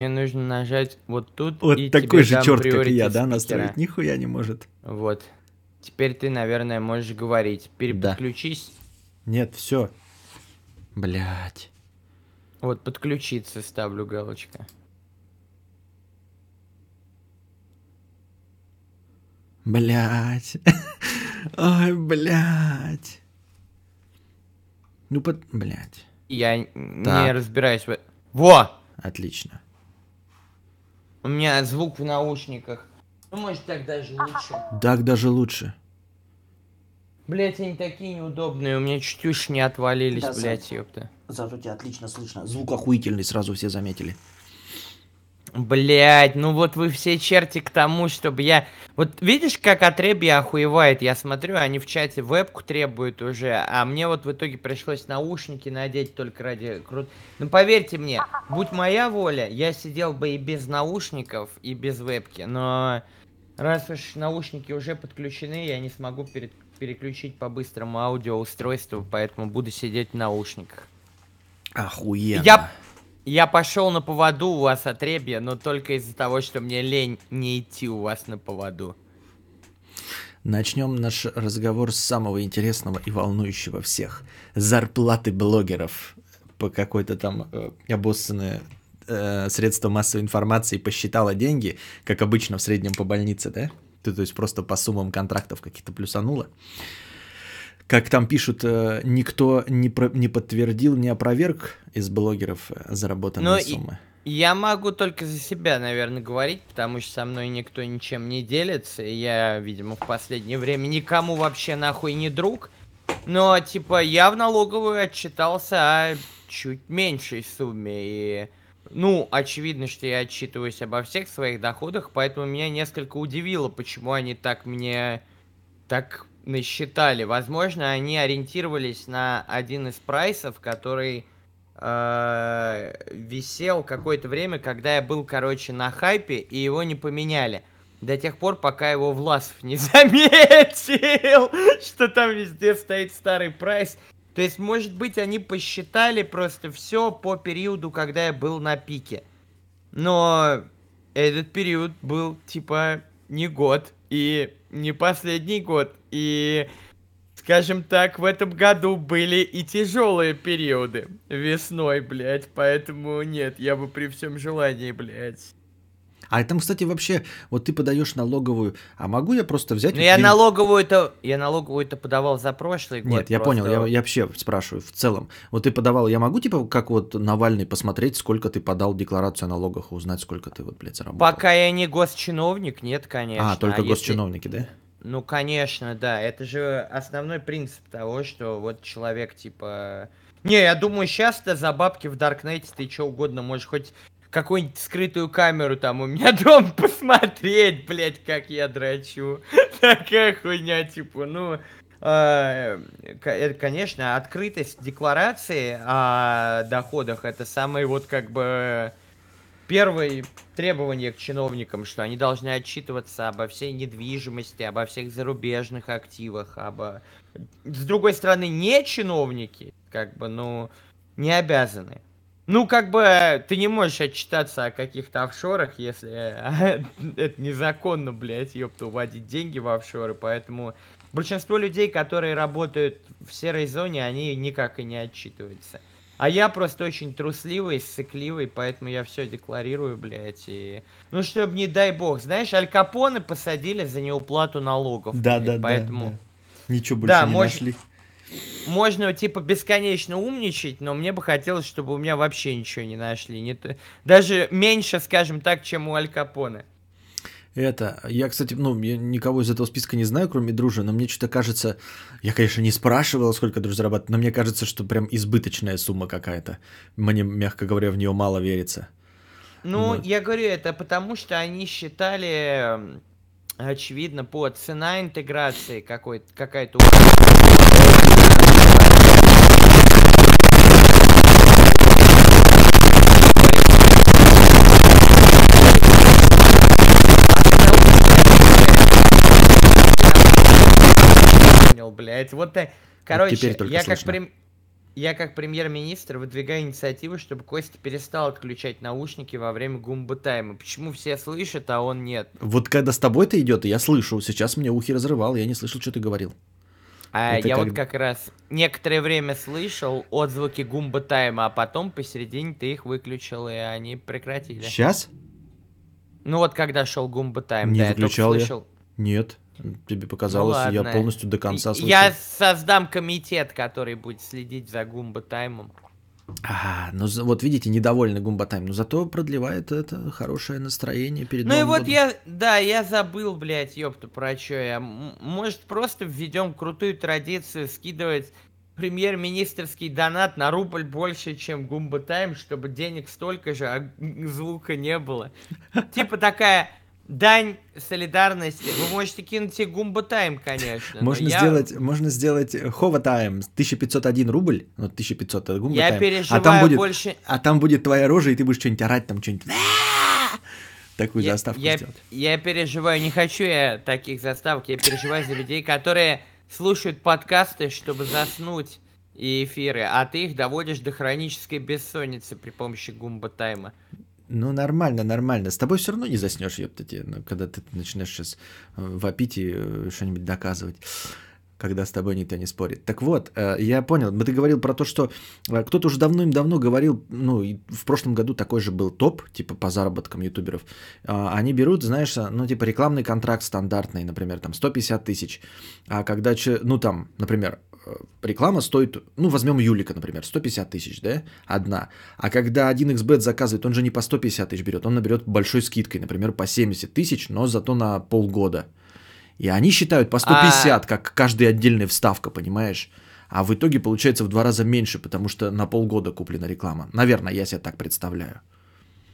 Мне нужно нажать вот тут. Вот и такой же черт, как и я, да, настроить нихуя не может. Вот. Теперь ты, наверное, можешь говорить. Переподключись. Да. Нет, все. Блять. Вот подключиться ставлю галочка. Блять. Ой, блять. Ну под. Блять. Я так. не разбираюсь в. Э-, Во! Отлично. У меня звук в наушниках. Ну, может, так даже лучше. Так даже лучше. Блять, они такие неудобные, у меня чуть уши не отвалились, да, блять, ёпта. Зато тебя отлично слышно. Звук охуительный, сразу все заметили. Блять, ну вот вы все черти к тому, чтобы я... Вот видишь, как отребья охуевает, я смотрю, они в чате вебку требуют уже, а мне вот в итоге пришлось наушники надеть только ради крут... Ну поверьте мне, будь моя воля, я сидел бы и без наушников, и без вебки, но раз уж наушники уже подключены, я не смогу перед... переключить по-быстрому аудиоустройство, поэтому буду сидеть в наушниках. Охуенно. Я я пошел на поводу у вас отребья, но только из-за того, что мне лень не идти у вас на поводу. Начнем наш разговор с самого интересного и волнующего всех. Зарплаты блогеров по какой-то там э, обоссанное э, средство массовой информации посчитала деньги, как обычно в среднем по больнице, да? Ты, то есть просто по суммам контрактов какие то плюсанула. Э, как там пишут, э, никто не, про, не подтвердил, не опроверг из блогеров э, заработанные Но ну, суммы. я могу только за себя, наверное, говорить, потому что со мной никто ничем не делится. И я, видимо, в последнее время никому вообще нахуй не друг. Но, типа, я в налоговую отчитался о чуть меньшей сумме. И, ну, очевидно, что я отчитываюсь обо всех своих доходах, поэтому меня несколько удивило, почему они так мне так насчитали. Возможно, они ориентировались на один из прайсов, который э, висел какое-то время, когда я был, короче, на хайпе, и его не поменяли. До тех пор, пока его Власов не заметил, что там везде стоит старый прайс. То есть, может быть, они посчитали просто все по периоду, когда я был на пике. Но этот период был, типа, не год и не последний год. И, скажем так, в этом году были и тяжелые периоды весной, блядь. Поэтому нет, я бы при всем желании, блядь. А там, кстати, вообще, вот ты подаешь налоговую, а могу я просто взять... Ну, я налоговую-то, я налоговую-то подавал за прошлый год. Нет, я просто... понял, я, я вообще спрашиваю в целом. Вот ты подавал, я могу, типа, как вот Навальный посмотреть, сколько ты подал декларацию о налогах, узнать, сколько ты вот, блядь, заработал? Пока я не госчиновник, нет, конечно. А, только а госчиновники, если... да? Ну, конечно, да. Это же основной принцип того, что вот человек, типа... Не, я думаю, сейчас-то за бабки в Даркнете ты что угодно можешь хоть какую-нибудь скрытую камеру там у меня дом посмотреть, блядь, как я драчу. Такая хуйня, типа, ну... А, это, конечно, открытость декларации о доходах, это самый вот как бы Первое требование к чиновникам, что они должны отчитываться обо всей недвижимости, обо всех зарубежных активах, обо... С другой стороны, не чиновники, как бы, ну, не обязаны. Ну, как бы, ты не можешь отчитаться о каких-то офшорах, если это незаконно, блядь, ёпта, уводить деньги в офшоры, поэтому большинство людей, которые работают в серой зоне, они никак и не отчитываются. А я просто очень трусливый, сыкливый, поэтому я все декларирую, блядь, и... Ну, чтобы, не дай бог, знаешь, Аль Капоне посадили за неуплату налогов. Да, блядь, да, поэтому... да, Ничего больше да, не мож... нашли. Можно, типа, бесконечно умничать, но мне бы хотелось, чтобы у меня вообще ничего не нашли. Не... Даже меньше, скажем так, чем у Аль Капоне. Это, я, кстати, ну, я никого из этого списка не знаю, кроме дружи, но мне что-то кажется, я, конечно, не спрашивал, сколько друж зарабатывает, но мне кажется, что прям избыточная сумма какая-то. Мне, мягко говоря, в нее мало верится. Ну, вот. я говорю, это потому что они считали, очевидно, по цена интеграции какой-то, какая-то понял, блядь. Вот, э, короче, вот я, как прем... я как премьер-министр выдвигаю инициативу, чтобы Костя перестал отключать наушники во время гумба тайма. Почему все слышат, а он нет? Вот когда с тобой это идет, я слышу. Сейчас мне ухи разрывал, я не слышал, что ты говорил. А Это я как... вот как раз некоторое время слышал отзвуки гумба тайма, а потом посередине ты их выключил, и они прекратили. Сейчас? Ну вот когда шел гумба тайм, не да, выключал я только слышал. Я. Нет. Тебе ну показалось, ну, я полностью до конца слышал. Я создам комитет, который будет следить за Гумба Таймом. А, ну вот видите, недовольны Гумба Тайм, но зато продлевает это хорошее настроение перед Ну Новым и вот годом. я, да, я забыл, блядь, ёпта, про чё я. Может, просто введем крутую традицию скидывать премьер-министрский донат на рубль больше, чем Гумба Тайм, чтобы денег столько же, а звука не было. Типа такая дань солидарности. Вы можете кинуть и Гумба Тайм, конечно. Можно сделать, можно сделать э, Хова Тайм 1501 рубль, ну 1500 это Гумба Я переживаю а там будет, больше... А там будет твоя рожа, и ты будешь что-нибудь орать, там что-нибудь... Такую я, заставку я, сделать. Я переживаю, не хочу я таких заставок, я переживаю за людей, которые слушают подкасты, чтобы заснуть и эфиры, а ты их доводишь до хронической бессонницы при помощи Гумба Тайма. Ну, нормально, нормально. С тобой все равно не заснешь, ептати, ну, когда ты начинаешь сейчас э, вопить и э, что-нибудь доказывать когда с тобой никто не спорит. Так вот, э, я понял, ты говорил про то, что кто-то уже давно давным-давно говорил, ну, в прошлом году такой же был топ, типа по заработкам ютуберов. Они берут, знаешь, ну, типа рекламный контракт стандартный, например, там 150 тысяч. А когда, ну, там, например, реклама стоит, ну, возьмем Юлика, например, 150 тысяч, да, одна. А когда 1xbet заказывает, он же не по 150 тысяч берет, он наберет большой скидкой, например, по 70 тысяч, но зато на полгода. И они считают по 150, а... как каждая отдельная вставка, понимаешь? А в итоге получается в два раза меньше, потому что на полгода куплена реклама. Наверное, я себе так представляю.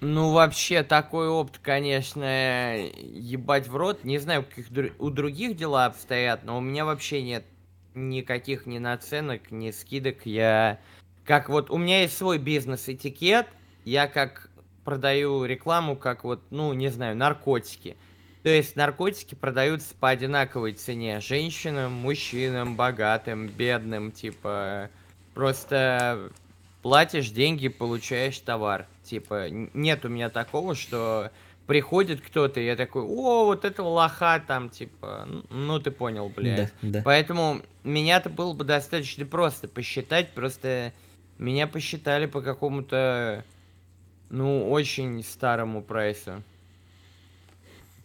Ну, вообще, такой опыт, конечно, ебать в рот. Не знаю, каких у других дела обстоят, но у меня вообще нет никаких ни наценок, ни скидок. Я как вот у меня есть свой бизнес-этикет, я как продаю рекламу, как вот, ну, не знаю, наркотики. То есть наркотики продаются по одинаковой цене женщинам, мужчинам, богатым, бедным, типа просто платишь деньги, получаешь товар. Типа нет у меня такого, что приходит кто-то, я такой, о, вот этого лоха там, типа, ну ты понял, блядь. Да, да. Поэтому меня-то было бы достаточно просто посчитать, просто меня посчитали по какому-то, ну, очень старому прайсу.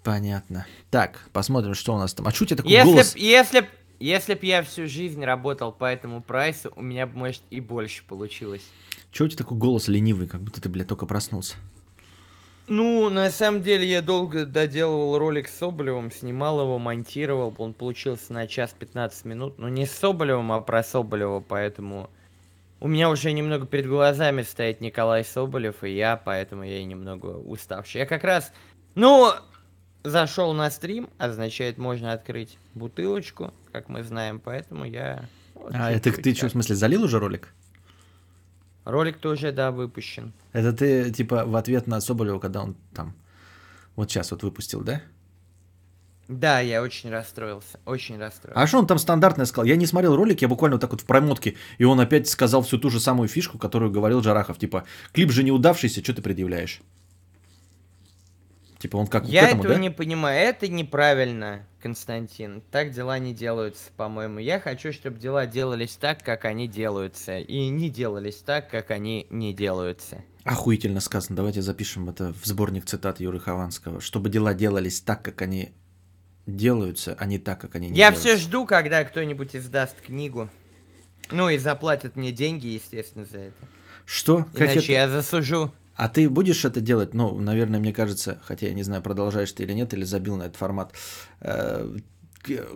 Понятно. Так, посмотрим, что у нас там. А что у тебя такой если голос? Б, если, если б я всю жизнь работал по этому прайсу, у меня бы, может, и больше получилось. Чего у тебя такой голос ленивый, как будто ты, бля только проснулся? Ну, на самом деле, я долго доделывал ролик с Соболевым, снимал его, монтировал. Он получился на час 15 минут. Но ну, не с Соболевым, а про Соболева, поэтому... У меня уже немного перед глазами стоит Николай Соболев и я, поэтому я немного уставший. Я как раз, ну, зашел на стрим, означает, можно открыть бутылочку, как мы знаем, поэтому я... Вот, а, это ты, ты что, в смысле, залил уже ролик? Ролик тоже, да, выпущен. Это ты, типа, в ответ на Соболева, когда он там... Вот сейчас вот выпустил, да? Да, я очень расстроился, очень расстроился. А что он там стандартное сказал? Я не смотрел ролик, я буквально вот так вот в промотке, и он опять сказал всю ту же самую фишку, которую говорил Жарахов, типа, клип же неудавшийся, что ты предъявляешь? Типа он как Я к этому, этого да? не понимаю, это неправильно, Константин. Так дела не делаются, по-моему. Я хочу, чтобы дела делались так, как они делаются, и не делались так, как они не делаются. Охуительно сказано. Давайте запишем это в сборник цитат Юры Хованского. Чтобы дела делались так, как они делаются, а не так, как они не Я делаются. все жду, когда кто-нибудь издаст книгу. Ну и заплатят мне деньги, естественно, за это. Что? Как Иначе это? я засужу. А ты будешь это делать? Ну, наверное, мне кажется, хотя я не знаю, продолжаешь ты или нет, или забил на этот формат. Э,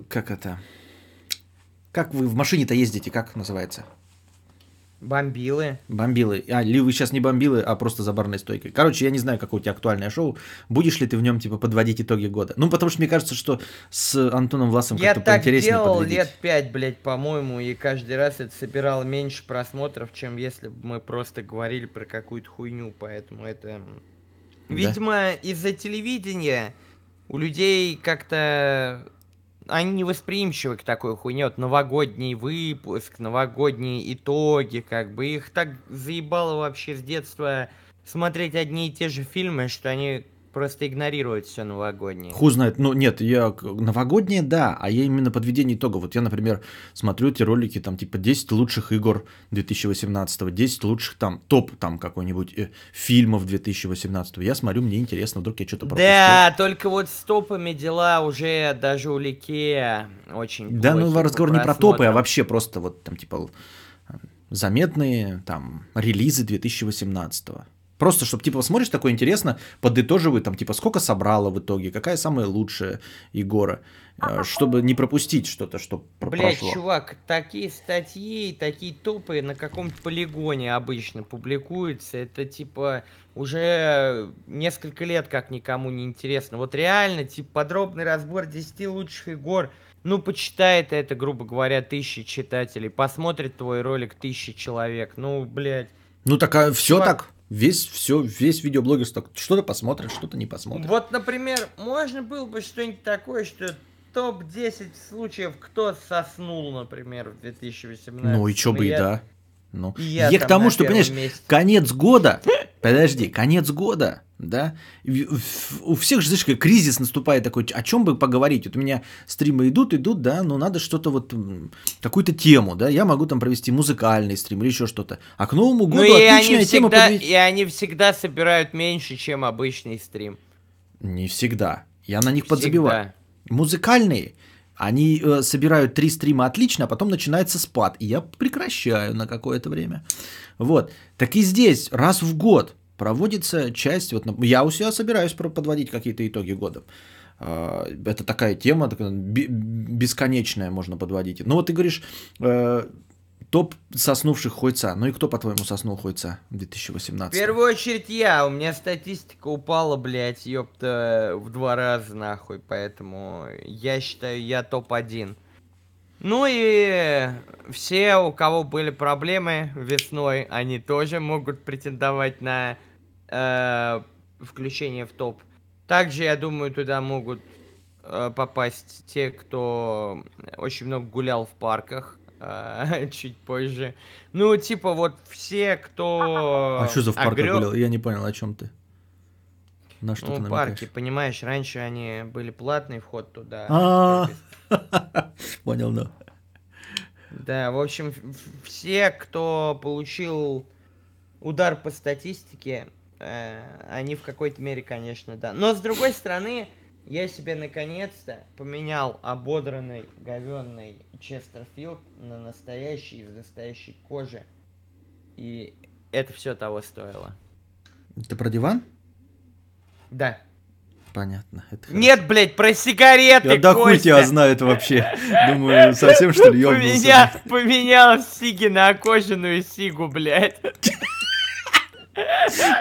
как это? Как вы в машине-то ездите? Как называется? Бомбилы. Бомбилы. А, ли вы сейчас не бомбилы, а просто за барной стойкой. Короче, я не знаю, какое у тебя актуальное шоу. Будешь ли ты в нем, типа, подводить итоги года? Ну, потому что мне кажется, что с Антоном Власом я как-то поинтереснее Я так делал подводить. лет пять, блядь, по-моему, и каждый раз это собирал меньше просмотров, чем если бы мы просто говорили про какую-то хуйню, поэтому это... Видимо, да. из-за телевидения у людей как-то они не восприимчивы к такой хуйне. Вот новогодний выпуск, новогодние итоги, как бы их так заебало вообще с детства смотреть одни и те же фильмы, что они Просто игнорируют все новогоднее. Ху знает. Ну, нет, я новогоднее, да, а я именно подведение итога. Вот я, например, смотрю эти ролики, там, типа, 10 лучших игр 2018, го 10 лучших, там, топ, там, какой-нибудь э, фильмов 2018. го Я смотрю, мне интересно, вдруг я что-то пропустил. Да, только вот с топами дела уже даже у Лике очень Да, ну, разговор не про топы, а вообще просто вот, там, типа, заметные, там, релизы 2018 -го. Просто, чтобы, типа, смотришь, такое интересно, подытоживают, там, типа, сколько собрала в итоге, какая самая лучшая Егора, э, а, чтобы не пропустить что-то, что Блядь, прошло. чувак, такие статьи, такие топы на каком-то полигоне обычно публикуются, это, типа, уже несколько лет как никому не интересно. Вот реально, типа, подробный разбор 10 лучших Егор, ну, почитает это, грубо говоря, тысячи читателей, посмотрит твой ролик тысячи человек, ну, блядь. Ну, так, а все чувак, так? весь все, весь видеоблогер столько что-то посмотрит, что-то не посмотрит. Вот, например, можно было бы что-нибудь такое, что топ-10 случаев, кто соснул, например, в 2018. Ну и чё бы и да. Ну, я, я к тому, что, понимаешь, месте. конец года, подожди, конец года, да, у всех же, знаешь, кризис наступает такой, о чем бы поговорить, вот у меня стримы идут, идут, да, но надо что-то вот, какую-то тему, да, я могу там провести музыкальный стрим или еще что-то, а к Новому ну, году ну, и отличная они тема. подвести... И они всегда собирают меньше, чем обычный стрим. Не всегда, я на них всегда. подзабиваю. Музыкальные – они э, собирают три стрима отлично, а потом начинается спад. И я прекращаю на какое-то время. Вот. Так и здесь раз в год проводится часть. Вот, я у себя собираюсь подводить какие-то итоги года. А, это такая тема бесконечная, можно подводить. Но ну вот ты говоришь, э, Топ соснувших хуйца. Ну и кто, по-твоему, соснул хуйца в 2018? В первую очередь я. У меня статистика упала, блядь, ёпта, в два раза нахуй. Поэтому я считаю, я топ-1. Ну и все, у кого были проблемы весной, они тоже могут претендовать на э, включение в топ. Также, я думаю, туда могут э, попасть те, кто очень много гулял в парках чуть позже. Ну, типа, вот все, кто... А что за в парке огреб... Я не понял, о чем ты. На что ну, ты намекаешь? парки, понимаешь, раньше они были платный вход туда. А. Понял, да. Да, в общем, все, кто получил удар по статистике, э, они в какой-то мере, конечно, да. Но с другой стороны, я себе наконец-то поменял ободранный говенный Честерфилд на настоящий из настоящей кожи. И это все того стоило. Это про диван? Да. Понятно. Это Нет, блядь, про сигареты, Я да хуй тебя знает вообще. Думаю, совсем что ли, ёбнулся. Поменял, поменял Сиги на окоженную Сигу, блядь.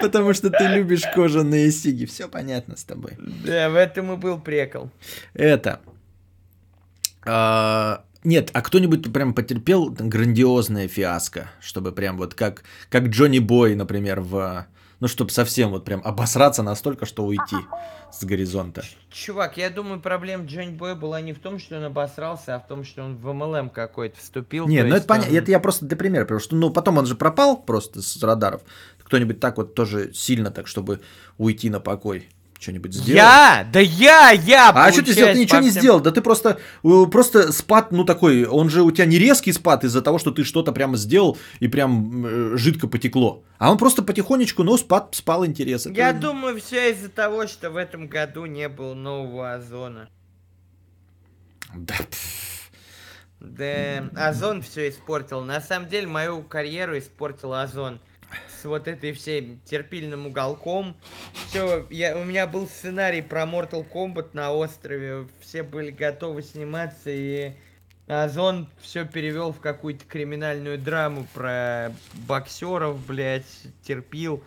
Потому что ты любишь кожаные сиги. Все понятно с тобой. Да, в этом и был прекол. Это. А, нет, а кто-нибудь прям потерпел грандиозное фиаско, чтобы прям вот как, как Джонни Бой, например, в... Ну, чтобы совсем вот прям обосраться настолько, что уйти с горизонта. Чувак, я думаю, проблема Джонни Боя была не в том, что он обосрался, а в том, что он в МЛМ какой-то вступил. Нет, ну это он... понятно, это я просто для примера, потому что, ну, потом он же пропал просто с радаров кто-нибудь так вот тоже сильно так, чтобы уйти на покой? что-нибудь сделать. Я! Да я! Я! А что ты сделал? Ты ничего не сделал. Да ты просто, э, просто спад, ну такой, он же у тебя не резкий спад из-за того, что ты что-то прямо сделал и прям э, жидко потекло. А он просто потихонечку, но ну, спад, спал интерес. Это... Я думаю, все из-за того, что в этом году не было нового озона. Да. Да, озон все испортил. На самом деле, мою карьеру испортил озон вот этой всей терпильным уголком. Все, я, у меня был сценарий про Mortal Kombat на острове. Все были готовы сниматься, и Озон все перевел в какую-то криминальную драму про боксеров, блядь, терпил.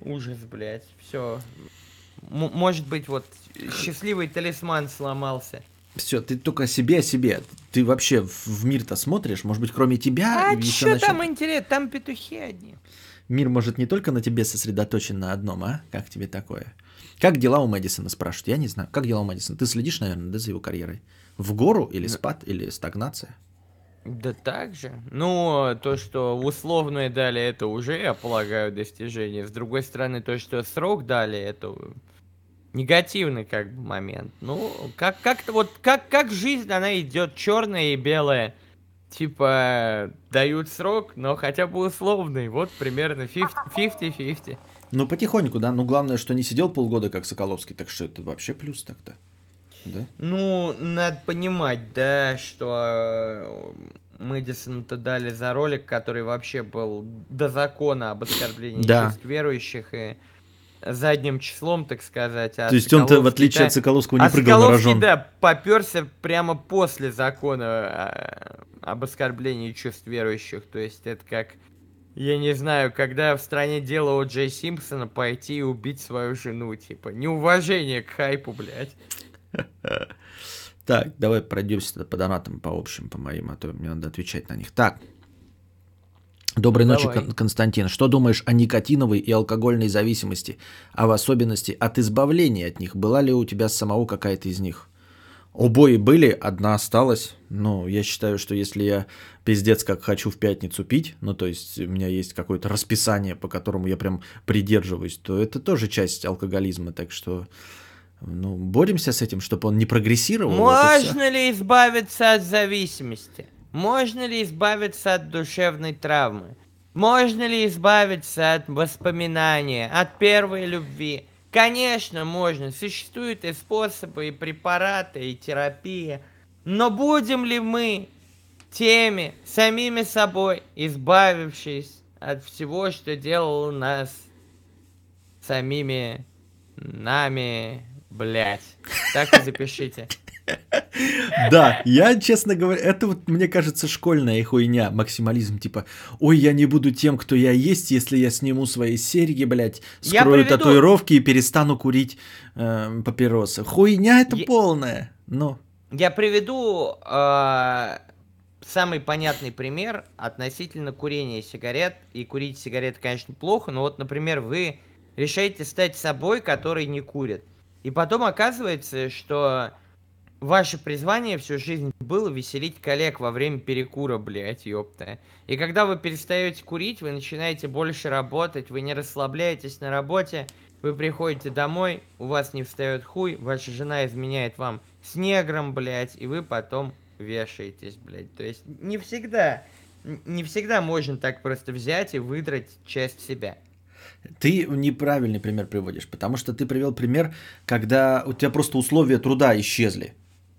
Ужас, блядь, все. М- может быть, вот счастливый талисман сломался. Все, ты только о себе, о себе. Ты вообще в мир-то смотришь? Может быть, кроме тебя? А что начнет... там интересно? Там петухи одни. Мир может не только на тебе сосредоточен на одном, а? Как тебе такое? Как дела у Мэдисона, спрашивают? Я не знаю. Как дела у Мэдисона? Ты следишь, наверное, да, за его карьерой? В гору или спад, или стагнация? Да так же. Ну, то, что условное дали, это уже, я полагаю, достижение. С другой стороны, то, что срок дали, это негативный как бы момент. Ну, как, как вот, как, как жизнь, она идет черная и белая типа дают срок, но хотя бы условный. Вот примерно 50-50. Ну, потихоньку, да. Ну, главное, что не сидел полгода, как Соколовский, так что это вообще плюс так-то. Да? Ну, надо понимать, да, что э, Мэдисону-то дали за ролик, который вообще был до закона об оскорблении да. верующих и задним числом, так сказать. А То есть он-то, в отличие да, от Соколовского, не а прыгал Соколовский, на рожон. да, поперся прямо после закона а, об оскорблении чувств верующих. То есть это как, я не знаю, когда в стране дело у Джей Симпсона пойти и убить свою жену, типа, неуважение к хайпу, блядь. Так, давай пройдемся по донатам, по общим, по моим, а то мне надо отвечать на них. Так, Доброй Давай. ночи, Константин. Что думаешь о никотиновой и алкогольной зависимости, а в особенности от избавления от них? Была ли у тебя самого какая-то из них? Обои были, одна осталась. Ну, я считаю, что если я пиздец как хочу в пятницу пить, ну, то есть у меня есть какое-то расписание, по которому я прям придерживаюсь, то это тоже часть алкоголизма, так что... Ну, боремся с этим, чтобы он не прогрессировал. Можно ли избавиться от зависимости? Можно ли избавиться от душевной травмы? Можно ли избавиться от воспоминания, от первой любви? Конечно, можно. Существуют и способы, и препараты, и терапия. Но будем ли мы теми, самими собой, избавившись от всего, что делало нас самими нами, блять. Так и запишите. Да, я, честно говоря, это вот, мне кажется, школьная хуйня, максимализм, типа, ой, я не буду тем, кто я есть, если я сниму свои серьги, блядь, скрою приведу... татуировки и перестану курить э, папиросы. Хуйня это я... полная, но... Я приведу э, самый понятный пример относительно курения сигарет, и курить сигареты, конечно, плохо, но вот, например, вы решаете стать собой, который не курит, и потом оказывается, что Ваше призвание всю жизнь было веселить коллег во время перекура, блядь, ёпта. И когда вы перестаете курить, вы начинаете больше работать, вы не расслабляетесь на работе, вы приходите домой, у вас не встает хуй, ваша жена изменяет вам с негром, блядь, и вы потом вешаетесь, блядь. То есть не всегда, не всегда можно так просто взять и выдрать часть себя. Ты неправильный пример приводишь, потому что ты привел пример, когда у тебя просто условия труда исчезли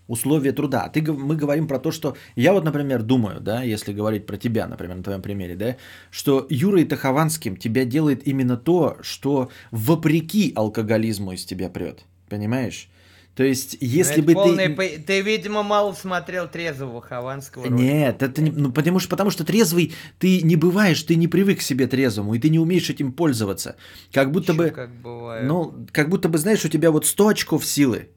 условия труда. А ты, мы говорим про то, что я вот, например, думаю, да, если говорить про тебя, например, на твоем примере, да, что Юрой Тахованским тебя делает именно то, что вопреки алкоголизму из тебя прет. Понимаешь? То есть, ну, если бы полный... ты... Ты, видимо, мало смотрел трезвого Хованского. Нет, это не... Ну, потому, что, потому что трезвый ты не бываешь, ты не привык к себе трезвому, и ты не умеешь этим пользоваться. Как будто Чё, бы... Как бывает. Ну, как будто бы, знаешь, у тебя вот 100 очков силы,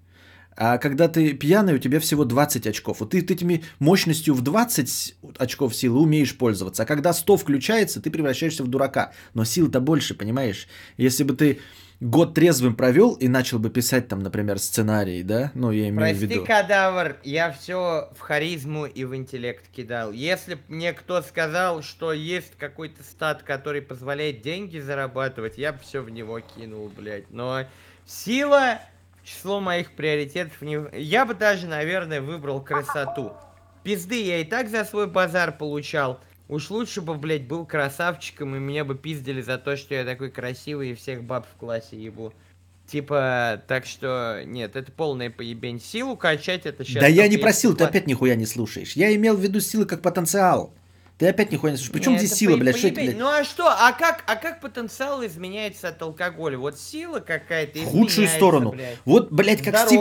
а когда ты пьяный, у тебя всего 20 очков. Вот ты, ты этими мощностью в 20 очков силы умеешь пользоваться. А когда 100 включается, ты превращаешься в дурака. Но сил-то больше, понимаешь? Если бы ты год трезвым провел и начал бы писать там, например, сценарий, да? Ну, я имею Прости, в виду. Прости, кадавр, я все в харизму и в интеллект кидал. Если бы мне кто сказал, что есть какой-то стат, который позволяет деньги зарабатывать, я бы все в него кинул, блядь. Но сила число моих приоритетов не... Я бы даже, наверное, выбрал красоту. Пизды я и так за свой базар получал. Уж лучше бы, блядь, был красавчиком, и меня бы пиздили за то, что я такой красивый и всех баб в классе ебу. Типа, так что, нет, это полная поебень. Силу качать это сейчас... Да я не просил, ты опять нихуя не слушаешь. Я имел в виду силы как потенциал. Ты опять нихуя не слышишь. Причем здесь сила, по- блядь, что это, блядь? Ну а что? А как, а как потенциал изменяется от алкоголя? Вот сила какая-то В худшую сторону. Блядь. Вот, блядь, как, Стив,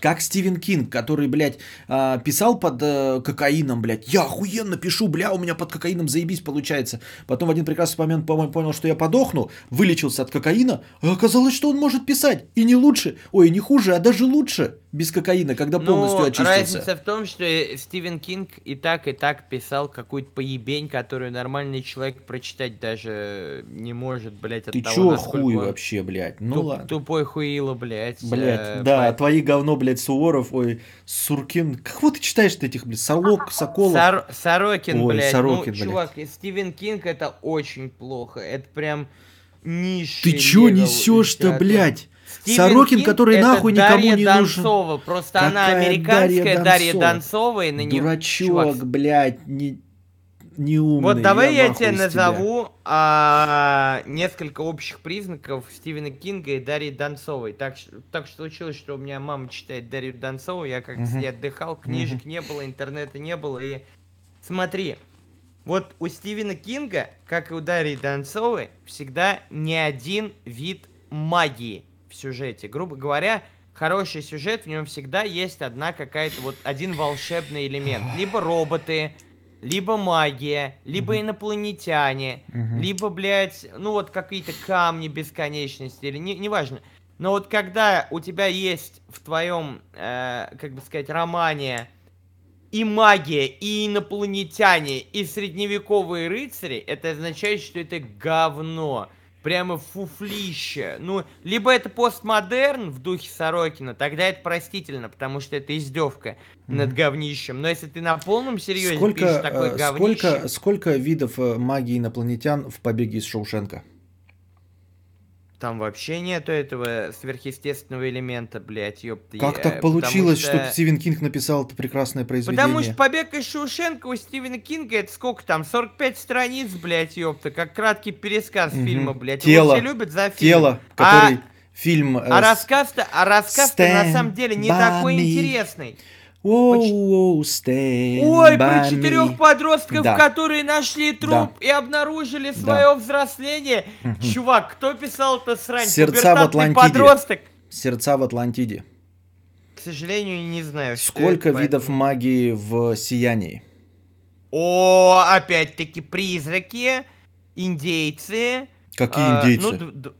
как Стивен Кинг, который, блядь, а, писал под э, кокаином, блядь. Я охуенно пишу, бля, у меня под кокаином заебись получается. Потом в один прекрасный момент, по-моему, понял, что я подохну, вылечился от кокаина, а оказалось, что он может писать. И не лучше, ой, не хуже, а даже лучше без кокаина, когда ну, полностью ну, очистился. разница в том, что э, Стивен Кинг и так, и так писал какую-то поеб дребень, которую нормальный человек прочитать даже не может, блядь, от Ты того, чё насколько... хуй он... вообще, блядь? Ну Туп, ладно. Тупой хуило, блядь. Блядь, э, да, блядь. твои говно, блядь, Суворов, ой, Суркин. Кого ты читаешь этих, блядь, Солок, Соколов? Сор... Сорокин, ой, блядь. Ну, Сорокин, ну, блядь. чувак, Стивен Кинг это очень плохо. Это прям нищий, Ты чё несёшь то блядь? Стивен Сорокин, Кинг который это нахуй Дарья никому не Донцова. нужен. Просто Какая она американская Дарья Донцова, Дарья Донцова и на нее... Дурачок, чувак. блядь, не неумный. Вот давай я, я тебе назову А, несколько общих признаков Стивена Кинга и Дарьи Донцовой. Так, так случилось, что у меня мама читает Дарью Донцову, я как-то угу. я отдыхал, книжек угу. не было, интернета не было. И смотри, вот у Стивена Кинга, как и у Дарьи Донцовой, всегда не один вид магии в сюжете. Грубо говоря, хороший сюжет, в нем всегда есть одна какая-то вот один волшебный элемент. Либо роботы, либо магия, либо угу. инопланетяне, угу. либо, блядь, ну вот какие-то камни бесконечности, или не, неважно. Но вот когда у тебя есть в твоем, э, как бы сказать, романе и магия, и инопланетяне, и средневековые рыцари, это означает, что это говно прямо фуфлище. Ну, либо это постмодерн в духе Сорокина, тогда это простительно, потому что это издевка mm-hmm. над говнищем. Но если ты на полном серьезе сколько, пишешь такое э, говнище... Сколько, сколько видов э, магии инопланетян в «Побеге из Шоушенка»? Там вообще нету этого сверхъестественного элемента, блядь, ёпты. Как так получилось, что... что Стивен Кинг написал это прекрасное произведение? Потому что «Побег из Шоушенка» у Стивена Кинга, это сколько там, 45 страниц, блядь, ёпта, как краткий пересказ угу. фильма, блядь. Тело. Его все любят за фильм. Тело, а который... А... Фильм... Э, а рассказ-то, а рассказ то на самом деле не такой me. интересный. Оу, Ой, про четырех подростков, да. которые нашли труп да. и обнаружили свое да. взросление. Чувак, кто писал это срань? Сердца в Атлантиде. Подросток. Сердца в Атлантиде. К сожалению, не знаю. Сколько видов поэтому... магии в сиянии? О, опять-таки призраки, индейцы. Какие а, индейцы? Ну,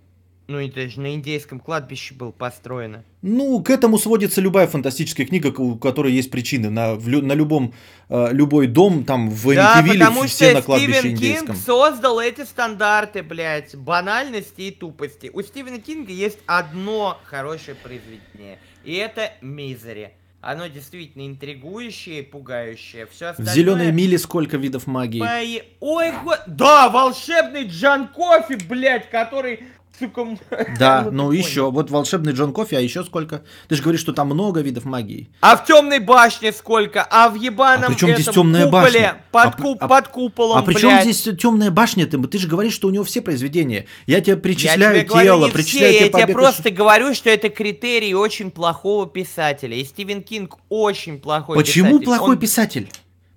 ну и даже на индейском кладбище было построено. Ну, к этому сводится любая фантастическая книга, у которой есть причины. На, в, на любом, э, любой дом, там, в да, Никевиле потому все что на кладбище Стивен индейском. Кинг создал эти стандарты, блядь, банальности и тупости. У Стивена Кинга есть одно хорошее произведение, и это «Мизери». Оно действительно интригующее пугающее. Все остальное... В зеленой миле сколько видов магии? Мои... Ой, го... Да, волшебный Джан Кофи, блядь, который сука. Да, ну, еще. Вот волшебный Джон Кофе, а еще сколько? Ты же говоришь, что там много видов магии. А в темной башне сколько? А в ебаном а при чем здесь темная куполе, башня? Под, а, куп, а, под куполом, А при чем блядь? здесь темная башня? Ты, ты же говоришь, что у него все произведения. Я тебе причисляю я тебе тело, говорю, не причисляю все, тебе Я тебе просто говорю, что это критерий очень плохого писателя. И Стивен Кинг очень плохой Почему писатель. плохой Он... писатель?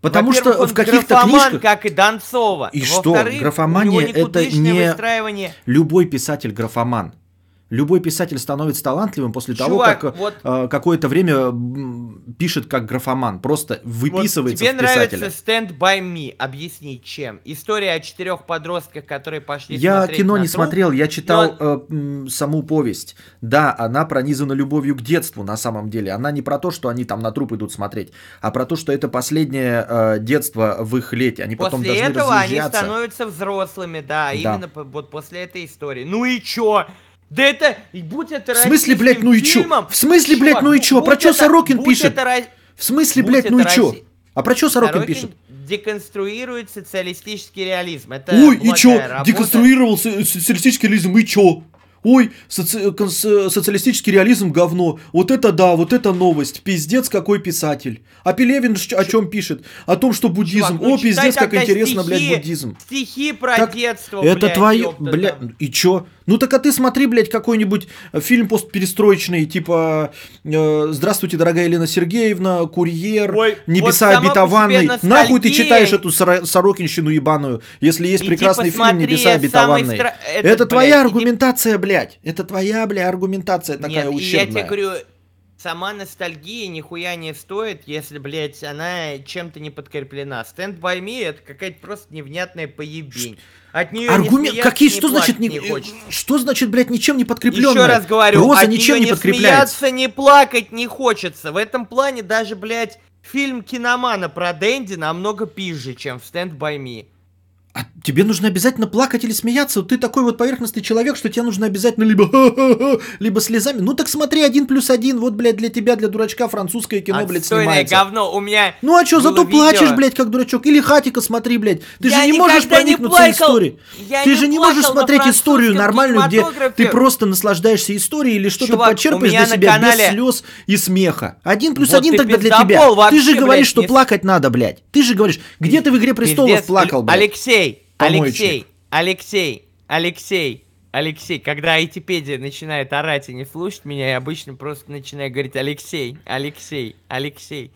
Потому что он в каких-то книжках... как и Донцова. И что? Графомания это не... Любой писатель графоман. Любой писатель становится талантливым после Чувак, того, как вот... э, какое-то время пишет как графоман, просто выписывается вот тебе в писателя. нравится Stand By Me, объясни чем. История о четырех подростках, которые пошли Я кино не труп, смотрел, я читал он... э, саму повесть. Да, она пронизана любовью к детству на самом деле. Она не про то, что они там на труп идут смотреть, а про то, что это последнее э, детство в их лете. Они после потом должны этого они становятся взрослыми, да, да. именно по- вот после этой истории. Ну и чё? Да это, и будь это В смысле, блядь, ну и чё? В смысле, блядь, ну и чё? Про чё Сорокин пишет? В смысле, блядь, ну и чё? А про чё Сорокин пишет? деконструирует социалистический реализм. Это Ой, и чё? Работа. Деконструировал социалистический реализм, и чё? ой, соци социалистический реализм говно, вот это да, вот это новость, пиздец какой писатель. А Пелевин Ч о чем пишет? О том, что буддизм, Чувак, ну, о, пиздец, как интересно, стихи, блядь, буддизм. Стихи про так детство, Это блядь, твое, блядь, и чё? Ну так а ты смотри, блядь, какой-нибудь э, фильм постперестроечный, типа э, «Здравствуйте, дорогая Елена Сергеевна», «Курьер», Ой, «Небеса вот обетованной». Нахуй ты читаешь эту сорокинщину ебаную, если есть Иди прекрасный посмотри, фильм «Небеса обетованные». Стра... Это, это блядь, твоя аргументация, блядь. Это твоя, блядь, аргументация такая Нет, ущербная. я тебе говорю, сама ностальгия нихуя не стоит, если, блядь, она чем-то не подкреплена. Stand by Me это какая-то просто невнятная поебень. От нее Аргумент... не Какие, что значит не... не э, хочется. Что значит, блядь, ничем не подкрепленная? Еще раз говорю, Роза от ничем нее не, не смеяться, не плакать не хочется. В этом плане даже, блядь, фильм Киномана про Дэнди намного пизже, чем в Stand by Me. А тебе нужно обязательно плакать или смеяться. Вот Ты такой вот поверхностный человек, что тебе нужно обязательно либо либо слезами. Ну так смотри, один плюс один, вот, блядь, для тебя, для дурачка, французское кино, Отстойное блядь, снимается. говно, у меня Ну а чё, зато видео. плачешь, блядь, как дурачок. Или хатика смотри, блядь. Ты я же не можешь проникнуться историей. ты не же не можешь смотреть историю нормальную, где ты просто наслаждаешься историей или что-то Чувак, для себя канале... без слез и смеха. Один плюс вот один тогда для тебя. Вообще, ты же говоришь, блядь, что не... плакать надо, блядь. Ты же говоришь, где ты в «Игре престолов» плакал, блядь? Алексей, Алексей, Алексей, Алексей, Алексей, когда Айтипедия начинает орать и не слушать меня, я обычно просто начинаю говорить Алексей, Алексей, Алексей.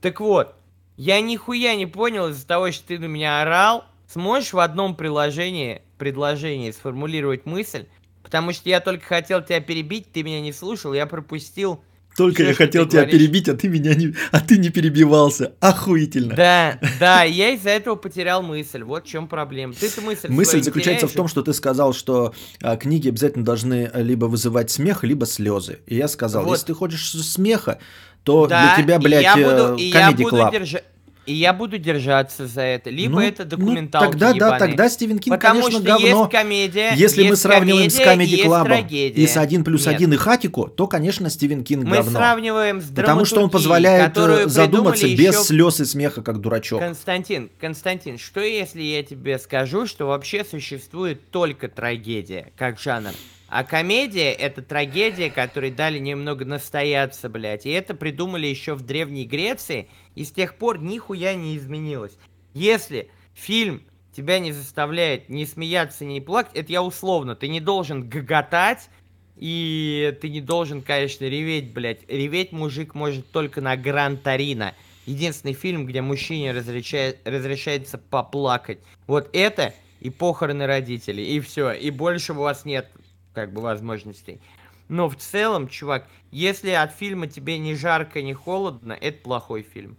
Так вот, я нихуя не понял из-за того, что ты на меня орал. Сможешь в одном приложении, предложении сформулировать мысль? Потому что я только хотел тебя перебить, ты меня не слушал, я пропустил Столько я хотел тебя говоришь. перебить, а ты меня не, а ты не перебивался. Охуительно. Да, да, я из-за этого потерял мысль. Вот в чем проблема. Ты эту мысль. Мысль заключается в том, что ты сказал, что а, книги обязательно должны э, либо вызывать смех, либо слезы. И я сказал, если ты хочешь смеха, то для тебя, блядь, э, и клаб я буду держать и я буду держаться за это. Либо ну, это ну, документалки ну, тогда, ебаные. да, тогда Стивен Кинг, Потому конечно, что говно. Есть комедия, Если есть мы сравниваем комедия, с Comedy клабом и с 1 плюс 1 и Хатику, то, конечно, Стивен Кинг мы говно. Мы сравниваем с Потому что он позволяет э, задуматься без еще... слез и смеха, как дурачок. Константин, Константин, что если я тебе скажу, что вообще существует только трагедия, как жанр? А комедия — это трагедия, которой дали немного настояться, блядь. И это придумали еще в Древней Греции, и с тех пор нихуя не изменилось. Если фильм тебя не заставляет не смеяться, не плакать, это я условно. Ты не должен гоготать, и ты не должен, конечно, реветь, блядь. Реветь мужик может только на Гран Торино. Единственный фильм, где мужчине разрешает, разрешается поплакать. Вот это и похороны родителей, и все. И больше у вас нет как бы возможностей. Но в целом, чувак, если от фильма тебе не жарко, не холодно, это плохой фильм.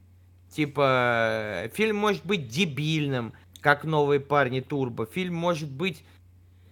Типа, фильм может быть дебильным, как «Новые парни Турбо». Фильм может быть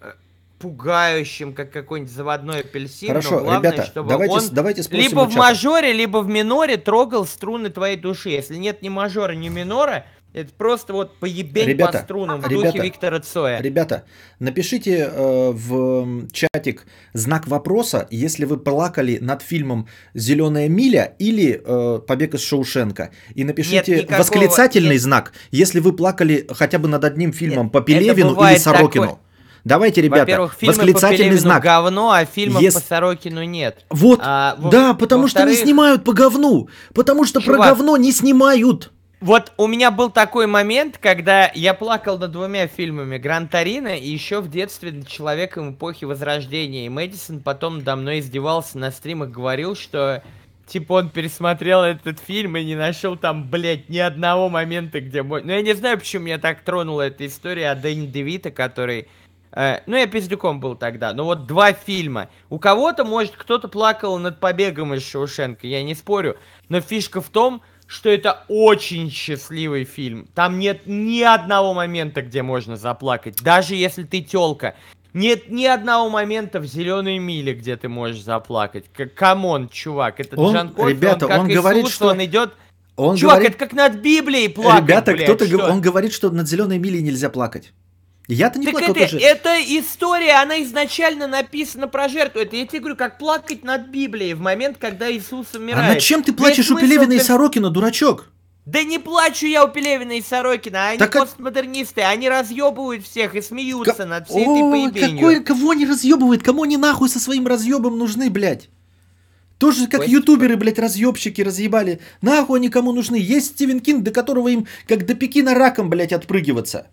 э, пугающим, как какой-нибудь заводной апельсин. Хорошо, но главное, ребята, чтобы давайте, он давайте либо в мажоре, либо в миноре трогал струны твоей души. Если нет ни мажора, ни минора, это просто вот поебень ребята, по струнам в духе Виктора Цоя. Ребята, напишите э, в чатик знак вопроса, если вы плакали над фильмом «Зеленая миля» или э, «Побег из Шоушенка». И напишите нет, никакого, восклицательный нет. знак, если вы плакали хотя бы над одним фильмом нет, по Пелевину или Сорокину. Такое. Давайте, ребята, фильмы восклицательный по знак. говно, а фильмов Ес... по Сорокину нет. Вот, а, во... да, потому во что не снимают по говну, потому что Чувак, про говно не снимают. Вот у меня был такой момент, когда я плакал над двумя фильмами «Гран Торино» и еще в детстве над «Человеком эпохи Возрождения». И Мэдисон потом до мной издевался на стримах, говорил, что типа он пересмотрел этот фильм и не нашел там, блядь, ни одного момента, где... Ну, я не знаю, почему меня так тронула эта история о Дэнни Девита, который... Э, ну, я пиздюком был тогда, но вот два фильма. У кого-то, может, кто-то плакал над побегом из Шоушенка, я не спорю. Но фишка в том, что это очень счастливый фильм. Там нет ни одного момента, где можно заплакать, даже если ты телка. Нет ни одного момента в «Зеленой миле», где ты можешь заплакать. Камон, чувак, это он, Джан Кофе, ребята, он, как он Иисус, говорит, что он идет... Он Чувак, говорит... это как над Библией плакать, Ребята, кто-то... Что? Он говорит, что над «Зеленой милей» нельзя плакать. Я-то не так плакал это, тоже. Это история, она изначально написана про жертву. Это я тебе говорю, как плакать над Библией в момент, когда Иисус а умирает. А над чем ты плачешь Ведь у Пелевина ты... и Сорокина, дурачок? Да не плачу я у Пелевина и Сорокина, они так а постмодернисты, они разъебывают всех и смеются К... над всей этой поебенью. Какой, кого они разъебывают? Кому они нахуй со своим разъебом нужны, блядь? Тоже как Ой, ютуберы, блядь, разъебщики разъебали. Нахуй они кому нужны? Есть Стивен Кинг, до которого им как до Пекина раком, блядь, отпрыгиваться.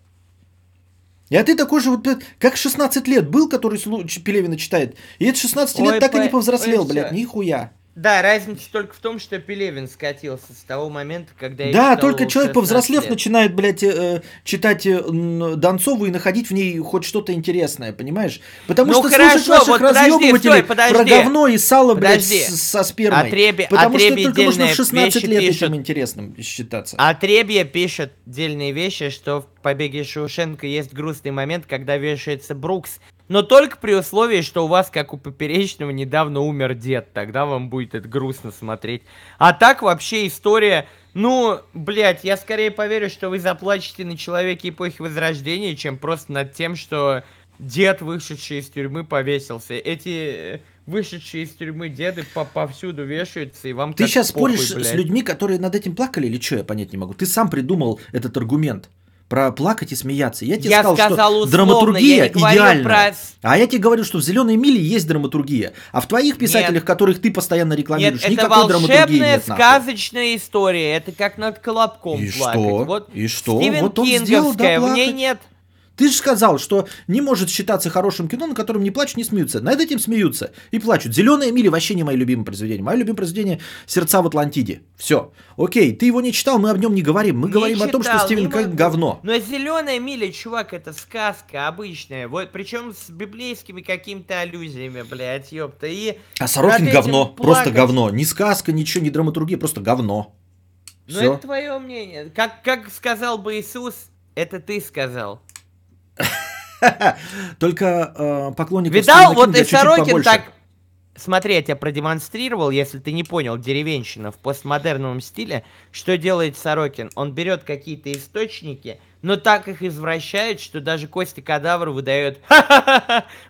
И а ты такой же, вот, как 16 лет был, который Пелевина читает. И это 16 лет Ой, так по... и не повзрослел, Ой, блядь, нихуя. Да, разница только в том, что Пелевин скатился с того момента, когда... Я да, только человек, повзрослев, лет. начинает, блядь, э, читать э, Донцову и находить в ней хоть что-то интересное, понимаешь? Потому ну, что хорошо, слушать ваших вот разъебывателей подожди, подожди, про говно и сало, подожди, блядь, с, со спермой. Отребе, потому отребе что только можно в 16 лет пишет, этим интересным считаться. Отребье пишет дельные вещи, что в «Побеге Шушенко» есть грустный момент, когда вешается Брукс, но только при условии, что у вас, как у Поперечного, недавно умер дед. Тогда вам будет это грустно смотреть. А так вообще история... Ну, блядь, я скорее поверю, что вы заплачете на человеке эпохи Возрождения, чем просто над тем, что дед, вышедший из тюрьмы, повесился. Эти э, вышедшие из тюрьмы деды по повсюду вешаются, и вам Ты сейчас споришь с людьми, которые над этим плакали, или что, я понять не могу. Ты сам придумал этот аргумент про плакать и смеяться. Я тебе я сказал, сказал что условно, драматургия идеальна. Про... А я тебе говорю, что в «Зеленой миле» есть драматургия. А в твоих писателях, нет. которых ты постоянно рекламируешь, нет, никакой драматургии нет. это волшебная сказочная история. Это как над колобком и плакать. Что? Вот и что? Стивен вот он Кинговская, сделал, да, в ней нет ты же сказал, что не может считаться хорошим кино, на котором не плачут, не смеются. Над этим смеются и плачут. «Зеленая миля» вообще не мое любимое произведение. Мое любимое произведение «Сердца в Атлантиде». Все. Окей, ты его не читал, мы об нем не говорим. Мы не говорим читал, о том, что Стивен Кинг говно. Но «Зеленая миля», чувак, это сказка обычная. Вот, причем с библейскими какими-то аллюзиями, блядь, ёпта. И а Сорокин говно, плакать... просто говно. Не сказка, ничего, не драматургия, просто говно. Ну, это твое мнение. Как, как сказал бы Иисус, это ты сказал. Только э, поклонник. Видал, вот и Сорокин так. Смотри, я тебе продемонстрировал, если ты не понял, деревенщина в постмодерном стиле, что делает Сорокин? Он берет какие-то источники, но так их извращает, что даже кости Кадавр выдает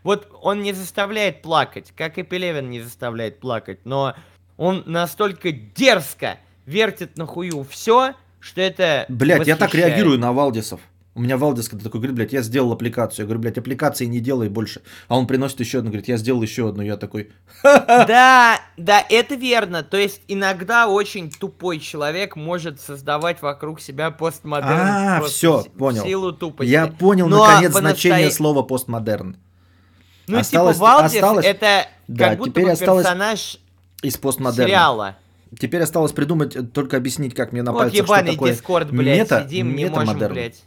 Вот он не заставляет плакать, как и Пелевин не заставляет плакать, но он настолько дерзко вертит на хую все, что это Блять, я так реагирую на Валдисов. У меня Валдис когда такой говорит, блядь, я сделал аппликацию. Я говорю, блядь, аппликации не делай больше. А он приносит еще одну, говорит, я сделал еще одну. Я такой... Да, да, это верно. То есть иногда очень тупой человек может создавать вокруг себя постмодерн. А, все, понял. Силу тупости. Я понял, ну, а наконец, значение слова постмодерн. Ну, типа осталось, типа, Валдис осталось... это да, будто теперь бы осталось... персонаж из постмодерна. сериала. Теперь осталось придумать, э, только объяснить, как мне на вот пальцах, что такое Дискорд, блядь, мета, сидим, мета не можем, модерн. блядь.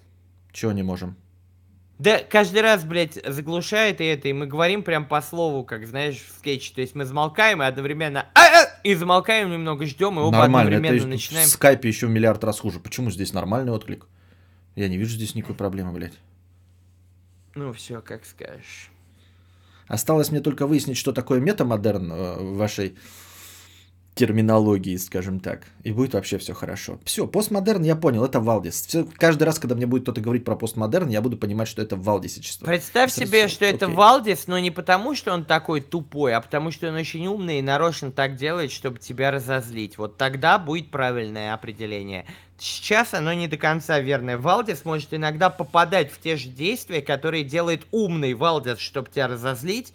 Чего не можем? Да каждый раз, блядь, заглушает и это, и мы говорим прям по слову, как, знаешь, в скетче. То есть мы замолкаем и одновременно... А, а, и замолкаем, немного ждем, и оба нормально, одновременно это начинаем... в скайпе еще в миллиард раз хуже. Почему здесь нормальный отклик? Я не вижу здесь никакой проблемы, блядь. Ну все, как скажешь. Осталось мне только выяснить, что такое метамодерн э, в вашей терминологии, скажем так. И будет вообще все хорошо. Все, постмодерн я понял, это Валдис. Все, каждый раз, когда мне будет кто-то говорить про постмодерн, я буду понимать, что это Валдисичество. Представь себе, что окей. это Валдис, но не потому, что он такой тупой, а потому, что он очень умный и нарочно так делает, чтобы тебя разозлить. Вот тогда будет правильное определение. Сейчас оно не до конца верное. Валдис может иногда попадать в те же действия, которые делает умный Валдис, чтобы тебя разозлить,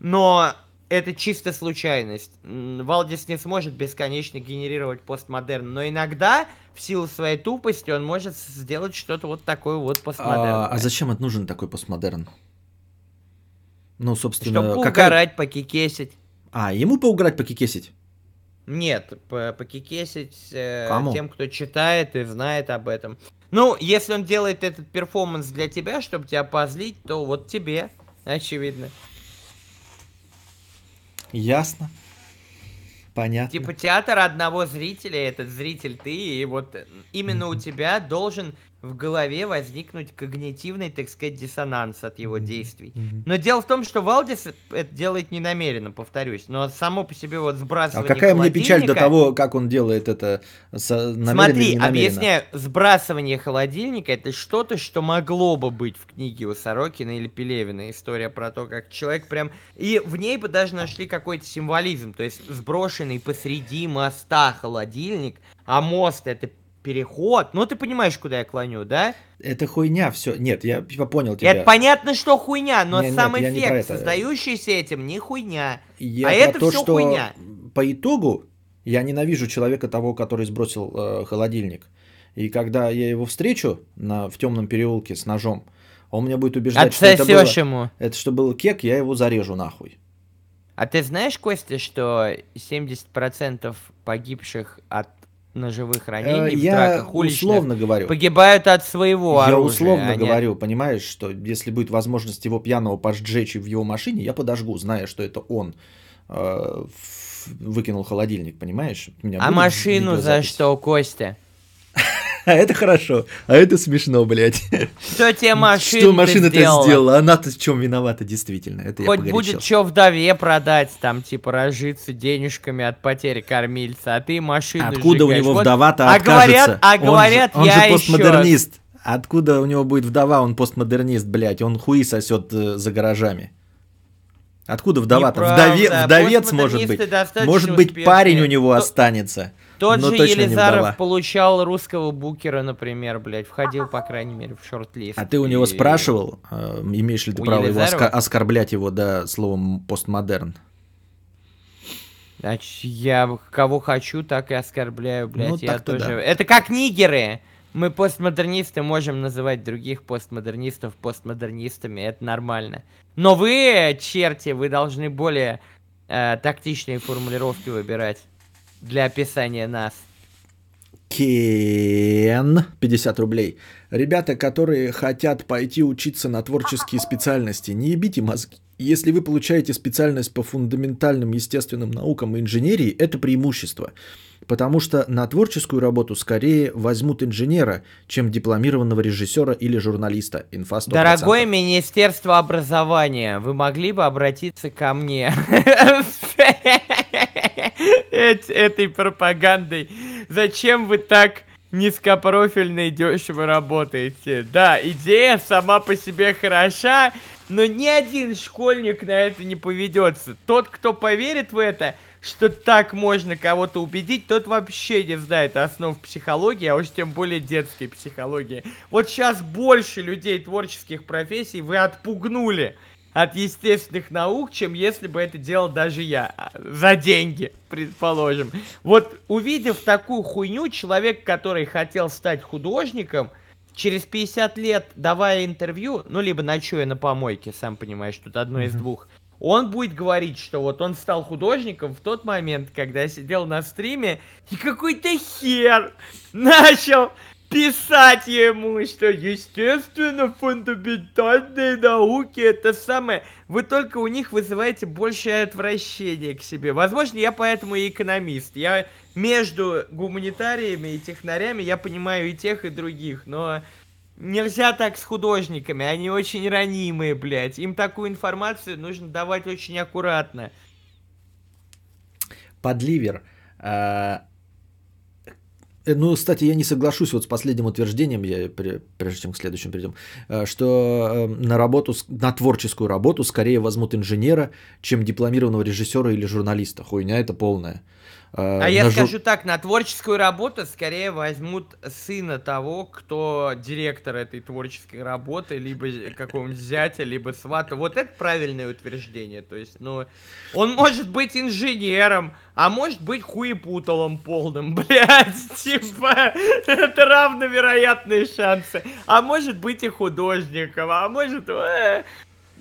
но это чисто случайность. Валдис не сможет бесконечно генерировать постмодерн, но иногда в силу своей тупости он может сделать что-то вот такое вот постмодерн. А, а зачем это нужен такой постмодерн? Ну, собственно, Чтобы какая... угорать, покикесить. А, ему поуграть, покикесить? Нет, покикесить э, тем, кто читает и знает об этом. Ну, если он делает этот перформанс для тебя, чтобы тебя позлить, то вот тебе, очевидно. Ясно. Понятно. Типа театр одного зрителя, этот зритель ты, и вот именно у тебя должен в голове возникнуть когнитивный, так сказать, диссонанс от его mm-hmm. действий. Но дело в том, что Валдис это делает не намеренно, повторюсь, но само по себе вот сбрасывание А какая мне печаль до того, как он делает это со, Смотри, объясняю, сбрасывание холодильника это что-то, что могло бы быть в книге у Сорокина или Пелевина. История про то, как человек прям... И в ней бы даже нашли какой-то символизм, то есть сброшенный посреди моста холодильник, а мост это переход. Ну, ты понимаешь, куда я клоню, да? Это хуйня, все. Нет, я типа, понял тебя. Это понятно, что хуйня, но нет, сам нет, эффект, не создающийся этим, не хуйня. Я а это то, все что хуйня. По итогу я ненавижу человека того, который сбросил э, холодильник. И когда я его встречу на, в темном переулке с ножом, он меня будет убеждать, Отсосешь что это было, ему. это что был кек, я его зарежу нахуй. А ты знаешь, Костя, что 70% погибших от ножевых э, ранений, в я драках уличных, условно говорю. погибают от своего я оружия. Я условно а говорю, не... понимаешь, что если будет возможность его пьяного поджечь в его машине, я подожгу, зная, что это он э, выкинул холодильник, понимаешь? а машину за что, Костя? а это хорошо, а это смешно, блядь. Что тебе машина Что машина-то сделала? сделала? Она-то в чем виновата, действительно. Это Хоть будет что вдове продать, там, типа, разжиться денежками от потери кормильца, а ты машину Откуда сжигаешь. у него вот. вдова-то а Говорят, а говорят, он же, он я же постмодернист. Еще... Откуда у него будет вдова, он постмодернист, блядь, он хуи сосет э, за гаражами. Откуда вдова-то? Вдове, вдовец может быть. Может быть, парень у него ну, останется. Тот ну, же Елизаров получал русского букера, например, блядь, входил, по крайней мере, в шорт-лист. А ты у него спрашивал, э, имеешь ли ты право его оскорблять его, да, словом постмодерн? Я кого хочу, так и оскорбляю, ну, блядь. Ну, я тоже. Это как нигеры. Мы постмодернисты можем называть других постмодернистов постмодернистами, это нормально. Но вы, черти, вы должны более э, тактичные формулировки выбирать для описания нас. Кен, 50 рублей. Ребята, которые хотят пойти учиться на творческие специальности, не ебите мозги. Если вы получаете специальность по фундаментальным естественным наукам и инженерии, это преимущество. Потому что на творческую работу скорее возьмут инженера, чем дипломированного режиссера или журналиста. Инфа 100%. Дорогое Министерство образования, вы могли бы обратиться ко мне? этой пропагандой. Зачем вы так низкопрофильно и дешево работаете? Да, идея сама по себе хороша, но ни один школьник на это не поведется. Тот, кто поверит в это, что так можно кого-то убедить, тот вообще не знает основ психологии, а уж тем более детской психологии. Вот сейчас больше людей творческих профессий вы отпугнули от естественных наук, чем если бы это делал даже я. А, за деньги, предположим. Вот увидев такую хуйню, человек, который хотел стать художником, через 50 лет, давая интервью, ну, либо ночуя на помойке, сам понимаешь, тут одно mm-hmm. из двух, он будет говорить, что вот он стал художником в тот момент, когда сидел на стриме и какой-то хер начал писать ему, что, естественно, фундаментальные науки это самое. Вы только у них вызываете большее отвращение к себе. Возможно, я поэтому и экономист. Я между гуманитариями и технарями, я понимаю и тех, и других, но... Нельзя так с художниками, они очень ранимые, блядь. Им такую информацию нужно давать очень аккуратно. Подливер. Э, Э, ну, кстати, я не соглашусь вот с последним утверждением, я, прежде чем к следующему перейдем, э, что эм, на работу, на творческую работу скорее возьмут инженера, чем дипломированного режиссера или журналиста. Хуйня это полная. Э, а я жур... скажу так, на творческую работу скорее возьмут сына того, кто директор этой творческой работы, либо какого-нибудь зятя, либо свата. Вот это правильное утверждение. То есть, ну, он может быть инженером, а может быть хуепуталом полным, блядь. Типа, это равновероятные шансы. А может быть и художником, а может... Э,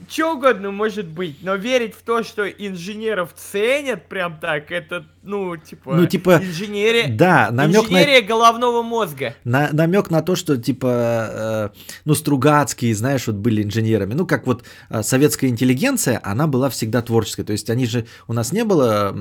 Че угодно может быть, но верить в то, что инженеров ценят прям так, это, ну, типа, ну, типа инженерия, да, намек инженерия на... головного мозга. На, намек на то, что, типа, э, ну, Стругацкие, знаешь, вот были инженерами. Ну, как вот э, советская интеллигенция, она была всегда творческой. То есть они же, у нас не было,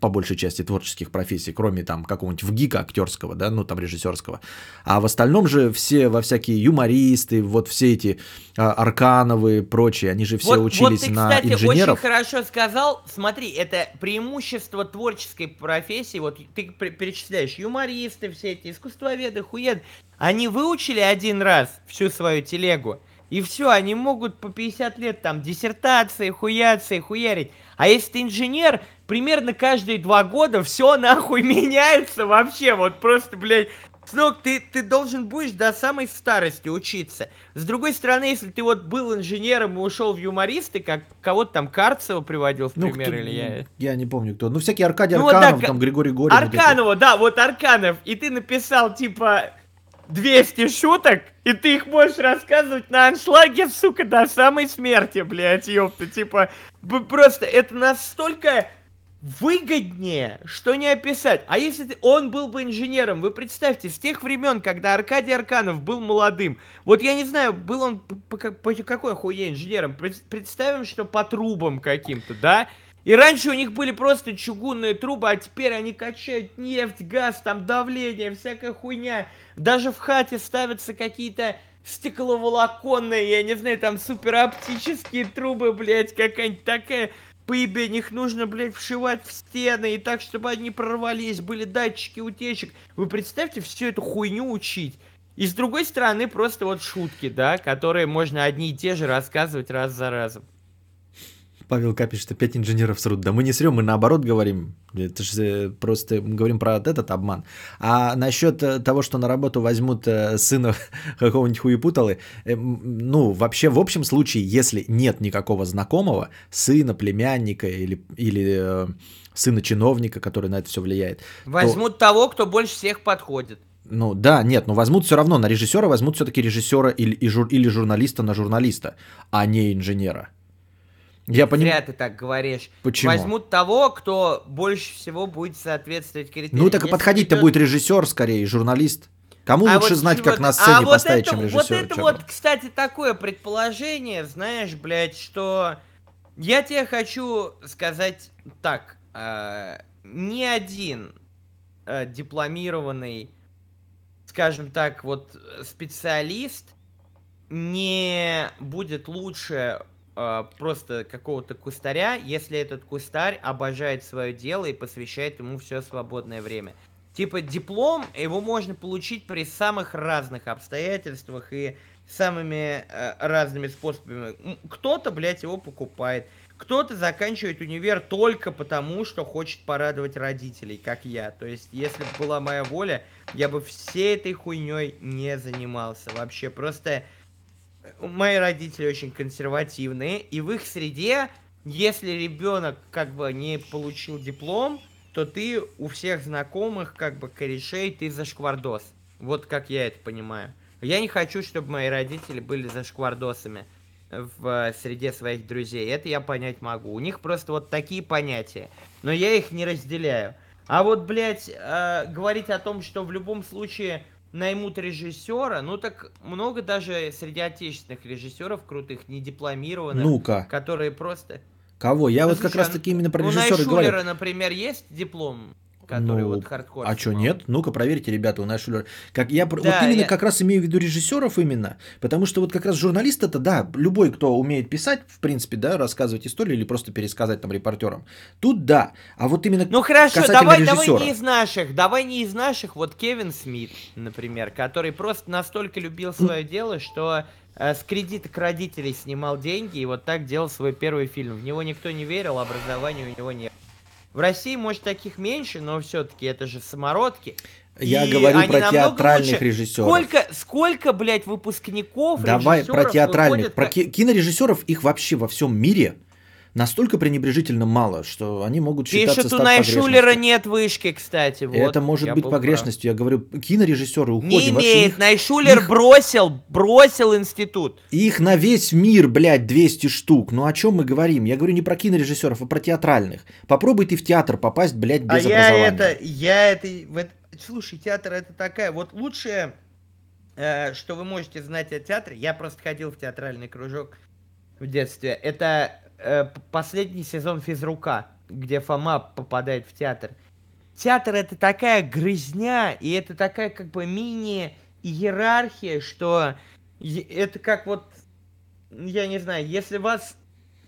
по большей части, творческих профессий, кроме там какого-нибудь ВГИКа актерского, да, ну, там режиссерского. А в остальном же все во всякие юмористы, вот все эти а, Аркановы и прочие, они же все вот, учились вот ты, на кстати, инженеров. очень хорошо сказал. Смотри, это преимущество творческой профессии. Вот ты перечисляешь юмористы все эти, искусствоведы, хуед. Они выучили один раз всю свою телегу. И все, они могут по 50 лет там диссертации, хуяться и хуярить. А если ты инженер, примерно каждые два года все нахуй меняется вообще. Вот просто, блядь, Снок, ты, ты должен будешь до самой старости учиться. С другой стороны, если ты вот был инженером и ушел в юмористы, как кого-то там Карцева приводил в ну, пример, кто, или я... Э, я не помню кто. Ну, всякие Аркадий ну, Арканов, вот, там Григорий Горин. Арканова, вот да, вот Арканов. И ты написал, типа, 200 шуток, и ты их можешь рассказывать на аншлаге, сука, до самой смерти, блядь, ёпта. Типа, просто это настолько выгоднее, что не описать. А если он был бы инженером, вы представьте, с тех времен, когда Аркадий Арканов был молодым, вот я не знаю, был он по, по, по какой хуе инженером, представим, что по трубам каким-то, да? И раньше у них были просто чугунные трубы, а теперь они качают нефть, газ, там давление, всякая хуйня. Даже в хате ставятся какие-то стекловолоконные, я не знаю, там супероптические трубы, блядь, какая-нибудь такая Пыбень, их нужно, блядь, вшивать в стены и так, чтобы они прорвались, были датчики утечек. Вы представьте всю эту хуйню учить. И с другой стороны, просто вот шутки, да, которые можно одни и те же рассказывать раз за разом. Павел К. пишет, опять инженеров срут. Да мы не срем, мы наоборот говорим. Это же э, просто мы говорим про этот обман. А насчет э, того, что на работу возьмут э, сына какого-нибудь хуепуталы, ну, вообще, в общем случае, если нет никакого знакомого, сына, племянника или, или сына чиновника, который на это все влияет. Возьмут то... того, кто больше всех подходит. Ну да, нет, но возьмут все равно на режиссера, возьмут все-таки режиссера или, и жур, или журналиста на журналиста, а не инженера. Я поним... Зря ты так говоришь. Почему? Возьмут того, кто больше всего будет соответствовать критериям. Ну так и подходить-то идет... будет режиссер скорее, журналист. Кому а лучше вот знать, чего... как на а сцене а поставить, это, чем режиссер? Вот это вот, кстати, такое предположение, знаешь, блядь, что я тебе хочу сказать так. Э, ни один э, дипломированный, скажем так, вот э, специалист не будет лучше а, просто какого-то кустаря, если этот кустарь обожает свое дело и посвящает ему все свободное время. Типа диплом его можно получить при самых разных обстоятельствах и самыми э, разными способами. Кто-то, блядь, его покупает. Кто-то заканчивает универ только потому, что хочет порадовать родителей, как я. То есть, если бы была моя воля, я бы всей этой хуйней не занимался. Вообще, просто мои родители очень консервативные, и в их среде, если ребенок как бы не получил диплом, то ты у всех знакомых, как бы корешей, ты зашквардос. Вот как я это понимаю. Я не хочу, чтобы мои родители были зашквардосами в э, среде своих друзей. Это я понять могу. У них просто вот такие понятия. Но я их не разделяю. А вот, блядь, э, говорить о том, что в любом случае наймут режиссера, ну так много даже среди отечественных режиссеров крутых, недипломированных, ну-ка. которые просто... Кого? Я ну, вот слушай, как раз а таки именно про режиссера говорю. У Найшулера, например, есть диплом? Который ну, вот хардкор. А что нет? Ну-ка проверьте, ребята, у нашего... Как я да, вот именно я... как раз имею в виду режиссеров именно, потому что вот как раз журналист это, да, любой, кто умеет писать, в принципе, да, рассказывать историю или просто пересказать там репортерам. Тут да, а вот именно Ну хорошо, давай, режиссера... давай не из наших, давай не из наших, вот Кевин Смит, например, который просто настолько любил свое дело, что э, с кредиток родителей снимал деньги и вот так делал свой первый фильм. В него никто не верил, образования у него нет. В России, может, таких меньше, но все-таки это же самородки. Я и говорю про театральных лучше. режиссеров. Сколько, сколько, блядь, выпускников Давай про театральных, выходят... про кинорежиссеров их вообще во всем мире настолько пренебрежительно мало, что они могут считаться Пишут, у Найшулера нет вышки, кстати. Вот, это может быть погрешностью. Прав. Я говорю, кинорежиссеры уходят Не имеет. Их... Найшулер их... бросил, бросил институт. Их на весь мир, блядь, 200 штук. Ну о чем мы говорим? Я говорю не про кинорежиссеров, а про театральных. Попробуй ты в театр попасть, блядь, без а образования. я это, я это, в Слушай, театр это такая, вот лучшее, э, что вы можете знать о театре, я просто ходил в театральный кружок в детстве, это Э, последний сезон физрука, где Фома попадает в театр. Театр это такая грызня, и это такая как бы мини-иерархия, что это как вот, я не знаю, если вас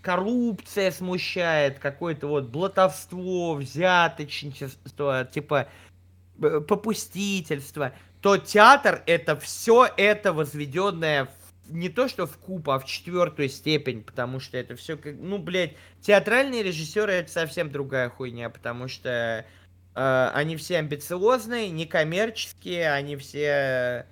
коррупция смущает, какое-то вот блатовство, взяточничество, типа э, попустительство, то театр это все это возведенное не то что в куб, а в четвертую степень, потому что это все как, ну, блядь, театральные режиссеры это совсем другая хуйня, потому что э, они все амбициозные, некоммерческие, они все...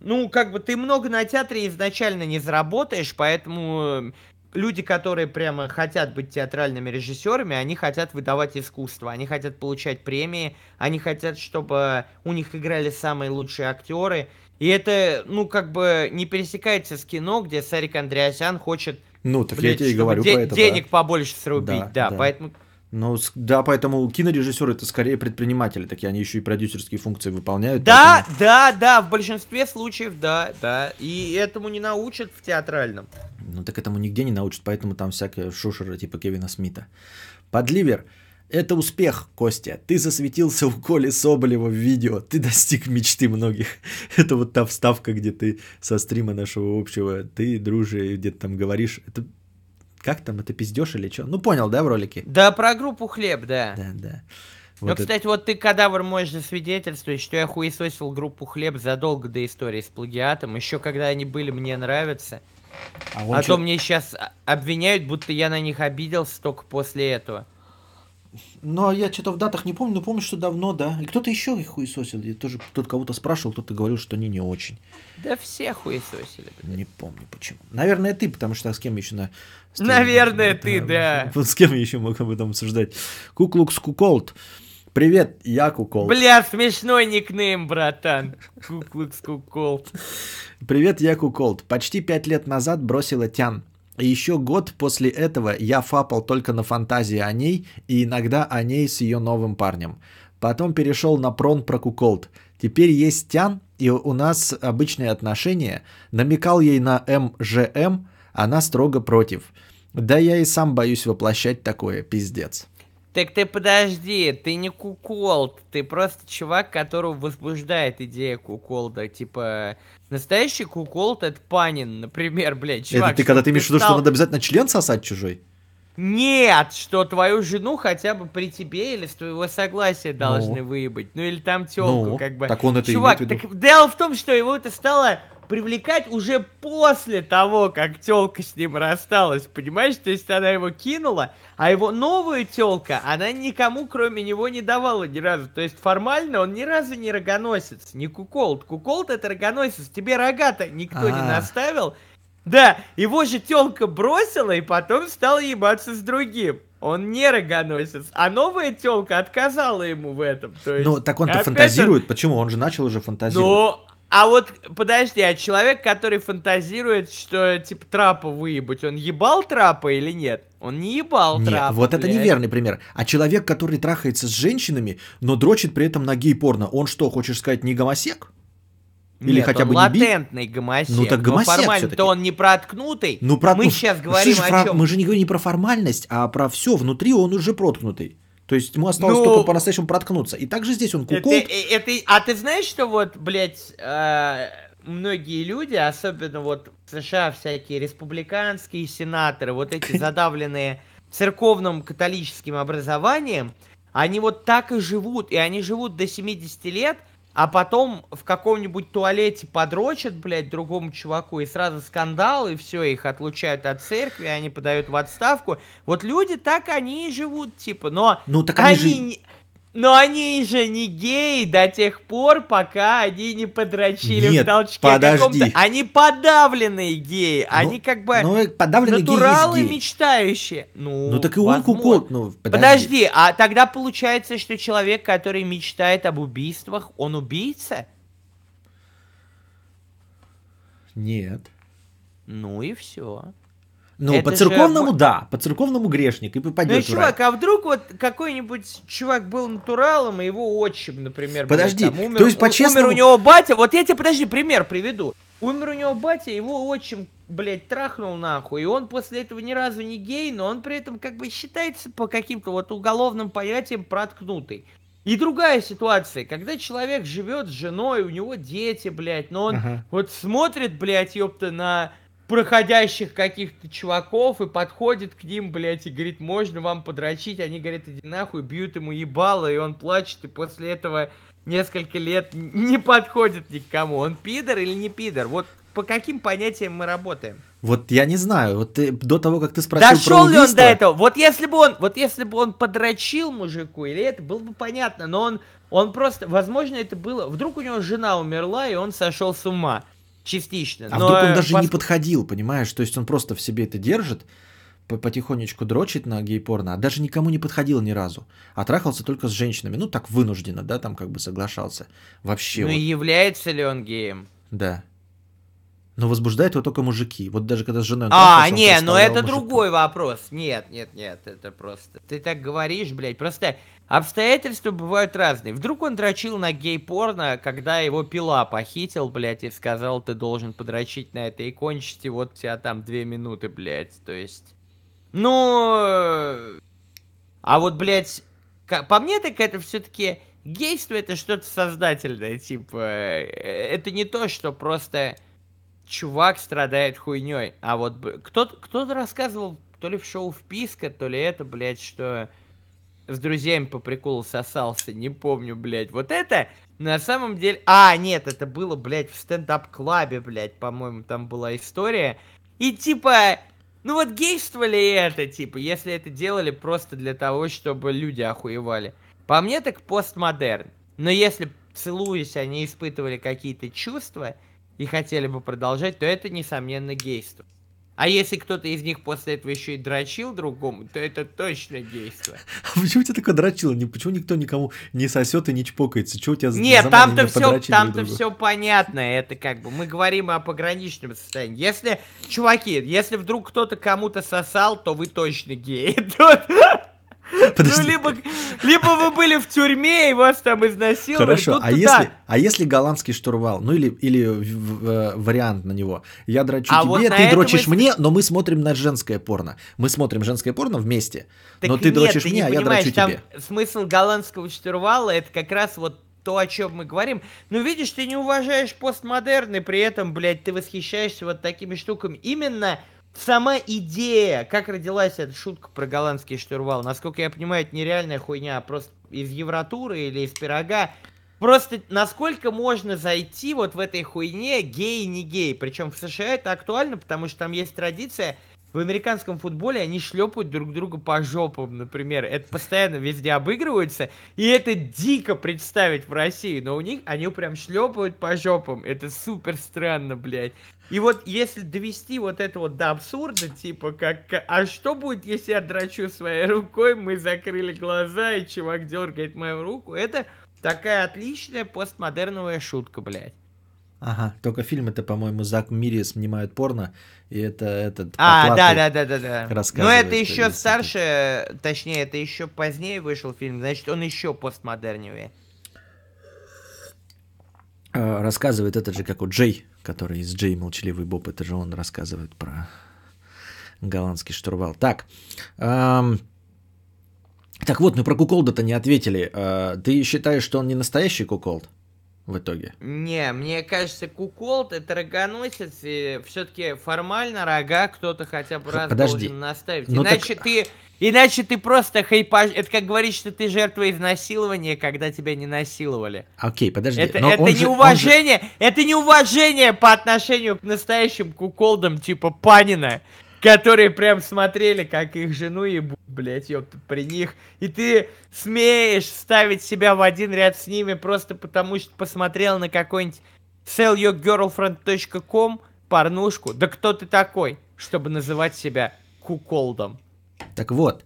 Ну, как бы ты много на театре изначально не заработаешь, поэтому э, люди, которые прямо хотят быть театральными режиссерами, они хотят выдавать искусство, они хотят получать премии, они хотят, чтобы у них играли самые лучшие актеры, и это, ну, как бы не пересекается с кино, где Сарик Андреасян хочет... Ну, так блядь, я тебе и говорю де- поэтому. Денег да. побольше срубить, да, да, да. поэтому... Ну, да, поэтому кинорежиссеры это скорее предприниматели, так они еще и продюсерские функции выполняют. Да, поэтому... да, да, в большинстве случаев, да, да. И этому не научат в театральном. Ну, так этому нигде не научат, поэтому там всякое шушера типа Кевина Смита. Подливер. Ливер. Это успех, Костя. Ты засветился у Коли Соболева в видео. Ты достиг мечты многих. Это вот та вставка, где ты со стрима нашего общего, ты, друже, где-то там говоришь. Это как там, это пиздешь или что? Ну, понял, да, в ролике? Да, про группу «Хлеб», да. Да, да. Ну, вот ну, это... кстати, вот ты, кадавр, можешь засвидетельствовать, что я хуесосил группу «Хлеб» задолго до истории с плагиатом, еще когда они были «Мне нравятся». А, а чё... то мне сейчас обвиняют, будто я на них обиделся только после этого. Но ну, а я что-то в датах не помню, но помню, что давно, да. И кто-то еще их хуесосил. Я тоже тут кого-то спрашивал, кто-то говорил, что они не очень. Да все хуесосили. Блядь. Не помню почему. Наверное, ты, потому что а с кем еще на... Наверное, это, ты, да. Вот с кем я еще мог об этом обсуждать. Куклукс Куколт. Привет, я Кукол. Бля, смешной никнейм, братан. Куклукс Куколт. Привет, я Куколт. Почти пять лет назад бросила Тян. И еще год после этого я фапал только на фантазии о ней и иногда о ней с ее новым парнем. Потом перешел на прон про куколд. Теперь есть Тян, и у нас обычные отношения. Намекал ей на МЖМ, эм эм, она строго против. Да я и сам боюсь воплощать такое, пиздец. Так ты подожди, ты не куколд, ты просто чувак, которого возбуждает идея куколда. Типа, настоящий куколд это Панин, например, блядь, чувак. Это ты когда ты имеешь в виду, что надо обязательно член сосать чужой? Нет, что твою жену хотя бы при тебе или с твоего согласия ну. должны ну. выебать. Ну или там ну, тёлку ну, как бы. Так он это Чувак, имеет в виду. так дело в том, что его это стало привлекать уже после того, как телка с ним рассталась, понимаешь? То есть она его кинула, а его новая телка, она никому, кроме него, не давала ни разу. То есть формально он ни разу не рогоносец, не куколд. Куколд это рогоносец, тебе рогата никто А-а-а. не а. наставил. Да, его же телка бросила и потом стала ебаться с другим. Он не рогоносец, а новая телка отказала ему в этом. То ну, есть, ну, так он-то фантазирует. Он... Почему? Он же начал уже фантазировать. Но а вот, подожди, а человек, который фантазирует, что, типа, трапа выебать, он ебал трапа или нет? Он не ебал нет, трапа, вот блядь. это неверный пример. А человек, который трахается с женщинами, но дрочит при этом ноги и порно он что, хочешь сказать, не гомосек? Или Нет, хотя он бы латентный не би... гомосек. Ну так гомосек формально то он не проткнутый. Ну, про... Мы сейчас ну, говорим Слушай, о чем? Мы же не говорим не про формальность, а про все. Внутри он уже проткнутый. То есть ему осталось ну, только по-настоящему проткнуться. И также здесь он кукол. Это, э, это, а ты знаешь, что вот, блядь, э, многие люди, особенно вот в США всякие республиканские сенаторы, вот эти задавленные церковным католическим образованием, они вот так и живут, и они живут до 70 лет, а потом в каком-нибудь туалете подрочат, блядь, другому чуваку, и сразу скандал, и все, их отлучают от церкви, они подают в отставку. Вот люди так, они и живут, типа, но... Ну, так они, они но они же не геи до тех пор, пока они не подрочили Нет, в толчке подожди. Они подавленные геи, но, они как бы но подавленные натуралы геи мечтающие. Ну, ну так и он кукот, ну подожди. Подожди, а тогда получается, что человек, который мечтает об убийствах, он убийца? Нет. Ну и все. Ну, это по церковному, же... да, по церковному грешник и попадет. Ну, чувак, а вдруг вот какой-нибудь чувак был натуралом, и его отчим, например, Подожди, там, умер, то есть по-честному... умер у него батя. Вот я тебе, подожди, пример приведу. Умер у него батя, его отчим, блядь, трахнул нахуй. И он после этого ни разу не гей, но он при этом как бы считается по каким-то вот уголовным понятиям проткнутый. И другая ситуация, когда человек живет с женой, у него дети, блядь, но он ага. вот смотрит, блядь, ёпта, на проходящих каких-то чуваков и подходит к ним, блядь, и говорит, можно вам подрочить? Они говорят, иди нахуй, бьют ему ебало, и он плачет, и после этого несколько лет не подходит никому. Он пидор или не пидор? Вот по каким понятиям мы работаем? Вот я не знаю, вот ты, до того, как ты спросил Дошел про убийство... ли он до этого? Вот если бы он, вот если бы он подрочил мужику, или это было бы понятно, но он, он просто, возможно, это было... Вдруг у него жена умерла, и он сошел с ума. Частично. А но вдруг он э, даже пос... не подходил, понимаешь? То есть он просто в себе это держит, потихонечку дрочит на гей-порно, а даже никому не подходил ни разу. А трахался только с женщинами. Ну, так вынужденно, да, там как бы соглашался. Вообще. Ну, вот. является ли он геем? Да. Но возбуждает его только мужики. Вот даже когда с женой... А, не, но ну, это мужика. другой вопрос. Нет, нет, нет, это просто... Ты так говоришь, блядь, просто Обстоятельства бывают разные. Вдруг он дрочил на гей-порно, когда его пила похитил, блядь, и сказал, ты должен подрочить на это и кончить, и вот у тебя там две минуты, блядь. То есть... Ну... А вот, блядь, по мне так это все-таки... Гейство это что-то создательное, типа... Э, это не то, что просто чувак страдает хуйней. А вот кто-то кто, рассказывал, то ли в шоу вписка, то ли это, блядь, что с друзьями по приколу сосался, не помню, блядь. Вот это на самом деле... А, нет, это было, блядь, в стендап-клабе, блядь, по-моему, там была история. И типа, ну вот гейство ли это, типа, если это делали просто для того, чтобы люди охуевали. По мне так постмодерн. Но если целуясь, они испытывали какие-то чувства и хотели бы продолжать, то это, несомненно, гейство. А если кто-то из них после этого еще и дрочил другому, то это точно действие. А почему у тебя такое дрочило? Почему никто никому не сосет и не чпокается? Чего у тебя Нет, там-то все, там-то все понятно. Это как бы мы говорим о пограничном состоянии. Если, чуваки, если вдруг кто-то кому-то сосал, то вы точно геи. Подожди. Ну, либо, либо вы были в тюрьме, и вас там изнасиловали. Хорошо, ну, а, если, а если голландский штурвал, ну или, или э, вариант на него, я дрочу а тебе, вот ты дрочишь мы... мне, но мы смотрим на женское порно. Мы смотрим женское порно вместе, так но ты нет, дрочишь ты мне, а я дрочу там тебе. Смысл голландского штурвала, это как раз вот то, о чем мы говорим. Ну, видишь, ты не уважаешь постмодерны при этом, блядь, ты восхищаешься вот такими штуками. Именно сама идея, как родилась эта шутка про голландский штурвал, насколько я понимаю, это нереальная хуйня, а просто из Евротуры или из пирога. Просто насколько можно зайти вот в этой хуйне гей не гей. Причем в США это актуально, потому что там есть традиция в американском футболе они шлепают друг друга по жопам, например. Это постоянно везде обыгрывается, и это дико представить в России, но у них они прям шлепают по жопам. Это супер странно, блядь. И вот если довести вот это вот до абсурда, типа, как, а что будет, если я драчу своей рукой, мы закрыли глаза, и чувак дергает мою руку, это такая отличная постмодерновая шутка, блядь. Ага, только фильм это, по-моему, Зак Мири снимает порно, и это этот А, да, да, да, да, да. Но это еще если... старше, точнее, это еще позднее вышел фильм, значит, он еще постмодерневее. А, рассказывает этот же, как у Джей, который из Джей Молчаливый Боб, это же он рассказывает про голландский штурвал. Так, эм... так вот, мы ну, про Куколда-то не ответили. Э, ты считаешь, что он не настоящий Куколд? в итоге? Не, мне кажется, Куколт это рогоносец, и все-таки формально рога кто-то хотя бы раз Подожди. должен наставить. Ну, Иначе так... ты... Иначе ты просто хайпаж... Это как говорить, что ты жертва изнасилования, когда тебя не насиловали. Окей, подожди. Это, но это неуважение, же, же... это неуважение по отношению к настоящим куколдам типа Панина которые прям смотрели, как их жену ебут, блядь, ёпта, при них. И ты смеешь ставить себя в один ряд с ними просто потому, что посмотрел на какой-нибудь sellyourgirlfriend.com порнушку. Да кто ты такой, чтобы называть себя куколдом? Так вот,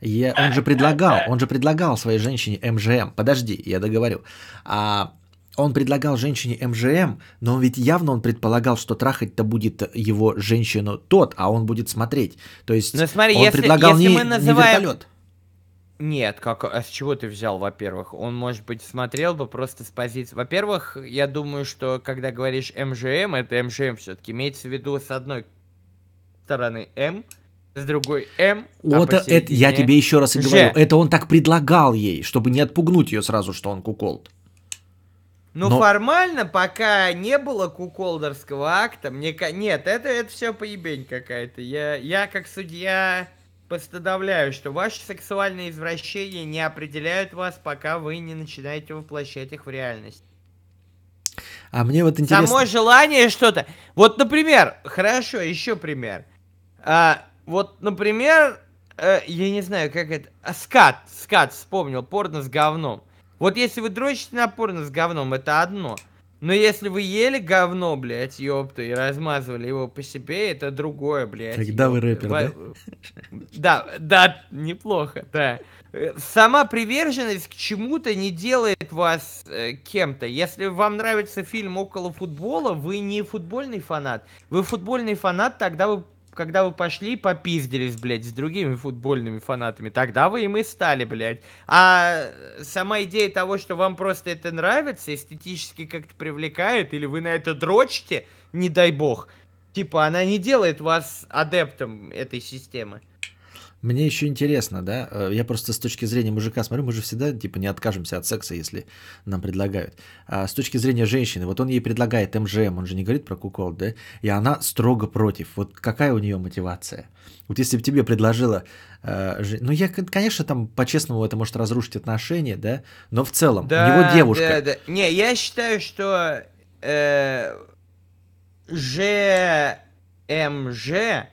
я, он же предлагал, он же предлагал своей женщине МЖМ. Подожди, я договорю. А он предлагал женщине МЖМ, но он ведь явно он предполагал, что трахать-то будет его женщину тот, а он будет смотреть. То есть но ну, смотри, он если, предлагал если не, мы называем... не вертолет. Нет, как, а с чего ты взял, во-первых? Он, может быть, смотрел бы просто с позиции... Во-первых, я думаю, что когда говоришь МЖМ, это МЖМ все-таки. Имеется в виду с одной стороны М, с другой М. А вот а это, я тебе еще раз и Ж. говорю, это он так предлагал ей, чтобы не отпугнуть ее сразу, что он куколд. Ну, Но... формально, пока не было куколдерского акта, мне... Нет, это, это все поебень какая-то. Я, я как судья постановляю, что ваши сексуальные извращения не определяют вас, пока вы не начинаете воплощать их в реальность. А мне вот интересно... Само желание что-то... Вот, например, хорошо, еще пример. А, вот, например, э, я не знаю, как это... А, скат, скат, вспомнил, порно с говном. Вот если вы дрочите напорно с говном, это одно. Но если вы ели говно, блядь, ёпта, и размазывали его по себе, это другое, блядь. Тогда ёпта. вы рэпер, Во... да? Да, да, неплохо, да. Э, сама приверженность к чему-то не делает вас э, кем-то. Если вам нравится фильм «Около футбола», вы не футбольный фанат. Вы футбольный фанат, тогда вы когда вы пошли попиздились, блядь, с другими футбольными фанатами, тогда вы им и стали, блядь. А сама идея того, что вам просто это нравится, эстетически как-то привлекает, или вы на это дрочите, не дай бог, типа она не делает вас адептом этой системы. Мне еще интересно, да, э, я просто с точки зрения мужика смотрю, мы же всегда, типа, не откажемся от секса, если нам предлагают. А с точки зрения женщины, вот он ей предлагает МЖМ, он же не говорит про кукол, да, и она строго против. Вот какая у нее мотивация? Вот если бы тебе предложила, э, ну, я, конечно, там, по-честному, это может разрушить отношения, да, но в целом, да, у него девушка. Да, да. Не, я считаю, что э, ЖМЖ...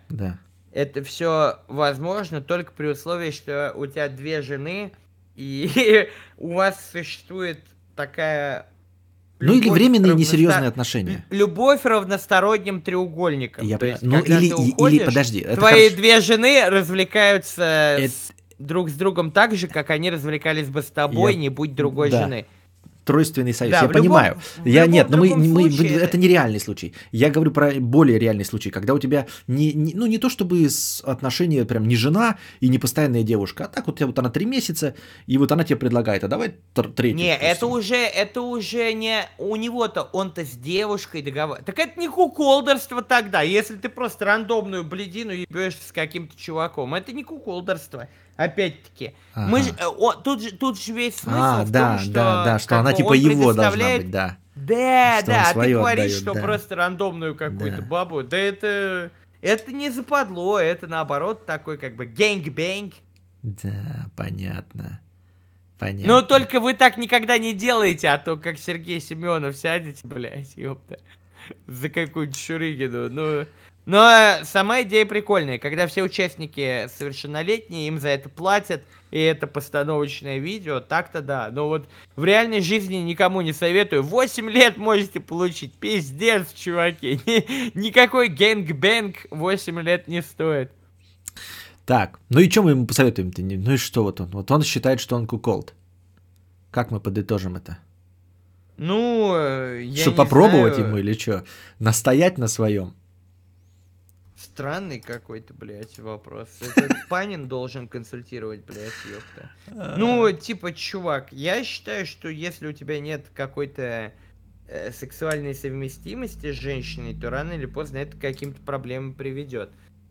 Да это все возможно только при условии, что у тебя две жены, и у вас существует такая... Ну или временные равносто... несерьезные отношения. Любовь равносторонним треугольником. Я понимаю. Ну или, уходишь, или подожди. Твои хорошо. две жены развлекаются это... с... друг с другом так же, как они развлекались бы с тобой, Я... не будь другой да. жены тройственный союз. Да, я любом, понимаю. Я любом, нет, но мы, мы это... это нереальный случай. Я говорю про более реальный случай, когда у тебя не, не ну не то чтобы отношения прям не жена и не постоянная девушка, а так вот вот она три месяца и вот она тебе предлагает, а давай третий. Не, это уже это уже не у него-то он-то с девушкой договаривается. Так это не куколдерство тогда, если ты просто рандомную бледину ебешь с каким-то чуваком, это не куколдерство. Опять-таки, ага. мы же, э, о, тут же тут же весь а, смысл а, в да, том, что типа да, да, что она типа его должна быть, да. Да, да, а ты говоришь, отдает, что да. просто рандомную какую-то да. бабу. Да это это не западло, это наоборот такой как бы гэнг-бэнг. Да, понятно. Понятно. Но ну, только вы так никогда не делаете, а то как Сергей Семенов сядете, блядь, ёпта, за какую-нибудь Шурыгину. Ну, но э, сама идея прикольная, когда все участники совершеннолетние, им за это платят, и это постановочное видео, так-то да. Но вот в реальной жизни никому не советую. 8 лет можете получить, пиздец, чуваки. Никакой гэнг-бэнг 8 лет не стоит. Так, ну и что мы ему посоветуем-то? Ну и что вот он? Вот он считает, что он куколд. Как мы подытожим это? Ну, э, я что, не попробовать знаю. ему или что? Настоять на своем? странный какой-то, блядь, вопрос. Этот Панин должен консультировать, блядь, ёпта. А. Ну, типа, чувак, я считаю, что если у тебя нет какой-то э, сексуальной совместимости с женщиной, то рано или поздно это к каким-то проблемам приведет.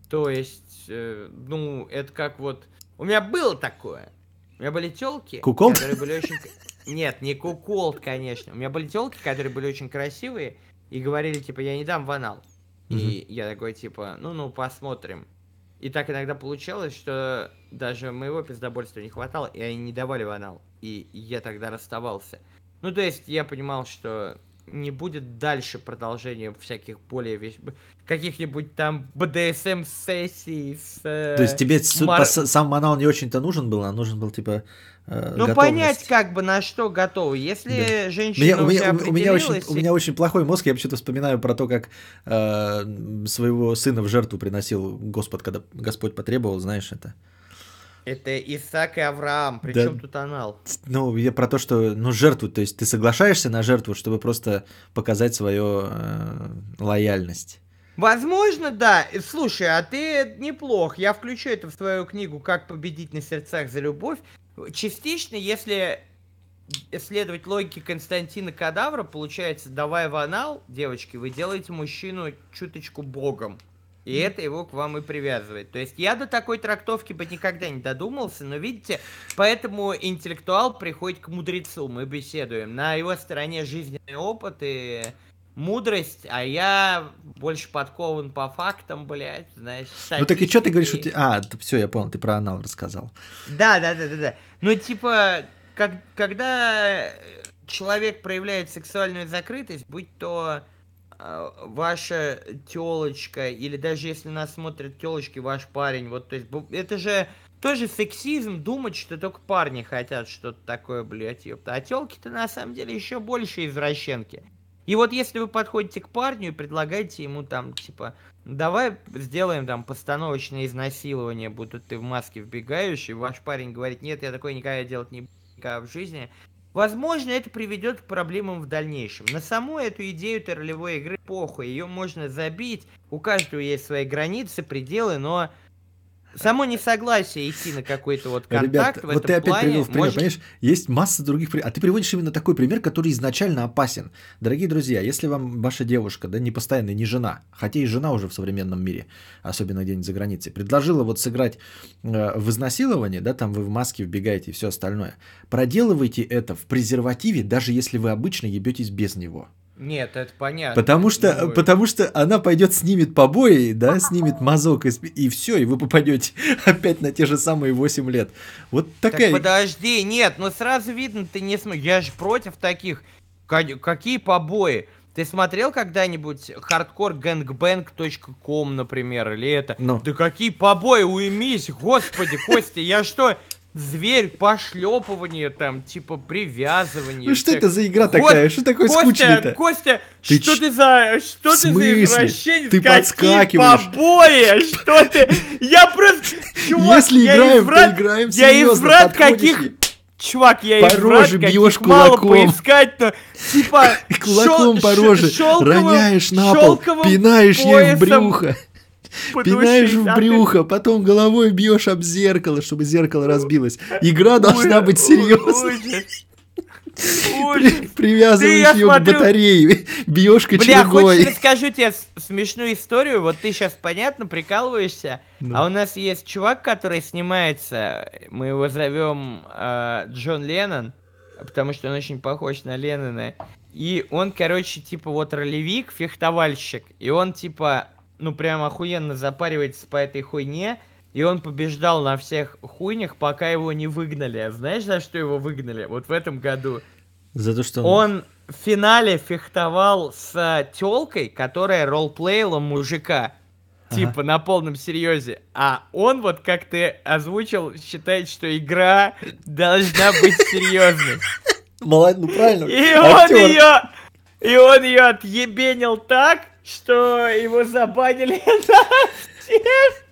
То есть, э, ну, это как вот... У меня было такое. У меня были телки, Кукол? которые были очень... Нет, не кукол конечно. У меня были телки, которые были очень красивые и говорили, типа, я не дам в анал. И я такой, типа, ну-ну, посмотрим. И так иногда получалось, что даже моего пиздобольства не хватало, и они не давали в анал. И я тогда расставался. Ну, то есть я понимал, что не будет дальше продолжения всяких более каких-нибудь там BDSM сессий с. Э, то есть тебе Мар... сам манал не очень-то нужен был, а нужен был типа. Э, ну понять как бы на что готовы. Если да. женщина у меня, у, меня, у, меня очень, у меня очень плохой мозг, я вообще то вспоминаю про то, как э, своего сына в жертву приносил Господь, когда Господь потребовал, знаешь это. Э, это Исаак и Авраам, причем да, тут анал? Ну, я про то, что, ну, жертву, то есть ты соглашаешься на жертву, чтобы просто показать свою э, лояльность. Возможно, да. Э, слушай, а ты неплох. Я включу это в свою книгу «Как победить на сердцах за любовь». Частично, если следовать логике Константина Кадавра, получается, давая в анал, девочки, вы делаете мужчину чуточку богом. И это его к вам и привязывает. То есть я до такой трактовки бы никогда не додумался, но видите, поэтому интеллектуал приходит к мудрецу, мы беседуем. На его стороне жизненный опыт и мудрость, а я больше подкован по фактам, блядь, знаешь. Ну так и что ты говоришь, что ты... А, все, я понял, ты про анал рассказал. Да, да, да, да, да. Ну типа, как, когда человек проявляет сексуальную закрытость, будь то ваша телочка, или даже если нас смотрят телочки, ваш парень, вот, то есть, это же тоже сексизм думать, что только парни хотят что-то такое, блядь, ёпта. А телки-то на самом деле еще больше извращенки. И вот если вы подходите к парню и предлагаете ему там, типа, давай сделаем там постановочное изнасилование, будто ты в маске вбегающий, ваш парень говорит, нет, я такое никогда делать не буду никогда в жизни, Возможно, это приведет к проблемам в дальнейшем. На саму эту идею ролевой игры похуй, ее можно забить, у каждого есть свои границы, пределы, но само несогласие идти на какой-то вот контакт Ребят, в вот этом ты опять плане привел в пример, может... понимаешь, есть масса других примеров, а ты приводишь именно такой пример, который изначально опасен. Дорогие друзья, если вам ваша девушка, да, не постоянная, не жена, хотя и жена уже в современном мире, особенно где-нибудь за границей, предложила вот сыграть э, в изнасилование, да, там вы в маске вбегаете и все остальное, проделывайте это в презервативе, даже если вы обычно ебетесь без него. Нет, это понятно. Потому что, Другой. потому что она пойдет снимет побои, да, снимет мазок и, и все, и вы попадете опять на те же самые 8 лет. Вот такая. Так подожди, нет, ну сразу видно, ты не смотришь. Я же против таких. Какие побои? Ты смотрел когда-нибудь hardcoregangbang.com, например, или это? Ну. Да какие побои, уймись, господи, Костя, я что, зверь, пошлепывание там, типа привязывание. Ну что это за игра такая? Что такое скучно-то? Костя, ты что ты за... Что ты за извращенец? Ты подскакиваешь. побои? Что ты? Я просто... Чувак, Если играем, то играем Я изврат каких... Чувак, я по роже бьешь кулаком. мало поискать, но типа... кулаком шел, по роже, роняешь на пол, пинаешь ей в брюхо. Пинаешь в брюхо, потом головой бьешь об зеркало, чтобы зеркало разбилось. Игра должна быть серьезной. При, привязываешь ее смотрю... к батарее, бьешь кочергой. Бля, хочешь расскажу тебе смешную историю? Вот ты сейчас, понятно, прикалываешься. Ну. А у нас есть чувак, который снимается, мы его зовем э, Джон Леннон, потому что он очень похож на Леннона. И он, короче, типа вот ролевик, фехтовальщик. И он, типа, ну, прям охуенно запаривается по этой хуйне. И он побеждал на всех хуйнях, пока его не выгнали. знаешь, за что его выгнали? Вот в этом году. За то, что он... он в финале фехтовал с а, телкой, которая ролплеила мужика. Ага. Типа на полном серьезе. А он, вот как ты озвучил, считает, что игра должна быть серьезной. Молодец, ну правильно. И он ее. И он ее отъебенил так, что его забанили на всех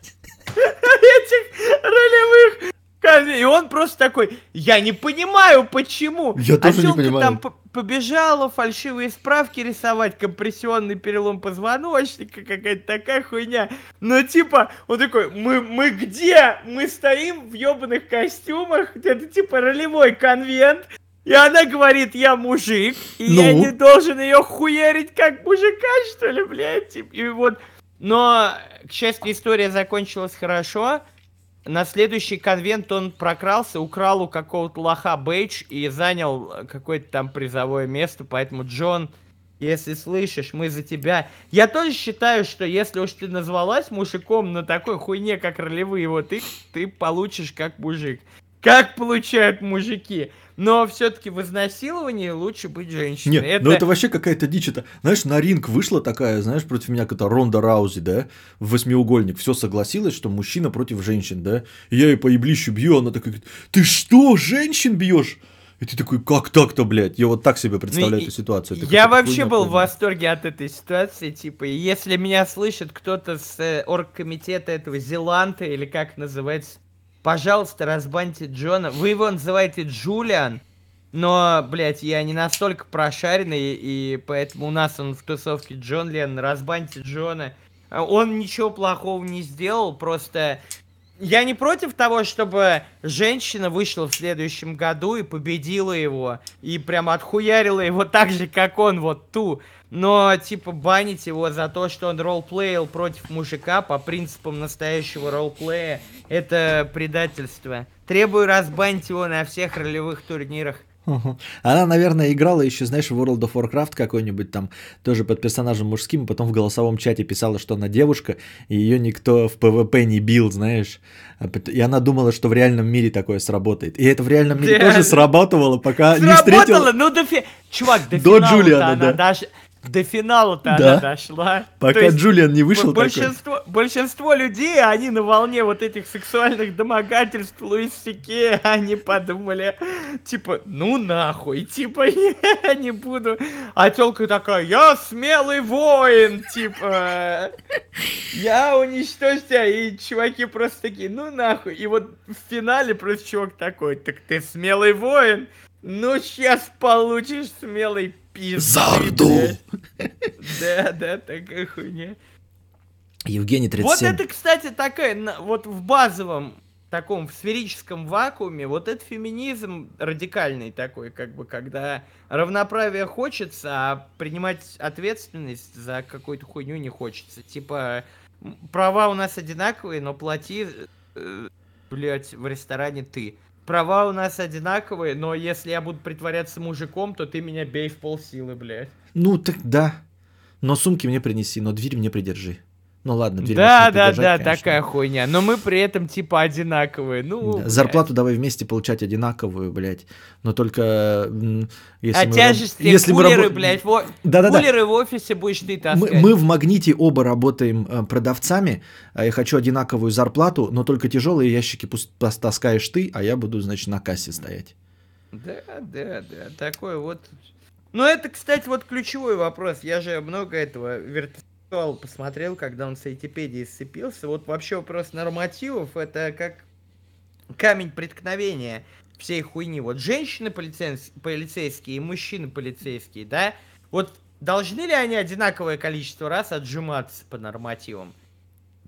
этих ролевых камер. И он просто такой, я не понимаю, почему. Я тоже не понимаю. там побежала фальшивые справки рисовать, компрессионный перелом позвоночника, какая-то такая хуйня. Но типа, он такой, мы, мы где? Мы стоим в ебаных костюмах, где-то типа ролевой конвент, и она говорит, я мужик, и ну? я не должен ее хуярить как мужика, что ли, блядь. И вот... Но, к счастью, история закончилась хорошо. На следующий конвент он прокрался, украл у какого-то лоха бейдж и занял какое-то там призовое место. Поэтому, Джон, если слышишь, мы за тебя. Я тоже считаю, что если уж ты назвалась мужиком на такой хуйне, как ролевые, вот их ты получишь как мужик. Как получают мужики но все-таки в изнасиловании лучше быть женщиной. Нет, ну это... ну это вообще какая-то дичь. Это, знаешь, на ринг вышла такая, знаешь, против меня какая-то Ронда Раузи, да, в восьмиугольник. Все согласилось, что мужчина против женщин, да. И я ее по еблищу бью, она такая говорит, ты что, женщин бьешь? И ты такой, как так-то, блядь? Я вот так себе представляю ну, эту ситуацию. Ты я вообще был в восторге от этой ситуации. Типа, если меня слышит кто-то с э, оргкомитета этого Зеланта, или как называется Пожалуйста, разбаньте Джона. Вы его называете Джулиан, но, блядь, я не настолько прошаренный, и поэтому у нас он в тусовке Джон Лен. Разбаньте Джона. А, он ничего плохого не сделал, просто... Я не против того, чтобы женщина вышла в следующем году и победила его, и прям отхуярила его так же, как он, вот ту но типа банить его за то, что он ролплеил против мужика по принципам настоящего ролплея, это предательство. Требую разбанить его на всех ролевых турнирах. Она, наверное, играла еще, знаешь, в World of Warcraft какой-нибудь там, тоже под персонажем мужским, потом в голосовом чате писала, что она девушка, и ее никто в PvP не бил, знаешь. А и она думала, что в реальном мире такое сработает. И это в реальном мире да. тоже срабатывало, пока сработало, не встретила... Сработало, ну до фи... Чувак, до, до Джулиана, да. даже до финала-то да. она дошла. Пока есть, Джулиан не вышел большинство, такой. Большинство людей, они на волне вот этих сексуальных домогательств Луис Сике, они подумали, типа, ну нахуй, типа, я не буду. А телка такая, я смелый воин, типа, я уничтожу тебя. И чуваки просто такие, ну нахуй. И вот в финале просто чувак такой, так ты смелый воин, ну сейчас получишь смелый пизды, Зарду! Да, да, такая хуйня. Евгений 37. Вот это, кстати, такая, вот в базовом таком в сферическом вакууме, вот этот феминизм радикальный такой, как бы, когда равноправие хочется, а принимать ответственность за какую-то хуйню не хочется. Типа, права у нас одинаковые, но плати, э, блядь, в ресторане ты. Права у нас одинаковые, но если я буду притворяться мужиком, то ты меня бей в полсилы, блядь. Ну, так да. Но сумки мне принеси, но дверь мне придержи. Ну ладно, дверь Да, да, держать, да, конечно. такая хуйня. Но мы при этом типа одинаковые. Ну, да. Зарплату давай вместе получать одинаковую, блядь. Но только если а мы... тяжести, если кулеры, мы раб... блядь, во... да, да, кулеры да. в офисе будешь ты таскать. Мы, мы в магните оба работаем э, продавцами. А я хочу одинаковую зарплату, но только тяжелые ящики таскаешь ты, а я буду, значит, на кассе стоять. Да, да, да. Такое вот. Ну, это, кстати, вот ключевой вопрос. Я же много этого вертел искал, посмотрел, когда он с Айтипедией сцепился. Вот вообще вопрос нормативов, это как камень преткновения всей хуйни. Вот женщины полицейские и мужчины полицейские, да? Вот должны ли они одинаковое количество раз отжиматься по нормативам?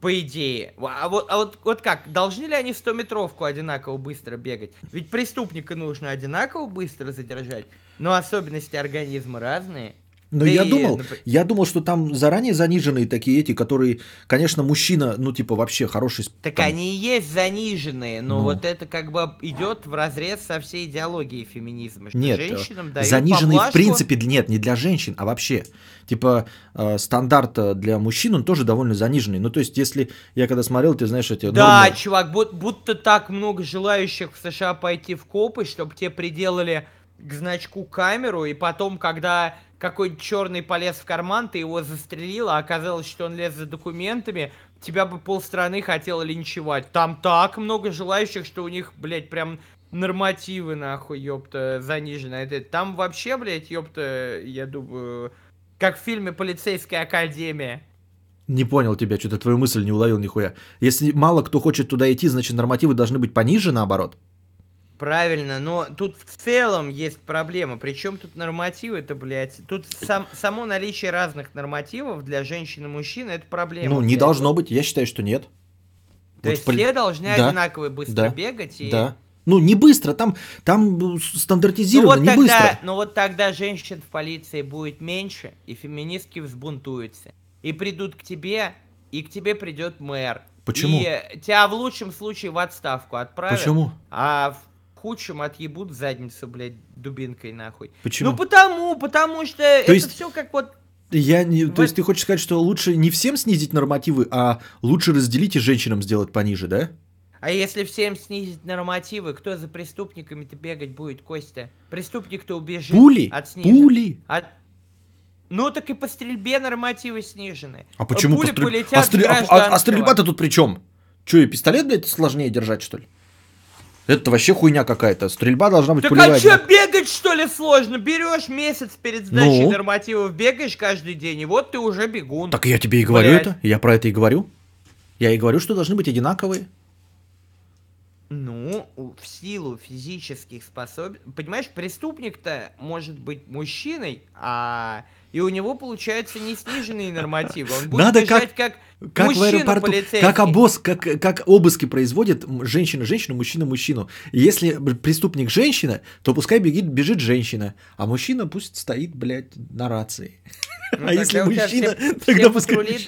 По идее. А вот, а вот, вот как? Должны ли они 100-метровку одинаково быстро бегать? Ведь преступника нужно одинаково быстро задержать, но особенности организма разные. Но да я и... думал, я думал, что там заранее заниженные такие эти, которые, конечно, мужчина, ну типа вообще хороший. Так там... они и есть заниженные, но ну. вот это как бы идет в разрез со всей идеологией феминизма. Что нет, э, женщинам дают заниженные поблажку. в принципе нет, не для женщин, а вообще. Типа э, стандарт э, для мужчин он тоже довольно заниженный. Ну то есть если я когда смотрел, ты знаешь эти. Да, нормы... чувак, будь, будто так много желающих в США пойти в копы, чтобы тебе приделали к значку камеру, и потом, когда какой-нибудь черный полез в карман, ты его застрелил, а оказалось, что он лез за документами, тебя бы полстраны хотело линчевать. Там так много желающих, что у них, блядь, прям нормативы, нахуй, ёпта, занижены. Там вообще, блядь, ёпта, я думаю, как в фильме «Полицейская академия». Не понял тебя, что-то твою мысль не уловил нихуя. Если мало кто хочет туда идти, значит нормативы должны быть пониже, наоборот. Правильно, но тут в целом есть проблема. Причем тут нормативы это, блядь, тут сам, само наличие разных нормативов для женщин и мужчин это проблема. Ну, не блядь. должно быть, я считаю, что нет. То вот есть пол... все должны да, одинаково быстро да, бегать и. Да. Ну, не быстро, там, там э, стандартизировано, ну, вот не тогда, быстро. Ну вот тогда женщин в полиции будет меньше, и феминистки взбунтуются. И придут к тебе, и к тебе придет мэр. Почему? И э, тебя в лучшем случае в отставку отправят. Почему? А в худшем отъебут задницу, блядь, дубинкой нахуй. Почему? Ну потому, потому что То это есть... все как вот я не, вот. то есть ты хочешь сказать, что лучше не всем снизить нормативы, а лучше разделить и женщинам сделать пониже, да? А если всем снизить нормативы, кто за преступниками-то бегать будет, Костя? Преступник-то убежит пули, от снижения. Пули, от... Ну так и по стрельбе нормативы снижены. А почему пули по стрель... полетят а, стрель... а, а, а стрельба-то тут при чем? Че, и пистолет, блядь, сложнее держать, что ли? Это вообще хуйня какая-то. Стрельба должна быть так пулевая. а что, бегать что ли сложно? Берешь месяц перед ну. сдачей ну? нормативов, бегаешь каждый день, и вот ты уже бегун. Так я тебе и говорю Блядь. это. Я про это и говорю. Я и говорю, что должны быть одинаковые. Ну, в силу физических способностей. Понимаешь, преступник-то может быть мужчиной, а и у него получаются не сниженные нормативы. Он будет Надо бежать как, как, как в аэропорту, как обоз, как, как обыски производят женщина женщину, мужчина мужчину. если преступник женщина, то пускай бегит, бежит женщина, а мужчина пусть стоит, блядь, на рации. Ну, а если мужчина, все, тогда все пускай... Патрули...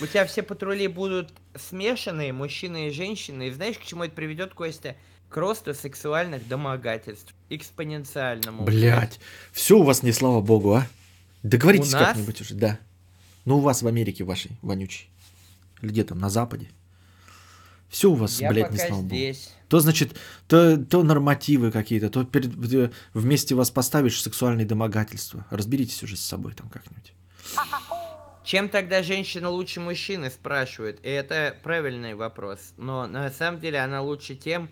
У тебя все патрули будут смешанные, мужчины и женщины. И знаешь, к чему это приведет, Костя? К росту сексуальных домогательств. Экспоненциальному. Блять, все у вас не слава богу, а? Договоритесь нас... как-нибудь уже, да. Ну, у вас в Америке вашей, вонючей. Или где там, на Западе. Все у вас, Я блядь, не слава здесь. богу. То, значит, то, то нормативы какие-то, то перед, вместе вас поставишь сексуальные домогательства. Разберитесь уже с собой там как-нибудь. Чем тогда женщина лучше мужчины, спрашивают. И это правильный вопрос. Но на самом деле она лучше тем,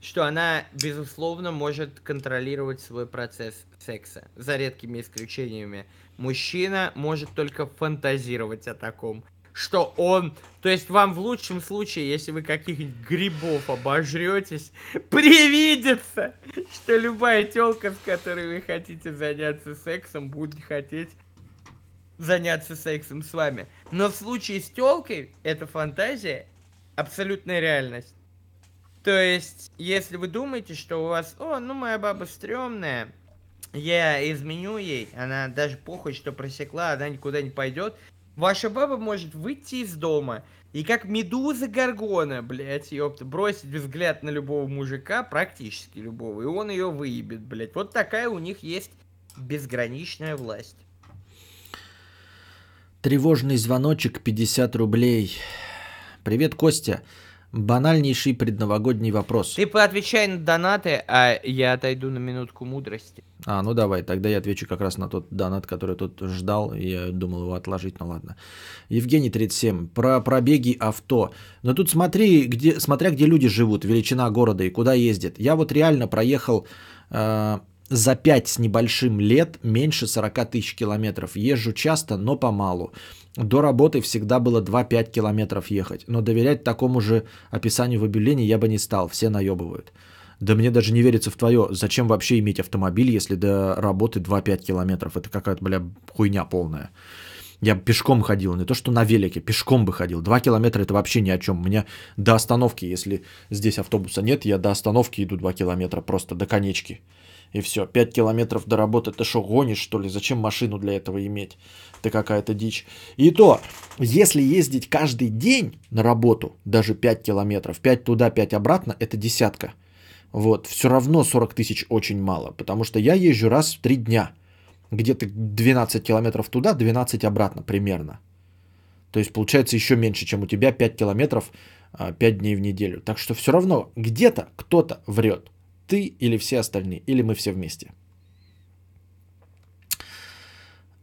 что она, безусловно, может контролировать свой процесс секса. За редкими исключениями. Мужчина может только фантазировать о таком. Что он... То есть вам в лучшем случае, если вы каких-нибудь грибов обожретесь, привидится, что любая телка, с которой вы хотите заняться сексом, будет хотеть заняться сексом с вами. Но в случае с телкой это фантазия абсолютная реальность. То есть, если вы думаете, что у вас, о, ну моя баба стрёмная, я изменю ей, она даже похуй, что просекла, она никуда не пойдет. Ваша баба может выйти из дома и как медуза Гаргона, блядь, ёпта, бросить взгляд на любого мужика, практически любого, и он ее выебет, блядь. Вот такая у них есть безграничная власть. Тревожный звоночек 50 рублей. Привет, Костя. Банальнейший предновогодний вопрос. Ты поотвечай на донаты, а я отойду на минутку мудрости. А, ну давай, тогда я отвечу как раз на тот донат, который тут ждал. Я думал его отложить, но ну ладно. Евгений 37. Про пробеги авто. Но тут смотри, где, смотря где люди живут, величина города и куда ездят. Я вот реально проехал э, за 5 с небольшим лет меньше 40 тысяч километров. Езжу часто, но помалу. До работы всегда было 2-5 километров ехать. Но доверять такому же описанию в объявлении я бы не стал. Все наебывают. Да мне даже не верится в твое. Зачем вообще иметь автомобиль, если до работы 2-5 километров? Это какая-то, бля, хуйня полная. Я пешком ходил, не то что на велике, пешком бы ходил. Два километра это вообще ни о чем. У меня до остановки, если здесь автобуса нет, я до остановки иду два километра просто до конечки и все. 5 километров до работы, ты что, гонишь, что ли? Зачем машину для этого иметь? Ты какая-то дичь. И то, если ездить каждый день на работу, даже 5 километров, 5 туда, 5 обратно, это десятка. Вот, все равно 40 тысяч очень мало, потому что я езжу раз в 3 дня, где-то 12 километров туда, 12 обратно примерно. То есть получается еще меньше, чем у тебя 5 километров 5 а, дней в неделю. Так что все равно где-то кто-то врет ты или все остальные, или мы все вместе.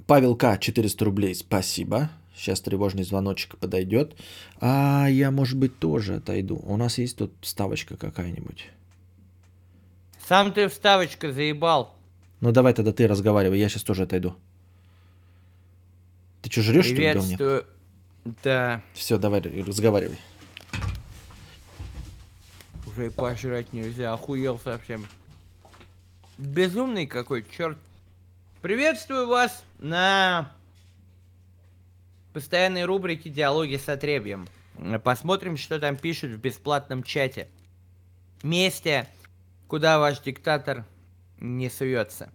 Павел К. 400 рублей, спасибо. Сейчас тревожный звоночек подойдет. А я, может быть, тоже отойду. У нас есть тут вставочка какая-нибудь. Сам ты вставочка заебал. Ну давай тогда ты разговаривай, я сейчас тоже отойду. Ты что, жрешь, что ли, мне? Да. Все, давай, разговаривай уже и пожрать нельзя, охуел совсем. Безумный какой, черт. Приветствую вас на постоянной рубрике «Диалоги с отребьем». Посмотрим, что там пишут в бесплатном чате. Месте, куда ваш диктатор не суется.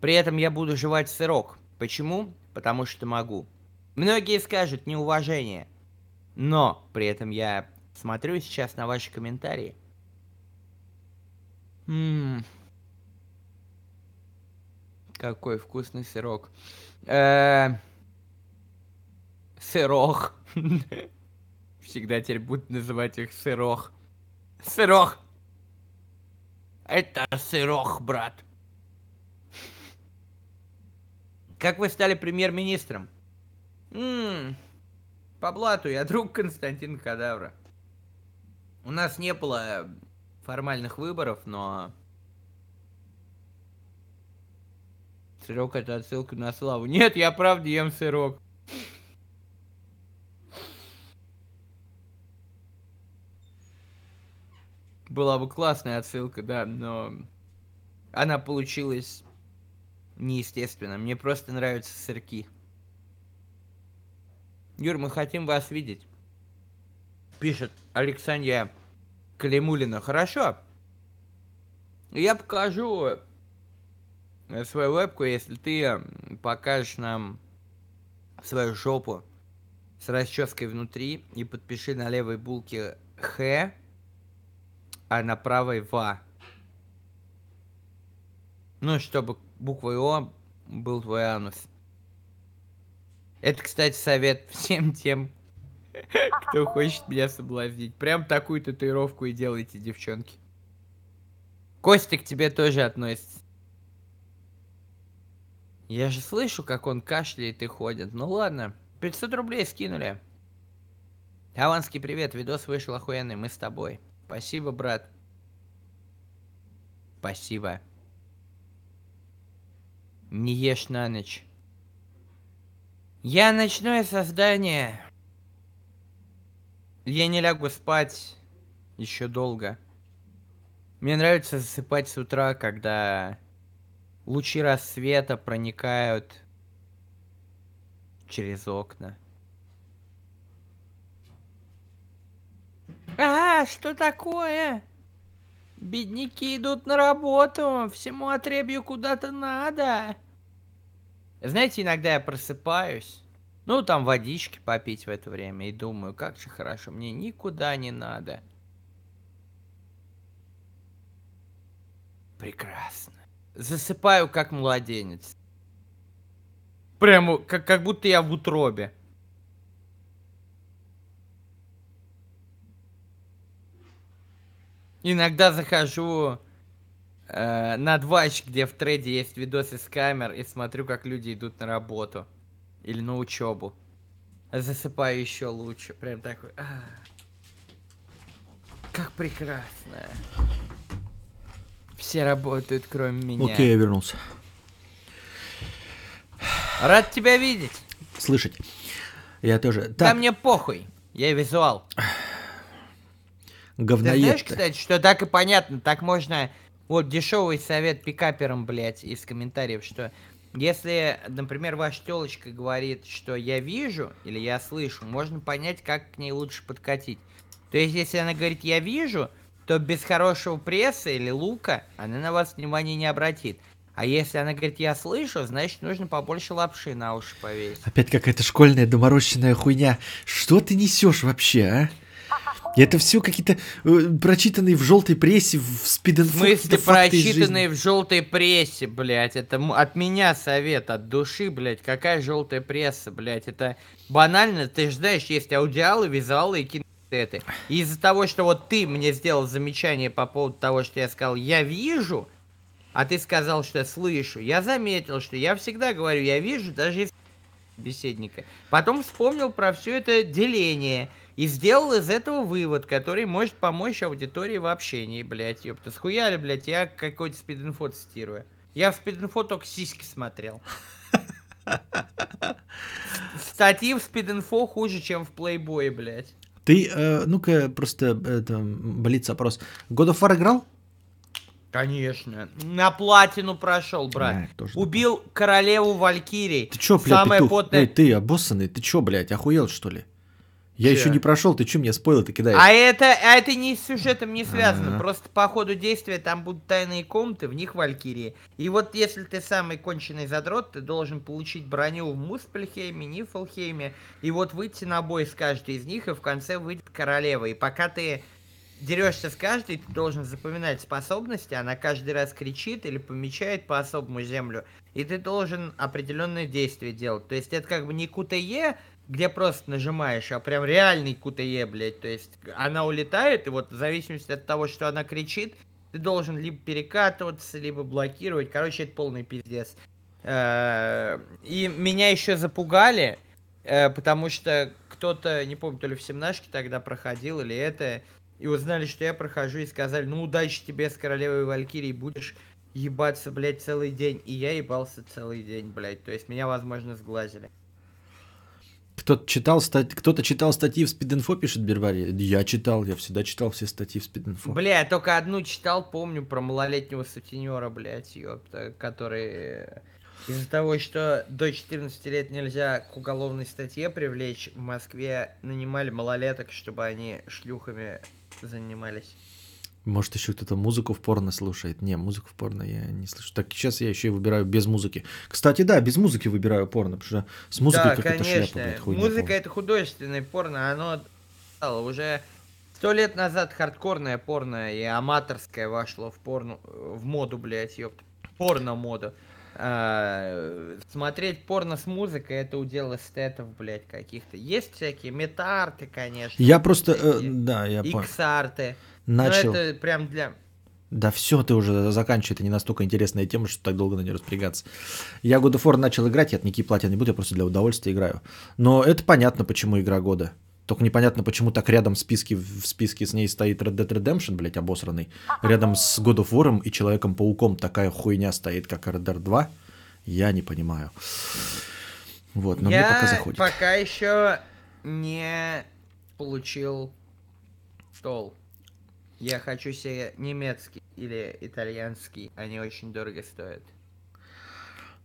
При этом я буду жевать сырок. Почему? Потому что могу. Многие скажут неуважение. Но при этом я смотрю сейчас на ваши комментарии – Ммм. Какой вкусный сырок. Э сырок. Всегда теперь будут называть их сырок. Сырок. Это сырок, брат. Как вы стали премьер-министром? Ммм. По блату, я друг Константина Кадавра. У нас не было формальных выборов, но... Сырок это отсылка на славу. Нет, я правда ем сырок. Была бы классная отсылка, да, но она получилась неестественно. Мне просто нравятся сырки. Юр, мы хотим вас видеть. Пишет Александр Климулина. Хорошо. Я покажу э, свою вебку, если ты э, покажешь нам свою жопу с расческой внутри и подпиши на левой булке Х, а на правой ВА. Ну, чтобы буквой О был твой анус. Это, кстати, совет всем тем, Кто хочет меня соблазнить? Прям такую татуировку и делайте, девчонки. Костик, тебе тоже относится. Я же слышу, как он кашляет и ходит. Ну ладно, 500 рублей скинули. Аванский привет, видос вышел охуенный, мы с тобой. Спасибо, брат. Спасибо. Не ешь на ночь. Я ночное создание. Я не лягу спать еще долго. Мне нравится засыпать с утра, когда лучи рассвета проникают через окна. А, что такое? Бедняки идут на работу, всему отребью куда-то надо. Знаете, иногда я просыпаюсь, ну, там водички попить в это время. И думаю, как же хорошо, мне никуда не надо. Прекрасно. Засыпаю как младенец. Прямо как, как будто я в утробе. Иногда захожу э, на двач, где в треде есть видосы с камер, и смотрю, как люди идут на работу. Или на учебу. Засыпаю еще лучше. Прям такой. А Как прекрасно. Все работают, кроме меня. Окей, я вернулся. Рад тебя видеть. Слышать. Я тоже. Так. Да мне похуй. Я визуал. Говноед. Ты знаешь, кстати, что так и понятно. Так можно... Вот дешевый совет пикаперам, блядь, из комментариев, что если, например, ваша телочка говорит, что я вижу или я слышу, можно понять, как к ней лучше подкатить. То есть, если она говорит «я вижу», то без хорошего пресса или лука она на вас внимания не обратит. А если она говорит «я слышу», значит, нужно побольше лапши на уши повесить. Опять какая-то школьная доморощенная хуйня. Что ты несешь вообще, а? Это все какие-то э, прочитанные в желтой прессе, в спиденфоксе. В смысле прочитанные в желтой прессе, блядь? Это от меня совет, от души, блядь. Какая желтая пресса, блядь? Это банально, ты же знаешь, есть аудиалы, визуалы и кинеты. Из-за того, что вот ты мне сделал замечание по поводу того, что я сказал «я вижу», а ты сказал, что «слышу», я заметил, что я всегда говорю «я вижу», даже если беседника. Потом вспомнил про все это деление – и сделал из этого вывод, который может помочь аудитории в общении, блядь, ёпта. Схуяли, блядь, я какой-то спид-инфо цитирую. Я в спид-инфо только сиськи смотрел. Статьи в спид-инфо хуже, чем в плейбое, блядь. Ты, э, ну-ка, просто, это, болит запрос. God of War играл? Конечно. На платину прошел, брат. Да, Убил королеву Валькирии. Ты чё, блядь, Самое петух? потная... Эй, ты обоссанный, ты чё, блядь, охуел, что ли? Я еще не прошел, ты что мне спойлы-то кидаешь? А это, а это не с сюжетом не связано, А-а-а. просто по ходу действия там будут тайные комнаты, в них Валькирии. И вот если ты самый конченый задрот, ты должен получить броню в Муспельхейме, Нифлхейме, и вот выйти на бой с каждой из них, и в конце выйдет королева. И пока ты дерешься с каждой, ты должен запоминать способности, она каждый раз кричит или помечает по особому землю, и ты должен определенные действия делать. То есть это как бы не QTE, где просто нажимаешь, а прям реальный кутае, e, блядь. То есть она улетает, и вот в зависимости от того, что она кричит, ты должен либо перекатываться, либо блокировать. Короче, это полный пиздец. Э, и меня еще запугали, э, потому что кто-то, не помню, то ли в семнашке тогда проходил, или это, и узнали, что я прохожу, и сказали, ну, удачи тебе с Королевой валькирии, будешь ебаться, блядь, целый день. И я ебался целый день, блядь. То есть меня, возможно, сглазили. Кто-то читал, стать... Кто-то читал статьи в Спидинфо, пишет Бервари. Я читал, я всегда читал все статьи в Спидинфо. Бля, я только одну читал, помню, про малолетнего сутенера, блядь, ёпта, который... Э, из-за того, что до 14 лет нельзя к уголовной статье привлечь, в Москве нанимали малолеток, чтобы они шлюхами занимались. Может, еще кто-то музыку в порно слушает. Не, музыку в порно я не слышу. Так, сейчас я еще и выбираю без музыки. Кстати, да, без музыки выбираю порно, потому что с музыкой да, какая-то шляпа, блядь, хуйня. Музыка порно. это художественное порно, оно стало уже сто лет назад хардкорное порно и аматорское вошло в порно, в моду, блядь, ёпта. Порно-мода. А, смотреть порно с музыкой это удел эстетов, блядь, каких-то. Есть всякие метарты, конечно. Я просто, э, да, я Иксарты. Начал. Но это прям для... Да все, ты уже заканчивай, это не настолько интересная тема, что так долго на нее распрягаться. Я God of War начал играть, я от Ники платья не буду, я просто для удовольствия играю. Но это понятно, почему игра года. Только непонятно, почему так рядом в списке, в списке с ней стоит Red Dead Redemption, блядь, обосранный. Рядом с God of War и Человеком-пауком такая хуйня стоит, как Red Dead 2. Я не понимаю. Вот, но я мне пока заходит. пока еще не получил стол. Я хочу себе немецкий или итальянский. Они очень дорого стоят.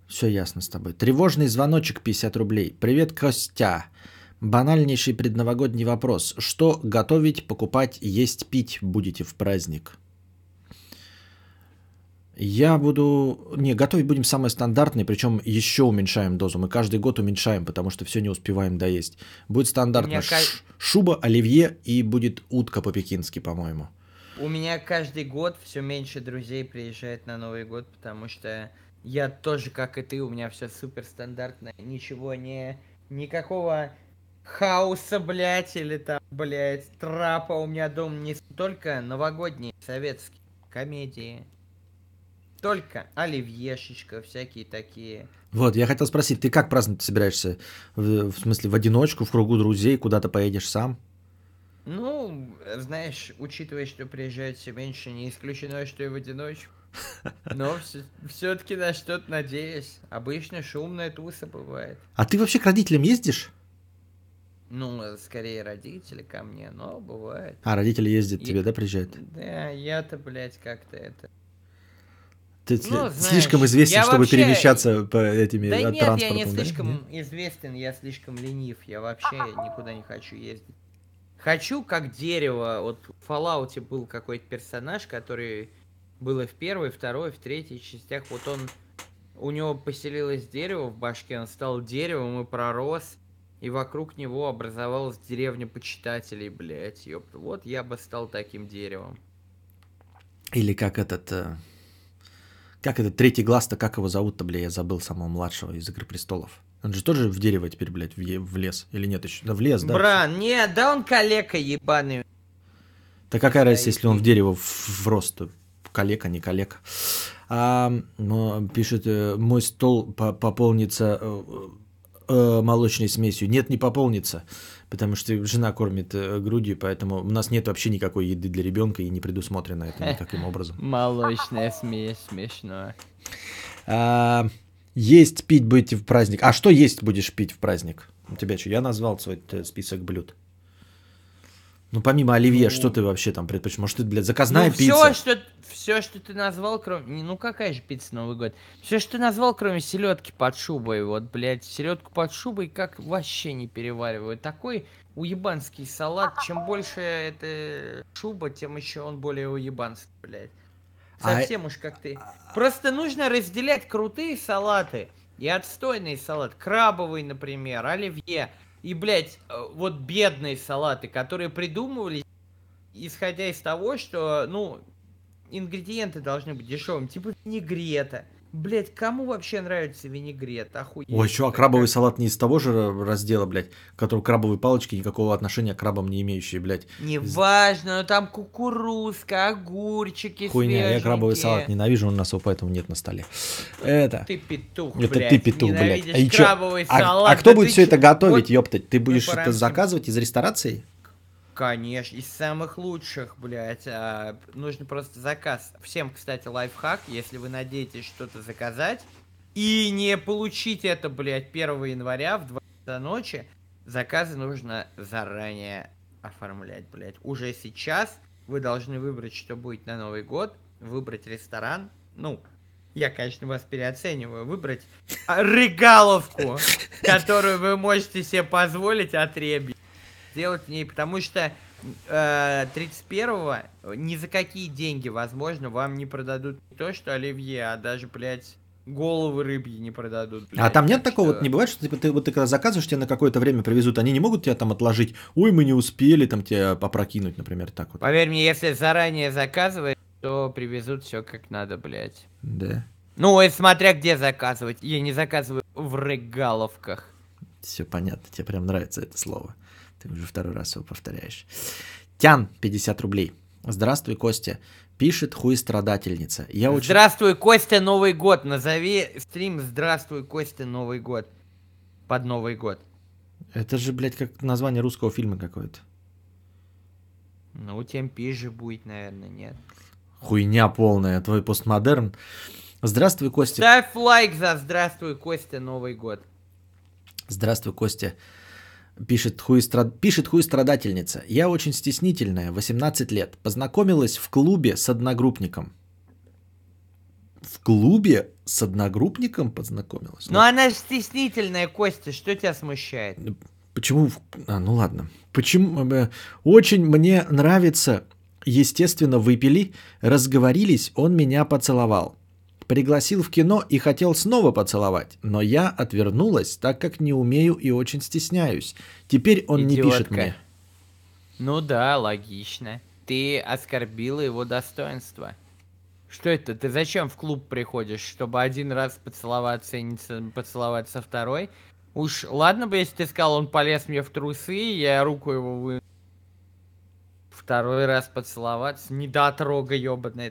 Все ясно с тобой. Тревожный звоночек 50 рублей. Привет, Костя. Банальнейший предновогодний вопрос. Что готовить, покупать, есть, пить будете в праздник? Я буду... Не, готовить будем самое стандартное, причем еще уменьшаем дозу. Мы каждый год уменьшаем, потому что все не успеваем доесть. Будет стандартно ш... Кай... шуба, оливье и будет утка по-пекински, по-моему. У меня каждый год все меньше друзей приезжает на Новый год, потому что я тоже, как и ты, у меня все супер стандартное. Ничего не... Никакого хаоса, блядь, или там, блядь, трапа у меня дом не только новогодние советские комедии. Только оливьешечка, всякие такие. Вот, я хотел спросить, ты как праздновать собираешься? В, в смысле, в одиночку, в кругу друзей, куда-то поедешь сам? Ну, знаешь, учитывая, что приезжают все меньше, не исключено, что и в одиночку. Но все-таки на что-то надеюсь. Обычно шумная туса бывает. А ты вообще к родителям ездишь? Ну, скорее родители ко мне, но бывает. А, родители ездят к тебе, да, приезжают? Да, я-то, блядь, как-то это... Ты ну, знаешь, слишком известен, чтобы вообще... перемещаться по этими да э, нет, транспортом, я не да? слишком нет? известен, я слишком ленив, я вообще никуда не хочу ездить. Хочу как дерево. Вот в Fallout был какой-то персонаж, который был и в первой, второй, в третьей частях. Вот он, у него поселилось дерево в башке, он стал деревом и пророс и вокруг него образовалась деревня почитателей, блядь, ёпта. Вот я бы стал таким деревом. Или как этот... Э, как этот третий глаз-то, как его зовут-то, бля, я забыл самого младшего из «Игры престолов». Он же тоже в дерево теперь, блядь, в, лес. Или нет еще? Да в лес, да? Бран, нет, да он калека ебаный. Да какая разница, если он в дерево врос, то э, калека, не калека. А, но, пишет, э, мой стол пополнится э, молочной смесью. Нет, не пополнится, потому что жена кормит э, грудью, поэтому у нас нет вообще никакой еды для ребенка и не предусмотрено это никаким образом. Молочная смесь, смешно. А, есть пить будете в праздник. А что есть будешь пить в праздник? У тебя что, я назвал свой э, список блюд. Ну, помимо оливье, ну, что ты вообще там предпочитаешь? Может, ты, блядь, заказная ну, пицца? Все что, все, что ты назвал, кроме... Ну, какая же пицца Новый год? Все, что ты назвал, кроме селедки под шубой. Вот, блядь, селедку под шубой как вообще не перевариваю. Такой уебанский салат. Чем больше это шуба, тем еще он более уебанский, блядь. А э, Совсем а... уж как ты. Просто нужно разделять крутые салаты и отстойные салаты. Крабовый, например, оливье. И, блядь, э, вот бедные салаты, которые придумывали, исходя из того, что, ну, ингредиенты должны быть дешевыми, типа винегрета, Блять, кому вообще нравится винегрет? Охуеть. Ой, чувак, крабовый салат не из того же раздела, блядь, который крабовые палочки никакого отношения к крабам не имеющие, блядь. Неважно, но ну там кукурузка, огурчики Хуйня, свеженькие. я крабовый салат ненавижу, он у нас его поэтому нет на столе. Это... Ты петух, блядь. Это ты петух, блядь. А, чё? А, а, салат, а кто да будет все чё? это готовить, вот... ёптать? Ты будешь ну, это заказывать из ресторации? Конечно, из самых лучших, блядь. А, нужно просто заказ. Всем, кстати, лайфхак, если вы надеетесь что-то заказать и не получить это, блядь, 1 января в 2 часа ночи, заказы нужно заранее оформлять, блядь. Уже сейчас вы должны выбрать, что будет на Новый год, выбрать ресторан, ну, я, конечно, вас переоцениваю, выбрать а, регаловку, которую вы можете себе позволить отребить сделать в ней, потому что э, 31-го ни за какие деньги, возможно, вам не продадут не то, что оливье, а даже, блядь, головы рыбьи не продадут. А блядь. А там нет такого, что... вот не бывает, что типа, ты вот ты когда заказываешь, тебе на какое-то время привезут, они не могут тебя там отложить, ой, мы не успели там тебя попрокинуть, например, так вот. Поверь мне, если заранее заказываешь, то привезут все как надо, блядь. Да. Ну, и смотря где заказывать. Я не заказываю в регаловках. Все понятно, тебе прям нравится это слово. Ты уже второй раз его повторяешь. Тян, 50 рублей. Здравствуй, Костя. Пишет хуй Я очень... Здравствуй, Костя, Новый год. Назови стрим «Здравствуй, Костя, Новый год». Под Новый год. Это же, блядь, как название русского фильма какое-то. Ну, тем пизже будет, наверное, нет. Хуйня полная, твой постмодерн. Здравствуй, Костя. Ставь лайк за «Здравствуй, Костя, Новый год». Здравствуй, Костя пишет хуистра пишет хуистрадательница Я очень стеснительная, 18 лет. Познакомилась в клубе с одногруппником. В клубе с одногруппником познакомилась? Ну, она же стеснительная, Костя, что тебя смущает? Почему? А, ну ладно. Почему? Э, очень мне нравится, естественно, выпили, разговорились, он меня поцеловал. Пригласил в кино и хотел снова поцеловать, но я отвернулась, так как не умею и очень стесняюсь. Теперь он Идиотка. не пишет мне. Ну да, логично. Ты оскорбила его достоинство. Что это? Ты зачем в клуб приходишь, чтобы один раз поцеловаться и не поцеловаться второй? Уж ладно бы, если ты сказал, он полез мне в трусы, я руку его вы... Второй раз поцеловаться. Не до отрога,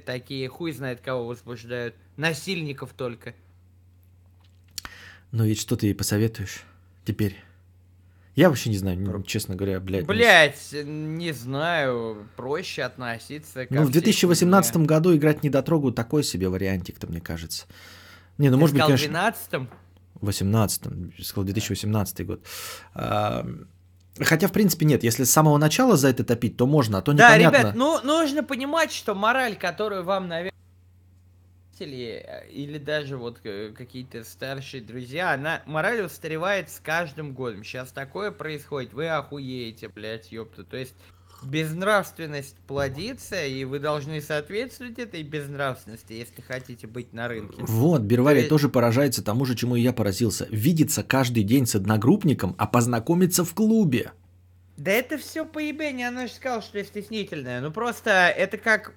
Такие хуй знает, кого возбуждают. Насильников только. Но ну, ведь что ты ей посоветуешь теперь? Я вообще не знаю, Про... честно говоря, блядь. Ну, блядь, не... не знаю, проще относиться Ну, в 2018 мне. году играть недотрогу такой себе вариантик-то, мне кажется. Не, ну, Ты может быть, конечно... в 12 18 сказал 2018 год. А, Хотя, в принципе, нет, если с самого начала за это топить, то можно, а то непонятно. Да, ребят, ну, нужно понимать, что мораль, которую вам, наверное, или даже вот э, какие-то старшие друзья, она, мораль устаревает с каждым годом. Сейчас такое происходит, вы охуеете, блядь, ёпта. То есть, безнравственность плодится, и вы должны соответствовать этой безнравственности, если хотите быть на рынке. Вот, Бервария То тоже поражается тому же, чему и я поразился. Видеться каждый день с одногруппником, а познакомиться в клубе. Да это все поебение, она же сказала, что я стеснительная. Ну просто это как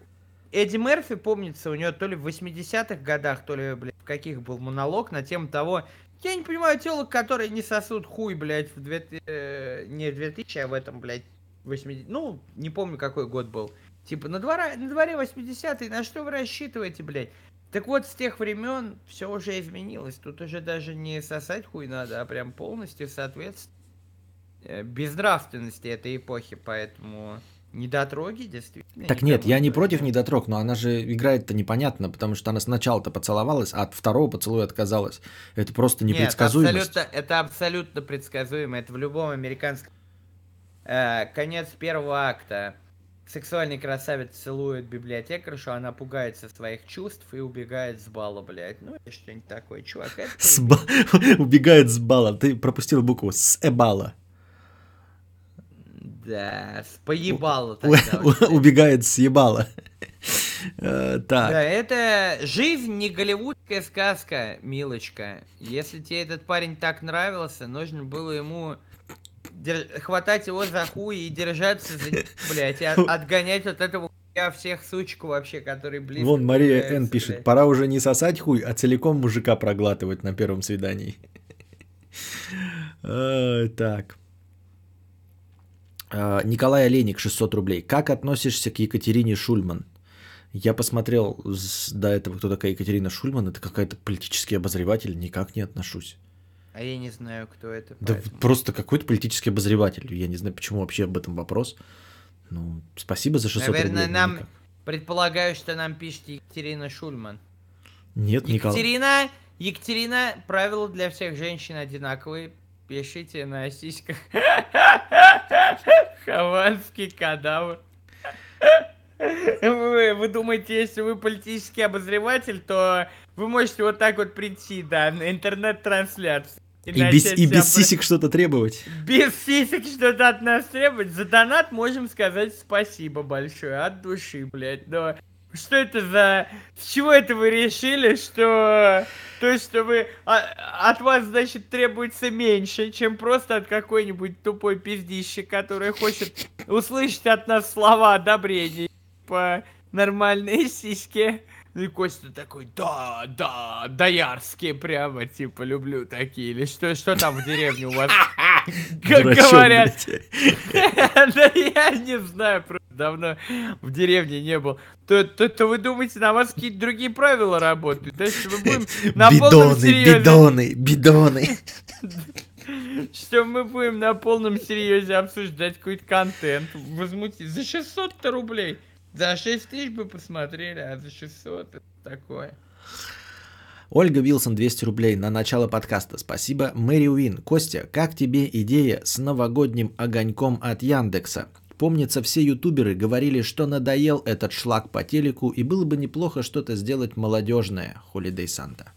Эдди Мерфи, помнится, у нее то ли в 80-х годах, то ли, блядь, в каких был монолог на тему того, я не понимаю телок, которые не сосут хуй, блядь, в 2000... Э, не в 2000, а в этом, блядь, 80... Ну, не помню, какой год был. Типа, на, двора... на дворе 80-е, на что вы рассчитываете, блядь? Так вот, с тех времен все уже изменилось. Тут уже даже не сосать хуй надо, а прям полностью соответствовать э, безнравственности этой эпохи, поэтому недотроги действительно. Так нет, я не против недотрог, но она же играет-то непонятно, потому что она сначала-то поцеловалась, а от второго поцелуя отказалась. Это просто непредсказуемость. Нет, абсолютно, это абсолютно предсказуемо. Это в любом американском Э, конец первого акта. Сексуальный красавец целует библиотекаршу, она пугается своих чувств и убегает с бала, блядь. Ну, это что-нибудь такое, чувак. Это... убегает с бала. Ты пропустил букву с эбала. Да, с поебала тогда. убегает с ебала. Э, так. Да, это жизнь не голливудская сказка, милочка. Если тебе этот парень так нравился, нужно было ему дер... хватать его за хуй и держаться за... Блядь, и от... Ну. отгонять от этого я всех сучек вообще, которые близко. Вон Мария Н пишет, пора уже не сосать хуй, а целиком мужика проглатывать на первом свидании. Так. А, Николай Олейник, 600 рублей. Как относишься к Екатерине Шульман? Я посмотрел до этого, кто такая Екатерина Шульман. Это какая-то политический обозреватель. Никак не отношусь. А я не знаю, кто это. Да поэтому. просто какой-то политический обозреватель. Я не знаю, почему вообще об этом вопрос. Ну, спасибо за 600 Наверное, рублей. нам... Предполагаю, что нам пишет Екатерина Шульман. Нет, Николай. Екатерина, Екатерина, правила для всех женщин одинаковые. Пишите на сиськах. Хованский кадавр. Вы, вы думаете, если вы политический обозреватель, то вы можете вот так вот прийти, да, на интернет-трансляцию. И, и, без, и без сисек что-то требовать. Без сисек что-то от нас требовать. За донат можем сказать спасибо большое от души, блядь. Но что это за... С чего это вы решили, что то, что вы... А, от вас, значит, требуется меньше, чем просто от какой-нибудь тупой пиздищи, которая хочет услышать от нас слова одобрения по нормальной сиське. Ну и Костя такой, да, да, доярские прямо, типа, люблю такие. Или что, что там в деревне у вас? Как говорят. Да я не знаю, давно в деревне не был. То, то, то вы думаете, на вас какие-то другие правила работают? Дальше Бидоны, бидоны, Что мы будем на полном серьезе обсуждать какой-то контент. Возмутить. За 600 рублей. За 6 тысяч бы посмотрели, а за 600 это такое. Ольга Вилсон, 200 рублей на начало подкаста. Спасибо. Мэри Уин. Костя, как тебе идея с новогодним огоньком от Яндекса? Помнится, все ютуберы говорили, что надоел этот шлак по телеку, и было бы неплохо что-то сделать молодежное. Холидей Санта.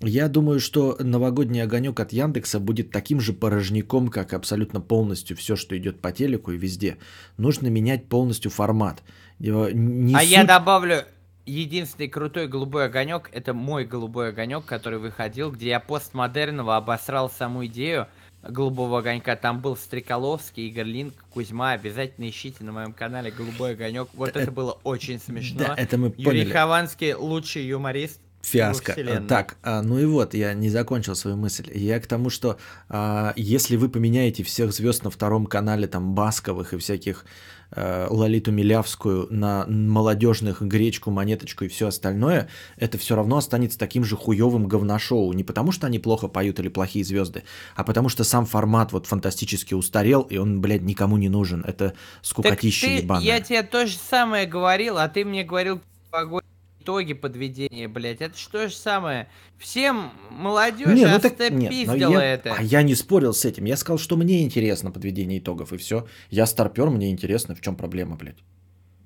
Я думаю, что новогодний огонек от Яндекса будет таким же порожняком, как абсолютно полностью все, что идет по телеку и везде. Нужно менять полностью формат. Не а суть... я добавлю, единственный крутой голубой огонек, это мой голубой огонек, который выходил, где я постмодерного обосрал саму идею голубого огонька. Там был Стреколовский, Игорь Линк, Кузьма. Обязательно ищите на моем канале голубой огонек. Вот э, это, было очень смешно. Да, это мы Юрий Хованский лучший юморист фиаско. Э, так, а, ну и вот, я не закончил свою мысль. Я к тому, что а, если вы поменяете всех звезд на втором канале, там, Басковых и всяких э, Лолиту Милявскую на молодежных гречку, монеточку и все остальное, это все равно останется таким же хуевым говношоу. Не потому, что они плохо поют или плохие звезды, а потому что сам формат вот фантастически устарел, и он, блядь, никому не нужен. Это скукотища так ты, ебаная. Я тебе то же самое говорил, а ты мне говорил, погодь итоги подведения, блядь. Это что же самое. Всем молодежь не, ну а так, нет, пиздила я, это. А я не спорил с этим. Я сказал, что мне интересно подведение итогов, и все. Я старпер, мне интересно, в чем проблема, блядь.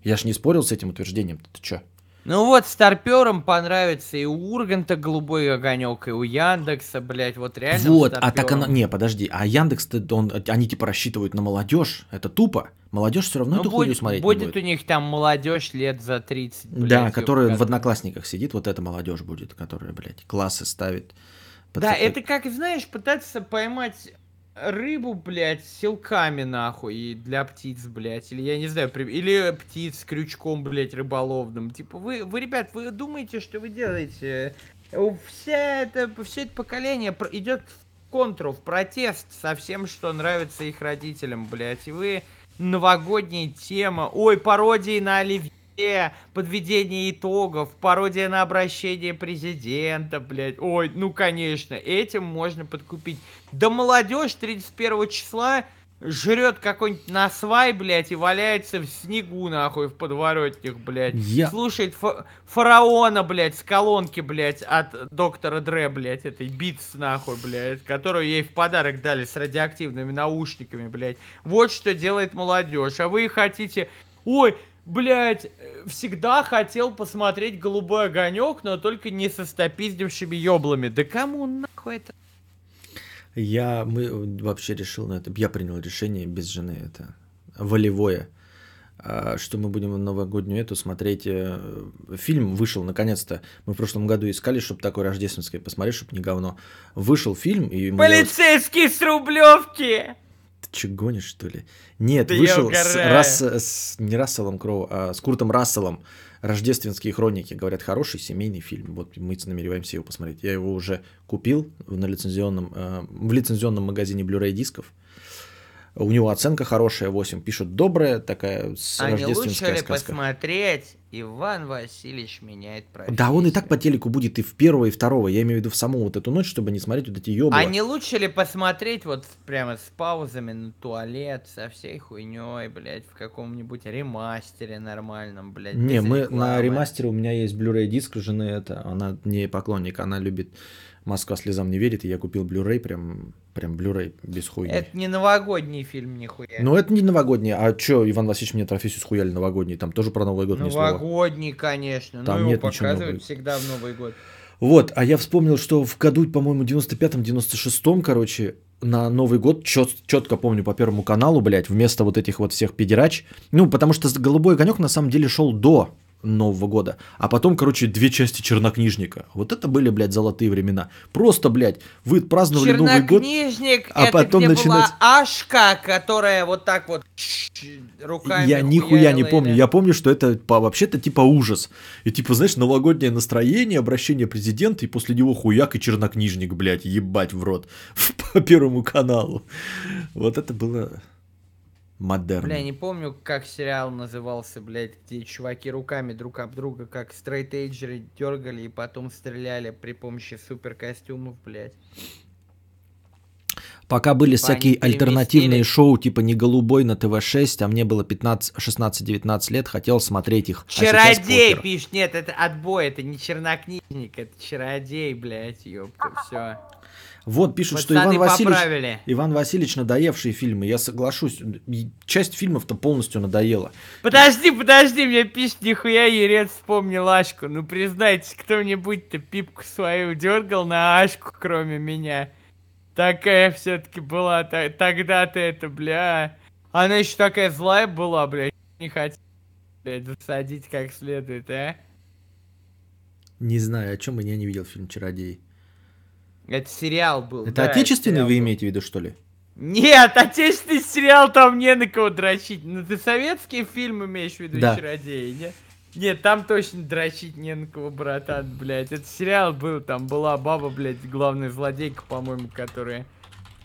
Я ж не спорил с этим утверждением. Ты чё? Ну вот, старперам понравится и у Урганта голубой огонек, и у Яндекса, блядь, вот реально. Вот, старпёрам... а так оно, Не, подожди, а Яндекс, то он, они типа рассчитывают на молодежь. Это тупо. Молодежь все равно ну, эту будет, хуйню смотреть. Будет, будет у них там молодежь лет за 30. Блядь, да, которая в одноклассниках сидит, вот эта молодежь будет, которая, блядь, классы ставит. Под да, это как, знаешь, пытаться поймать рыбу, блядь, силками, нахуй, и для птиц, блядь, или, я не знаю, при... или птиц с крючком, блядь, рыболовным. Типа, вы, вы, ребят, вы думаете, что вы делаете? Вся это, все это поколение идет в контру, в протест со всем, что нравится их родителям, блядь, и вы новогодняя тема, ой, пародии на Оливье, подведение итогов, пародия на обращение президента, блядь. Ой, ну конечно, этим можно подкупить. Да молодежь 31 числа жрет какой-нибудь на свай, блядь, и валяется в снегу, нахуй, в подворотнях, блядь. Я... Слушает фараона, блядь, с колонки, блядь, от доктора Дре, блядь, этой битс, нахуй, блядь, которую ей в подарок дали с радиоактивными наушниками, блядь. Вот что делает молодежь. А вы хотите... Ой, блядь, всегда хотел посмотреть «Голубой огонек», но только не со стопиздившими ёблами. Да кому нахуй это... Я мы э, вообще решил на это, я принял решение без жены это волевое, а, что мы будем в новогоднюю эту смотреть. Э, фильм вышел наконец-то. Мы в прошлом году искали, чтобы такой рождественский посмотреть, чтобы не говно. Вышел фильм и... Полицейский я... с Рублевки! Ты че гонишь, что ли? Нет, да вышел с, Расс... с не Расселом Кроу, а с Куртом Расселом. «Рождественские хроники», говорят, хороший семейный фильм. Вот мы намереваемся его посмотреть. Я его уже купил на лицензионном, э, в лицензионном магазине Blu-ray дисков – у него оценка хорошая, 8. Пишут добрая, такая с а рождественская не лучше сказка. ли посмотреть Иван Васильевич меняет профессию. Да, он и так по телеку будет и в первого, и второго. Я имею в виду в саму вот эту ночь, чтобы не смотреть вот эти ёбла. А не лучше ли посмотреть вот прямо с паузами на туалет, со всей хуйней, блядь, в каком-нибудь ремастере нормальном, блядь, Не, мы рекламы. на ремастере у меня есть Blu-ray диск жены, это, она не поклонник, она любит Москва слезам не верит, и я купил Blu-ray, прям, прям Blu-ray без хуйни. Это не новогодний фильм, нихуя. Ну, это не новогодний. А чё, Иван Васильевич мне Трофисию схуяли новогодний? Там тоже про Новый год не Новогодний, конечно. Там ну, его нет показывают всегда в Новый год. Вот, а я вспомнил, что в году, по-моему, 95-м, 96-м, короче, на Новый год, чет, четко помню по Первому каналу, блядь, вместо вот этих вот всех педерач. Ну, потому что «Голубой огонек» на самом деле шел до Нового года. А потом, короче, две части чернокнижника. Вот это были, блядь, золотые времена. Просто, блядь, вы праздновали Новый год. Чернокнижник, а это потом где начинать... была Ашка, которая вот так вот руками Я нихуя не помню. Или... Я помню, что это по, вообще-то типа ужас. И типа, знаешь, новогоднее настроение, обращение президента, и после него хуяк и чернокнижник, блядь, ебать в рот по Первому каналу. Вот это было модерн. Бля, не помню, как сериал назывался, блядь, где чуваки руками друг об друга, как стрейтейджеры дергали и потом стреляли при помощи супер костюмов, блядь. Пока были типа всякие альтернативные шоу, типа «Не голубой» на ТВ-6, а мне было 15, 16-19 лет, хотел смотреть их. А чародей, а пишешь, нет, это отбой, это не чернокнижник, это чародей, блядь, ёпта, все. Вот пишут, Пацаны что Иван Васильевич, Иван Васильевич надоевшие фильмы. Я соглашусь. Часть фильмов-то полностью надоела. Подожди, подожди, мне пишет, нихуя Ерец вспомнил Ашку. Ну признайтесь, кто-нибудь-то пипку свою дергал на Ашку, кроме меня. Такая все-таки была, та- тогда-то это, бля. Она еще такая злая была, бля. Не хотела, бля, досадить как следует, а? Не знаю, о чем я не видел фильм «Чародей». Это сериал был. Это да, отечественный это вы имеете в виду, что ли? Нет, отечественный сериал там не на кого дрочить. Ну ты советские фильмы имеешь в виду, да. чародеи, нет? Нет, там точно дрочить не на кого, братан, блядь. Этот сериал был, там была баба, блядь, главная злодейка, по-моему, которая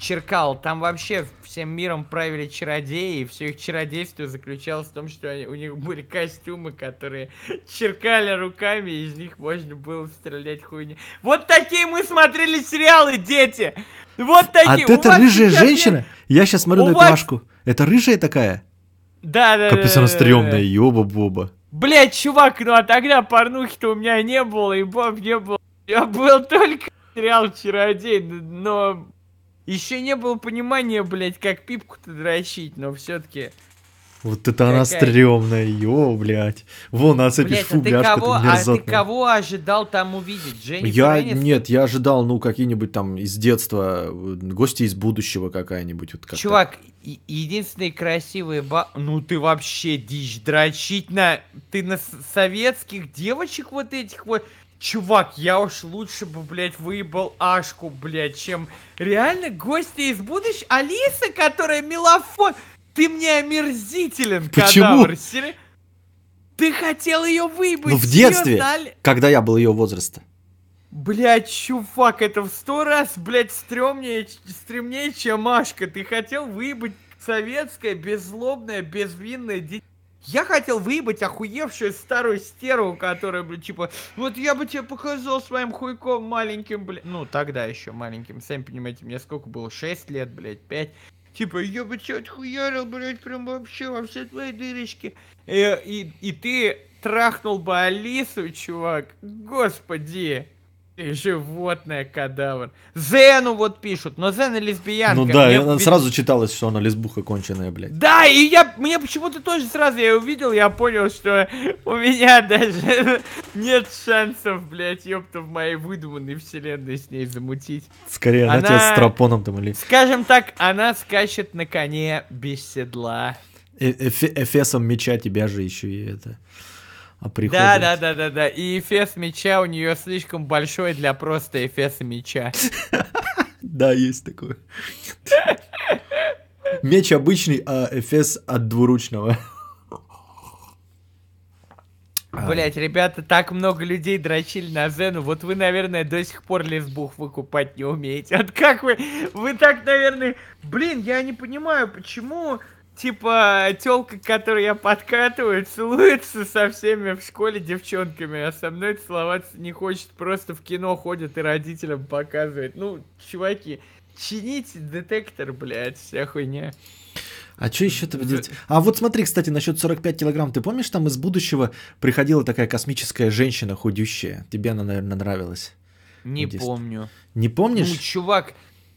черкал. Там вообще всем миром правили чародеи, и все их чародейство заключалось в том, что они, у них были костюмы, которые черкали руками, и из них можно было стрелять хуйни. Вот такие мы смотрели сериалы, дети! Вот а такие! А это рыжая женщина? Нет... Я сейчас смотрю у на вас... Машку. Это рыжая такая? Да, да, Капец, да, она да, стрёмная, да, ёба-боба. Блять, чувак, ну а тогда порнухи-то у меня не было, и боб не было. Я был только сериал «Чародей», но еще не было понимания, блядь, как пипку-то дрочить, но все-таки. Вот это Какая... она стрёмная, ё, блядь. Вон, а оцепишь, блядь, фу, а ты бляшка, ты мерзотная. А ты кого ожидал там увидеть? Дженнифер Я, Энистон? нет, я ожидал, ну, какие-нибудь там из детства, гости из будущего какая-нибудь. Вот как Чувак, е- единственные красивые ба... Ну, ты вообще дичь дрочить на... Ты на советских девочек вот этих вот... Чувак, я уж лучше бы, блядь, выебал Ашку, блядь, чем реально гости из будущего. Алиса, которая милофон. Ты мне омерзителен, Почему? кадавр. Ты хотел ее выбить. Ну, в детстве, Али... когда я был ее возраста. Блядь, чувак, это в сто раз, блядь, стрёмнее, стремнее, чем Ашка. Ты хотел выебать советское, беззлобное, безвинное дитя. Я хотел выебать охуевшую старую стерву, которая, блядь, типа, вот я бы тебе показал своим хуйком маленьким, блядь. Ну, тогда еще маленьким, сами понимаете, мне сколько было, 6 лет, блядь, 5. Типа, я бы тебя отхуярил, блядь, прям вообще во все твои дырочки. И, э, и, и ты трахнул бы Алису, чувак. Господи. Животное кадавр. Зену вот пишут, но Зена лесбиянка. Ну да, я она сразу читалось, что она лесбуха конченая, блядь. Да, и я, мне почему-то тоже сразу я увидел, я понял, что у меня даже нет шансов, блядь, ёпта, в моей выдуманной вселенной с ней замутить. Скорее, она, она тебя с тропоном там или... Скажем так, она скачет на коне без седла. Э, э, Эфесом меча тебя же еще и это приходит. Да, да, да, да, да. И эфес меча у нее слишком большой для просто эфеса меча. Да, есть такое. Меч обычный, а эфес от двуручного. А. Блять, ребята, так много людей дрочили на Зену. Вот вы, наверное, до сих пор лесбух выкупать не умеете. От как вы? Вы так, наверное... Блин, я не понимаю, почему типа, телка, которую я подкатываю, целуется со всеми в школе девчонками, а со мной целоваться не хочет, просто в кино ходит и родителям показывает. Ну, чуваки, чините детектор, блядь, вся хуйня. А что еще там будет? А вот смотри, кстати, насчет 45 килограмм. Ты помнишь, там из будущего приходила такая космическая женщина худющая? Тебе она, наверное, нравилась. Не помню. Не помнишь? Ну, чувак,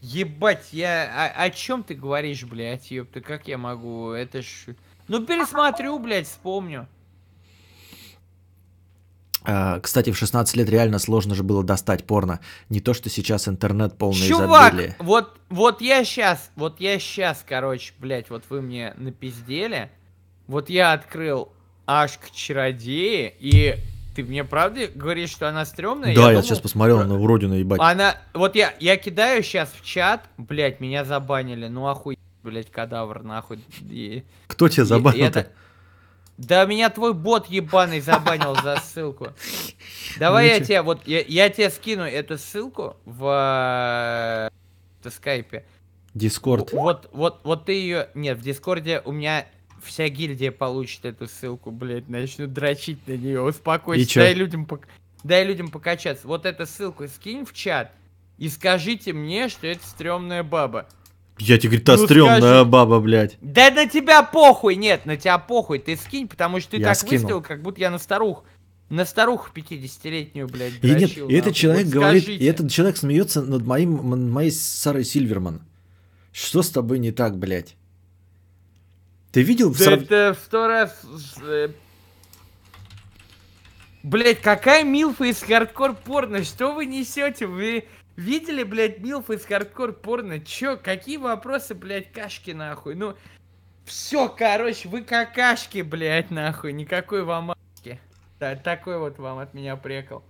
Ебать, я... А, о, о чем ты говоришь, блядь, ёпта, как я могу? Это ж... Ну, пересмотрю, блядь, вспомню. А, кстати, в 16 лет реально сложно же было достать порно. Не то, что сейчас интернет полный Чувак, изобилие. вот, вот я сейчас, вот я сейчас, короче, блядь, вот вы мне напиздели. Вот я открыл аж к чародеи и ты мне правда говоришь, что она стрёмная? Да, я, я думал, сейчас посмотрел, она уродина, ебать. Она, вот я, я кидаю сейчас в чат, блять, меня забанили, ну охуеть, блять, кадавр, нахуй. И... Кто тебя забанил это... Да меня твой бот ебаный забанил за ссылку. Давай ну я тебе, вот, я, я тебе скину эту ссылку в, э, в скайпе. Дискорд. Вот, вот, вот ты ее... Нет, в Дискорде у меня вся гильдия получит эту ссылку, блядь, начнут дрочить на нее. Успокойся, дай людям, пок... дай людям покачаться. Вот эту ссылку скинь в чат и скажите мне, что это стрёмная баба. Я тебе говорю, та ну, стрёмная скажи... баба, блядь. Да на тебя похуй, нет, на тебя похуй, ты скинь, потому что ты я так скинул. выставил, как будто я на старух. На старуху 50-летнюю, блядь, дрочил, И нет, и этот человек вот говорит, скажите. и этот человек смеется над моим, моей Сарой Сильверман. Что с тобой не так, блядь? Ты видел... Да срав... это вторая... Э, блять, какая милфа из хардкор порно? Что вы несете? Вы видели, блядь, милфа из хардкор порно? Чё? Какие вопросы, блядь, кашки нахуй? Ну, все, короче, вы какашки, блядь, нахуй. Никакой вам ашки. Да, такой вот вам от меня прекал.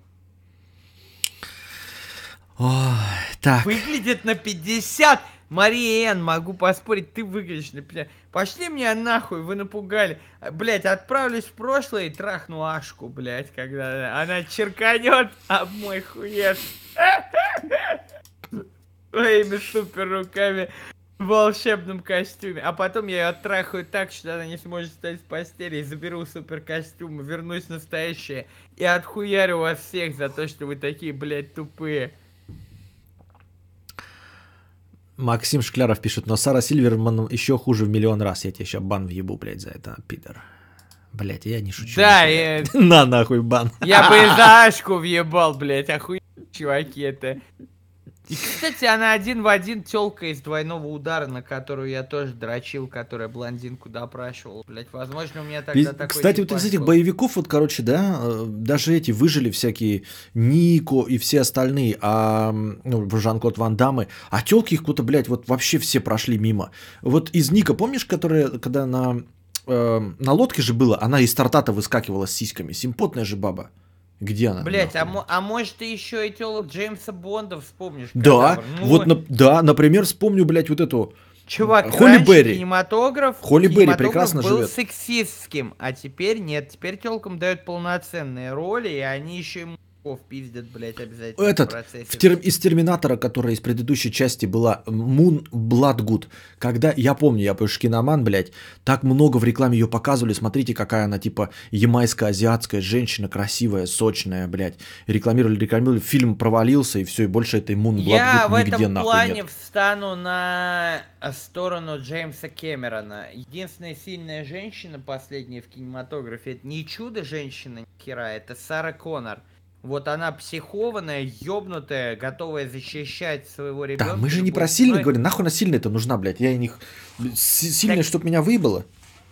О, так. Выглядит на 50. Мариэн, могу поспорить, ты выглядишь, например. Пошли мне нахуй, вы напугали. А, блять, отправлюсь в прошлое и трахну Ашку, блять, когда она черканет об мой хуец. Своими супер руками в волшебном костюме. А потом я ее оттрахаю так, что она не сможет встать с постели. И заберу супер костюм, вернусь настоящее. И отхуярю вас всех за то, что вы такие, блядь, тупые. Максим Шкляров пишет, но Сара Сильверман еще хуже в миллион раз. Я тебе сейчас бан в ебу, блядь, за это, пидор. блядь, я не шучу. Да, я... На нахуй бан. Я бы за Ашку въебал, блядь, охуеть, чуваки, это и, кстати, она один в один телка из двойного удара, на которую я тоже дрочил, которая блондинку допрашивал. Блять, возможно, у меня тогда и, такой... Кстати, вот из этих боевиков, вот, короче, да, э, даже эти выжили всякие Нико и все остальные, а ну, Жан-Кот Ван Дамы, а телки их куда, блядь, вот вообще все прошли мимо. Вот из Ника, помнишь, которая, когда на, э, на лодке же была, она из торта выскакивала с сиськами, симпотная же баба. Где она? Блять, а, а может ты еще и телок Джеймса Бонда вспомнишь? Да, ну... вот, на, да, например, вспомню, блять, вот эту... Чувак, э, Холли Берри. кинематограф, Холли Берри прекрасно был живет. сексистским, а теперь нет. Теперь телкам дают полноценные роли, и они еще мужиков пиздят, блядь, обязательно. Этот, в В тер... из Терминатора, которая из предыдущей части была, Мун Бладгуд, Когда, я помню, я потому что киноман, блядь, так много в рекламе ее показывали, смотрите, какая она, типа, ямайская азиатская женщина, красивая, сочная, блядь. Рекламировали, рекламировали, фильм провалился, и все, и больше этой Мун Бладгуд нигде нахуй нет. Я в этом плане нет. встану на сторону Джеймса Кэмерона. Единственная сильная женщина последняя в кинематографе, это не чудо-женщина, хера, это Сара Коннор. Вот она психованная, ёбнутая, готовая защищать своего ребенка. Да, мы же не про сильных говорим, нахуй она сильная это нужна, блядь. Я них сильная, так... чтоб меня выебало.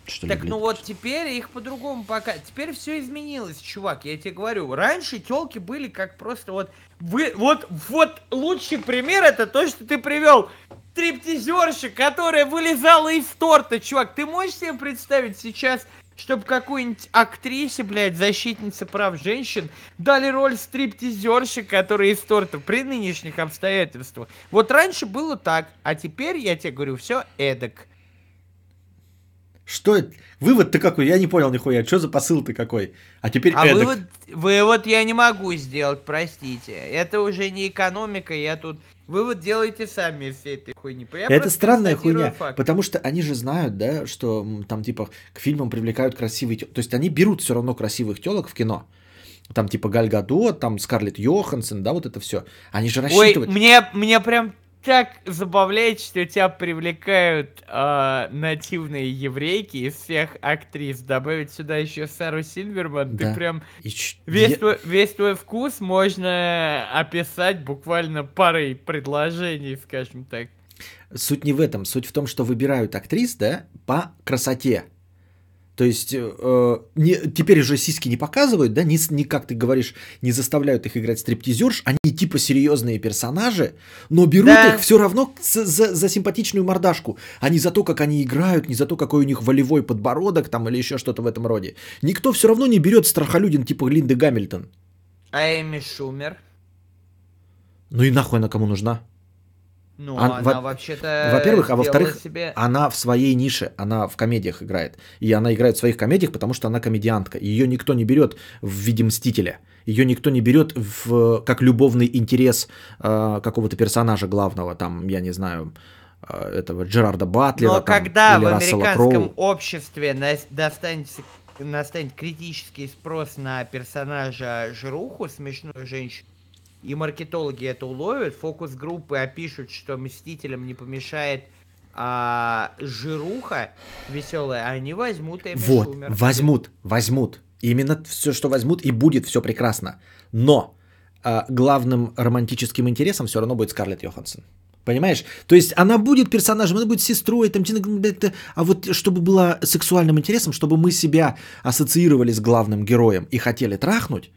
Что так ли, ну вот теперь их по-другому пока. Теперь все изменилось, чувак. Я тебе говорю, раньше телки были как просто вот вы. Вот, вот лучший пример это то, что ты привел. Стриптизерша, которая вылезала из торта, чувак. Ты можешь себе представить сейчас чтобы какой-нибудь актрисе, блядь, защитнице прав женщин, дали роль стриптизерши, которая из торта при нынешних обстоятельствах. Вот раньше было так, а теперь, я тебе говорю, все эдак. Что это? Вывод-то какой? Я не понял нихуя. Что за посыл-то какой? А теперь а эдак. Вывод, вывод я не могу сделать, простите. Это уже не экономика, я тут вы вот делаете сами все этой хуйни. Я это странная хуйня, факт. потому что они же знают, да, что там типа к фильмам привлекают красивые... То есть они берут все равно красивых телок в кино. Там типа Галь там Скарлетт Йоханссон, да, вот это все. Они же рассчитывают... Ой, мне, мне прям так забавляет, что тебя привлекают э, нативные еврейки из всех актрис. Добавить сюда еще Сару Сильверман, да. ты прям и весь, я... твой, весь твой вкус можно описать буквально парой предложений, скажем так. Суть не в этом. Суть в том, что выбирают актрис, да, по красоте. То есть э, э, не, теперь уже сиськи не показывают, да, не, не, как ты говоришь, не заставляют их играть стриптизерш, они типа серьезные персонажи, но берут да. их все равно за, за, за симпатичную мордашку, а не за то, как они играют, не за то, какой у них волевой подбородок там или еще что-то в этом роде. Никто все равно не берет страхолюдин типа Линды Гамильтон. А Эми Шумер? Ну и нахуй она кому нужна? Ну, а, она во- вообще-то. Во-первых, а во-вторых, себе... она в своей нише, она в комедиях играет. И она играет в своих комедиях, потому что она комедиантка. Ее никто не берет в виде мстителя. Ее никто не берет в как любовный интерес э, какого-то персонажа главного, там, я не знаю, э, этого Джерарда Батлера. Но там, когда или в американском Кроу. обществе на, достанется настанет критический спрос на персонажа Жируху, смешную женщину, и маркетологи это уловят, фокус-группы опишут, что Мстителям не помешает а, жируха веселая, а они возьмут Эми Вот, Шумер. возьмут, возьмут. Именно все, что возьмут, и будет все прекрасно. Но а, главным романтическим интересом все равно будет Скарлетт Йоханссон. Понимаешь? То есть она будет персонажем, она будет сестрой, там, а вот чтобы было сексуальным интересом, чтобы мы себя ассоциировали с главным героем и хотели трахнуть,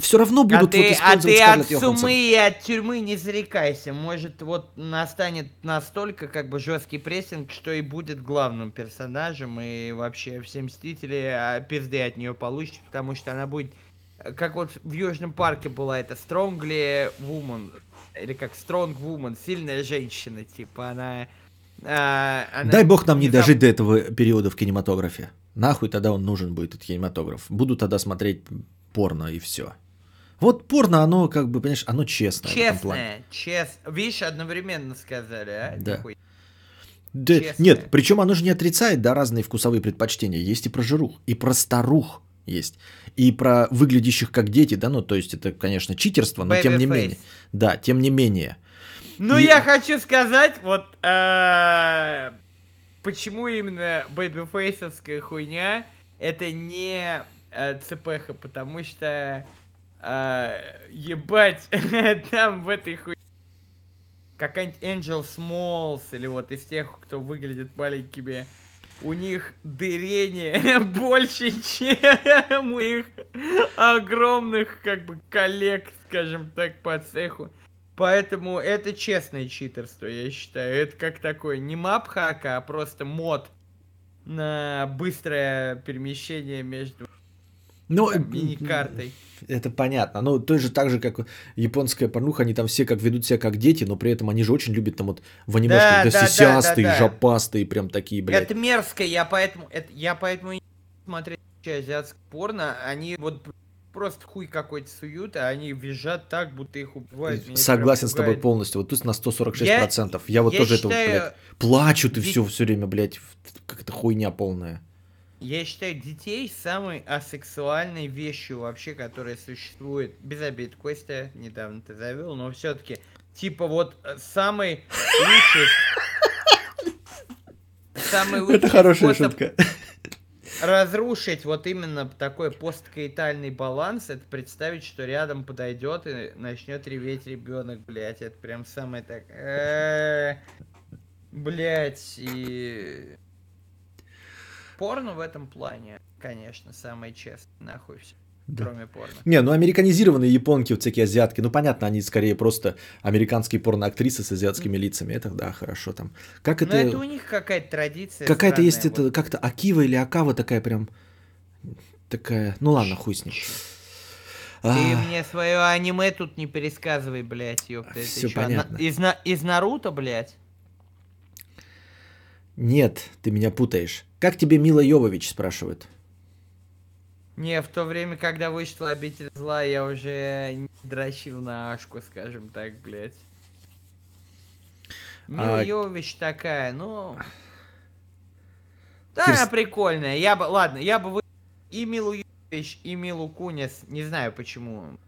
все равно а будут а вот ты, использовать А ты Скарлетт от сумы и от тюрьмы не зарекайся. Может, вот настанет настолько как бы жесткий прессинг, что и будет главным персонажем, и вообще все Мстители а пизды от нее получат, потому что она будет... Э, как вот в Южном парке была эта Стронгли Woman, или как Стронг Woman, сильная женщина, типа она... А, она Дай бог нам не, не дожить там... до этого периода в кинематографе. Нахуй тогда он нужен будет, этот кинематограф. Буду тогда смотреть порно и все. Вот порно, оно как бы, понимаешь, оно честное. Честное, честное. Видишь, одновременно сказали, а? Да. Да, нет, причем оно же не отрицает, да, разные вкусовые предпочтения. Есть и про жирух, и про старух есть, и про выглядящих как дети, да, ну, то есть это, конечно, читерство, но Baby тем не face. менее. Да, тем не менее. Ну, и... я хочу сказать, вот, э, почему именно бэбифейсовская хуйня это не э, ЦПХ, потому что а, ебать, там в этой хуй... Какая-нибудь Angel Smalls или вот из тех, кто выглядит маленькими у них дырение больше, чем у их огромных, как бы, коллег, скажем так, по цеху. Поэтому это честное читерство, я считаю. Это как такой не мап-хака, а просто мод на быстрое перемещение между ну, мини-картой. Это понятно. Ну, то же так же, как японская порнуха, они там все как ведут себя как дети, но при этом они же очень любят там вот в анимешках да, да, сисястые, да, да, жопастые, прям такие, блядь. Это мерзко, я поэтому, это, я поэтому и смотрю азиатское порно, они вот просто хуй какой-то суют, а они визжат так, будто их убивают. Меня Согласен с тобой полностью. Вот тут на 146%. Я, я вот я тоже считаю, это блядь, плачут и все все время, блядь, какая-то хуйня полная. Я считаю детей самой асексуальной вещью вообще, которая существует. Без обид, Костя, недавно ты завел, но все-таки, типа вот э, самый лучший... Самый лучший Это хорошая шутка. Разрушить вот именно такой посткаитальный баланс, это представить, что рядом подойдет и начнет реветь ребенок, блять, это прям самое так... Э, блять, и... Порно в этом плане, конечно, самое честное, нахуй все. Да. Кроме порно. Не, ну американизированные японки, вот всякие азиатки, ну понятно, они скорее просто американские порноактрисы с азиатскими лицами, это да, хорошо там. Как ну, это... Ну это у них какая-то традиция. Какая-то есть вот. это, как-то Акива или Акава такая прям, такая, ну ладно, хуй с ним. Ты а... мне свое аниме тут не пересказывай, блядь, ёпта. Все понятно. Из, из Наруто, блядь? Нет, ты меня путаешь. Как тебе Мила Йовович спрашивает? Не, в то время, когда вышла «Обитель зла», я уже не дрочил на Ашку, скажем так, блядь. Мила а... Йовович такая, ну... Да, Кирс... она прикольная. Я бы, ладно, я бы вы... и Милу Йович, и Милу Кунис, не знаю почему.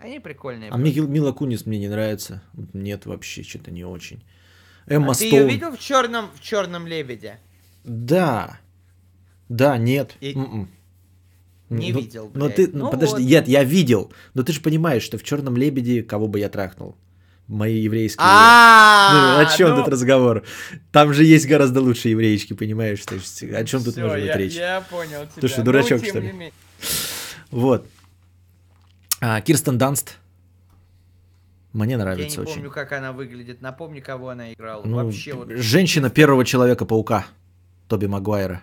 Они прикольные. А мне Мила Кунис мне не нравится. Нет, вообще, что-то не очень. А Эмма а Стоун. Ты ее видел в черном, в черном лебеде? Да. Да, нет. И... М-м. Не но, ну, ну, видел, ну, блядь. Но ты, ну подожди, вот. нет, я видел. Но ты же понимаешь, что в Черном лебеде кого бы я трахнул? Мои еврейские. А, ну, о чем ну... тут разговор? Там же есть гораздо лучше евреечки, понимаешь? То о чем тут может быть речь? Я понял тебя. Ты что, дурачок, что ли? Вот. А, Кирстен Данст. Мне нравится очень. Я не помню, как она выглядит. Напомни, кого она играла. Вообще, вот... Женщина первого человека-паука. Тоби Магуайра.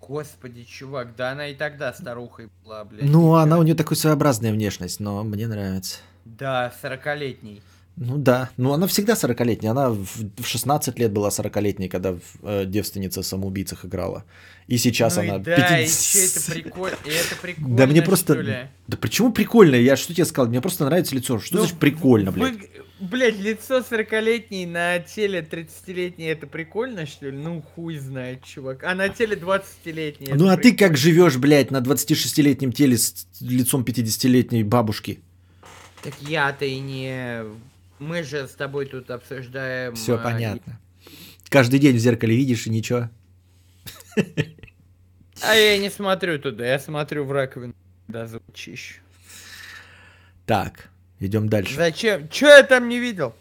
Господи, чувак, да она и тогда старухой была, блядь. Ну, она у нее такой своеобразная внешность, но мне нравится. Да, сорокалетний. Ну да, ну она всегда 40-летняя, она в 16 лет была 40-летней, когда в э, «Девственница самоубийцах» играла. И сейчас ну она... И да, 50... еще это, приколь... и это прикольно. Да мне просто... Ли? Да почему прикольно? Я что тебе сказал? Мне просто нравится лицо. Что ну, значит прикольно, блядь? Вы... Блядь, лицо 40-летней на теле 30-летней, это прикольно, что ли? Ну, хуй знает, чувак. А на теле 20-летней... Ну, а прикольно. ты как живешь, блядь, на 26-летнем теле с лицом 50-летней бабушки? Так я-то и не мы же с тобой тут обсуждаем... Все а, понятно. Каждый день в зеркале видишь и ничего. А я не смотрю туда, я смотрю в раковину. Да, звучишь. Так, идем дальше. Зачем? Че я там не видел?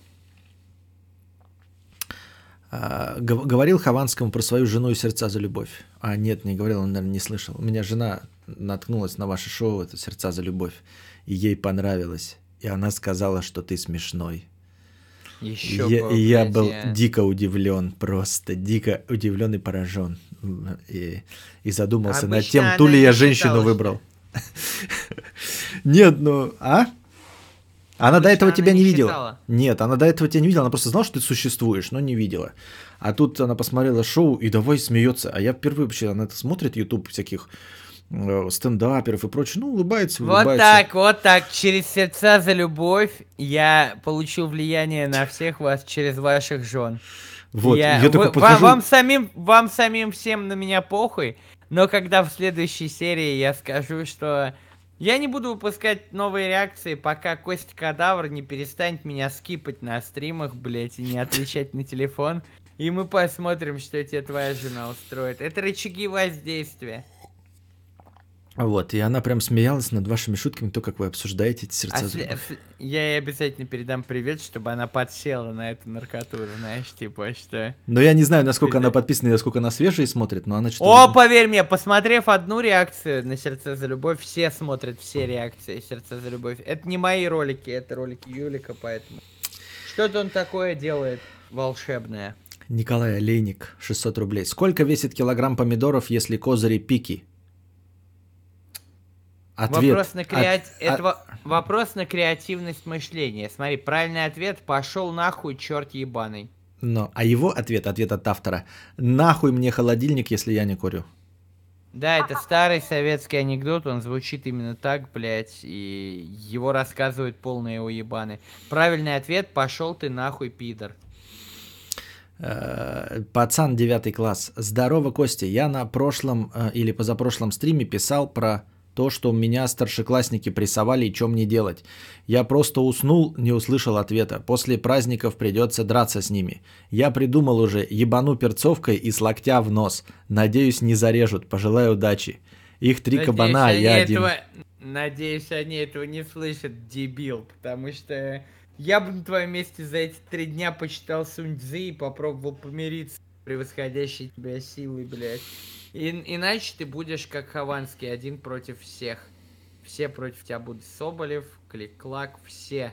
А, говорил Хованскому про свою жену и сердца за любовь. А, нет, не говорил, он, наверное, не слышал. У меня жена наткнулась на ваше шоу, это «Сердца за любовь», и ей понравилось и она сказала, что ты смешной. Еще я, бы, я был дико удивлен, просто дико удивлен и поражен. И, и задумался Обычно над тем, ту ли я женщину считала, выбрал. Нет, ну, а? Она до этого тебя не, видела. Нет, она до этого тебя не видела, она просто знала, что ты существуешь, но не видела. А тут она посмотрела шоу и давай смеется. А я впервые вообще, она это смотрит YouTube всяких Э, стендаперов и прочее, ну, улыбается, улыбается. Вот так, вот так, через сердца за любовь я получу влияние на всех вас через ваших жен. Вот, я, я вы, подхожу... вам, вам, самим, вам самим всем на меня похуй, но когда в следующей серии я скажу, что я не буду выпускать новые реакции, пока кость Кадавр не перестанет меня скипать на стримах, блять, и не отвечать на телефон, и мы посмотрим, что тебе твоя жена устроит. Это рычаги воздействия. Вот, и она прям смеялась над вашими шутками, то, как вы обсуждаете эти а сердца. А, я ей обязательно передам привет, чтобы она подсела на эту наркотуру, знаешь, типа, что... Но я не знаю, насколько она подписана и насколько она свежая смотрит, но она что О, поверь мне, посмотрев одну реакцию на «Сердце за любовь», все смотрят все реакции «Сердце за любовь». Это не мои ролики, это ролики Юлика, поэтому... Что-то он такое делает волшебное. Николай Олейник, 600 рублей. Сколько весит килограмм помидоров, если козыри пики? Ответ. Вопрос на, креати... от... Этого... От... Вопрос на креативность мышления. Смотри, правильный ответ пошел нахуй, черт ебаный. Но, а его ответ, ответ от автора. Нахуй мне холодильник, если я не курю. Да, это старый советский анекдот, он звучит именно так, блядь, и его рассказывают полные уебаны. Правильный ответ, пошел ты нахуй, пидор. Э, пацан девятый класс. Здорово, Костя. Я на прошлом э, или позапрошлом стриме писал про то, что меня старшеклассники прессовали и чем мне делать. Я просто уснул, не услышал ответа. После праздников придется драться с ними. Я придумал уже, ебану перцовкой и с локтя в нос. Надеюсь, не зарежут. Пожелаю удачи. Их три Надеюсь, кабана, а я один. Этого... Надеюсь, они этого не слышат, дебил, потому что я бы на твоем месте за эти три дня почитал Сунь Цзы и попробовал помириться превосходящей тебя силы, блядь. И, иначе ты будешь как Хованский, один против всех. Все против тебя будут Соболев, Клик-Клак, все.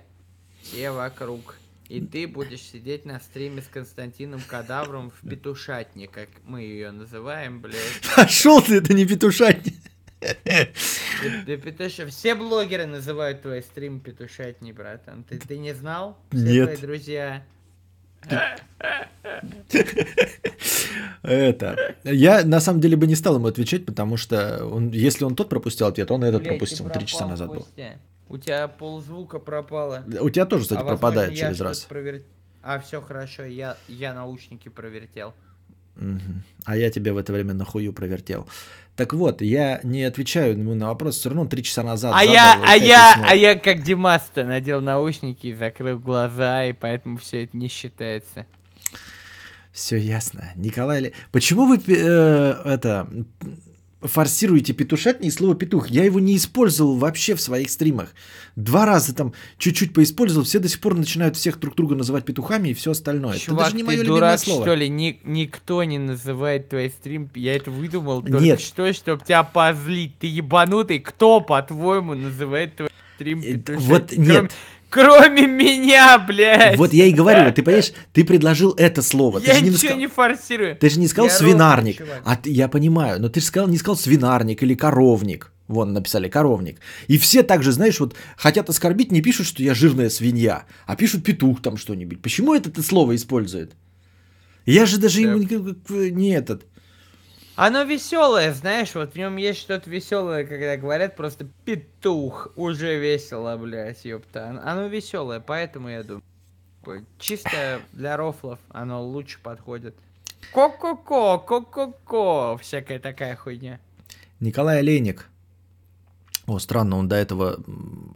Все вокруг. И ты будешь сидеть на стриме с Константином Кадавром в петушатне, как мы ее называем, блядь. Пошел а ты, это не петушатник. Ты, петуш... Все блогеры называют твой стрим петушатни, братан. Ты, ты не знал? Все Нет. твои друзья Это. Я на самом деле бы не стал ему отвечать, потому что он, если он тот пропустил ответ, он этот пропустил. Три часа назад был. У тебя ползвука пропало. У тебя тоже, кстати, а пропадает через раз. А, все хорошо, я, я наушники провертел. А я тебя в это время нахую провертел. Так вот, я не отвечаю ему на вопрос, все равно три часа назад. А я, а я, а я как Дима-то надел наушники и закрыл глаза, и поэтому все это не считается. Все ясно. Николай, почему вы э, это форсируете петушатни и слово петух. Я его не использовал вообще в своих стримах. Два раза там чуть-чуть поиспользовал, все до сих пор начинают всех друг друга называть петухами и все остальное. Чувак, Это даже не мое ты дурак, слово. что ли? Ни- никто не называет твой стрим. Я это выдумал Нет. что, чтобы тебя позлить. Ты ебанутый. Кто, по-твоему, называет твой стрим э, петушатни? Вот нет. Кроме, Кроме меня, блядь. Вот я и говорю, ты понимаешь, ты предложил это слово. Я ты же не ничего не, форсирую. Ты же не сказал я свинарник. Ровный, а ты, я понимаю, но ты же сказал, не сказал свинарник или коровник. Вон написали коровник. И все также, знаешь, вот хотят оскорбить, не пишут, что я жирная свинья, а пишут петух там что-нибудь. Почему это ты слово использует? Я же даже да. ему не, не этот. Оно веселое, знаешь, вот в нем есть что-то веселое, когда говорят просто петух, уже весело, блядь, ёпта. Оно веселое, поэтому я думаю, чисто для рофлов оно лучше подходит. Ко-ко-ко, ко-ко-ко, всякая такая хуйня. Николай Олейник. О, странно, он до этого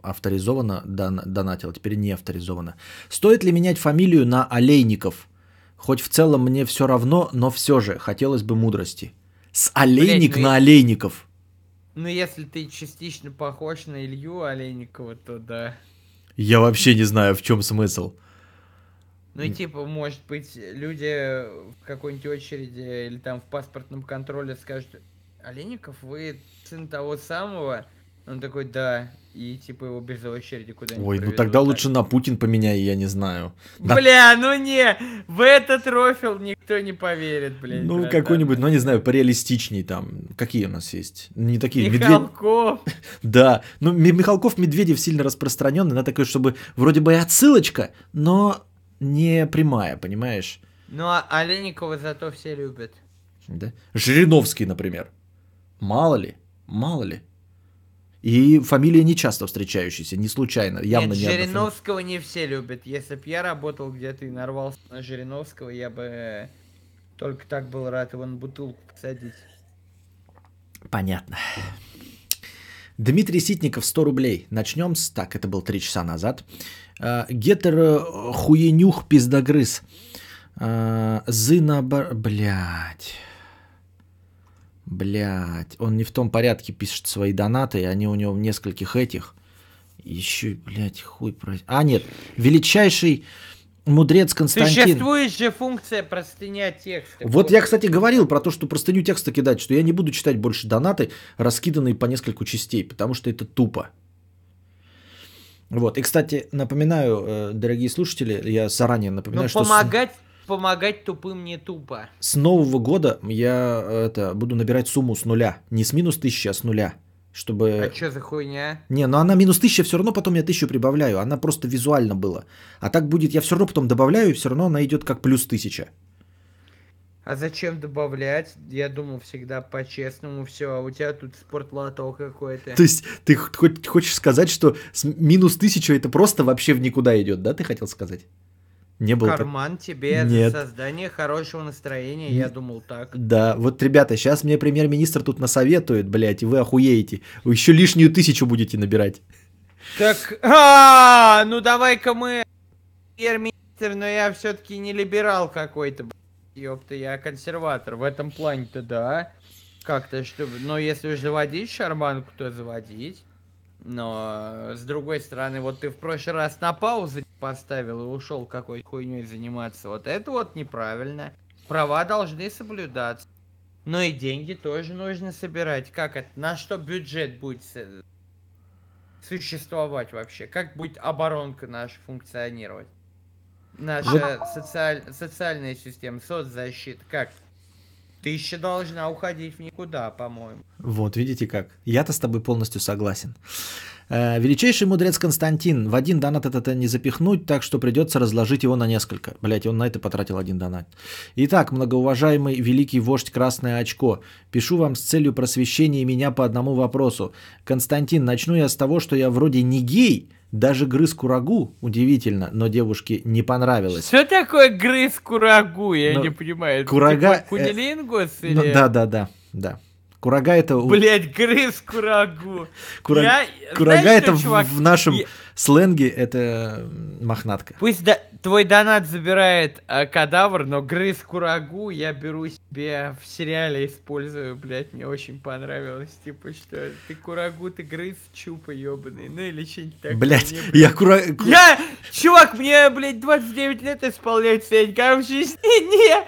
авторизованно дон- донатил, а теперь не авторизованно. Стоит ли менять фамилию на Олейников? Хоть в целом мне все равно, но все же хотелось бы мудрости. С олейник Блядь, ну на и... олейников. Ну, если ты частично похож на Илью Олейникова, то да. Я вообще не знаю, в чем смысл. Ну, и типа, может быть, люди в какой-нибудь очереди или там в паспортном контроле скажут, Олейников, вы сын того самого? Он такой, да и типа его без очереди куда-нибудь. Ой, ну тогда лучше на Путин поменяй, я не знаю. Бля, да. ну не, в этот рофил никто не поверит, блин. Ну братан. какой-нибудь, ну не знаю, пореалистичней там. Какие у нас есть? Не такие. Михалков. Медвед... да, ну Михалков, Медведев сильно распространенный, на такой, чтобы вроде бы и отсылочка, но не прямая, понимаешь? Ну а Олейникова зато все любят. Да? Жириновский, например. Мало ли, мало ли. И фамилия не часто встречающаяся, не случайно, явно Нет, не Жириновского не все любят. Если бы я работал где-то и нарвался на Жириновского, я бы только так был рад его на бутылку посадить. Понятно. Дмитрий Ситников, 100 рублей. Начнем с... Так, это был 3 часа назад. Э, Гетер э, хуенюх пиздогрыз. Э, зына... Блядь. Блять, он не в том порядке пишет свои донаты, они у него в нескольких этих. Еще, блядь, хуй просит. А, нет, величайший мудрец Константин. Существует же функция простыня текста. Вот я, кстати, говорил про то, что простыню текста кидать, что я не буду читать больше донаты, раскиданные по нескольку частей, потому что это тупо. Вот. И, кстати, напоминаю, э, дорогие слушатели, я заранее напоминаю, Но ну, что... помогать помогать тупым не тупо. С нового года я э, это, буду набирать сумму с нуля. Не с минус тысячи, а с нуля. Чтобы... А что за хуйня? Не, ну она минус тысяча, все равно потом я тысячу прибавляю. Она просто визуально была. А так будет, я все равно потом добавляю, и все равно она идет как плюс тысяча. А зачем добавлять? Я думал всегда по-честному все, а у тебя тут спортлото какой-то. То есть ты хочешь сказать, что минус тысячу это просто вообще в никуда идет, да, ты хотел сказать? не было Карман так... тебе Нет. за создание хорошего настроения, я думал так. Да, вот, ребята, сейчас мне премьер-министр тут насоветует, блядь, и вы охуеете. Вы еще лишнюю тысячу будете набирать. Так, а, ну давай-ка мы премьер-министр, но я все-таки не либерал какой-то, ёпта, я консерватор. В этом плане-то да. Как-то, чтобы, но если заводить шарманку, то заводить. Но, э, с другой стороны, вот ты в прошлый раз на паузу поставил и ушел какой хуйней заниматься. Вот это вот неправильно. Права должны соблюдаться. Но и деньги тоже нужно собирать. Как это? На что бюджет будет э, существовать вообще? Как будет оборонка наша функционировать? Наша социаль... социальная система, соцзащита, как? Ты еще должна уходить в никуда, по-моему. Вот, видите как. Я-то с тобой полностью согласен. Э, величайший мудрец Константин. В один донат это не запихнуть, так что придется разложить его на несколько. Блять, он на это потратил один донат. Итак, многоуважаемый великий вождь Красное Очко. Пишу вам с целью просвещения меня по одному вопросу. Константин, начну я с того, что я вроде не гей, даже грыз курагу, удивительно, но девушке не понравилось. Что такое грыз курагу? Я но ну, не понимаю. Курага... Типа кунилингус э... Ну, или... Ну, да, да, да, да. Курага это... Блять, грыз курагу. Кураг... Я... Курага Знаешь, это что, чувак? в нашем сленги это мохнатка. Пусть да, твой донат забирает э, кадавр, но грыз курагу я беру себе в сериале использую, блядь, мне очень понравилось. Типа, что ты курагу, ты грыз чупа ебаный, ну или что-нибудь такое. Блядь, мне, блядь, я кура... Я, чувак, мне, блядь, 29 лет исполняется, я никогда в жизни не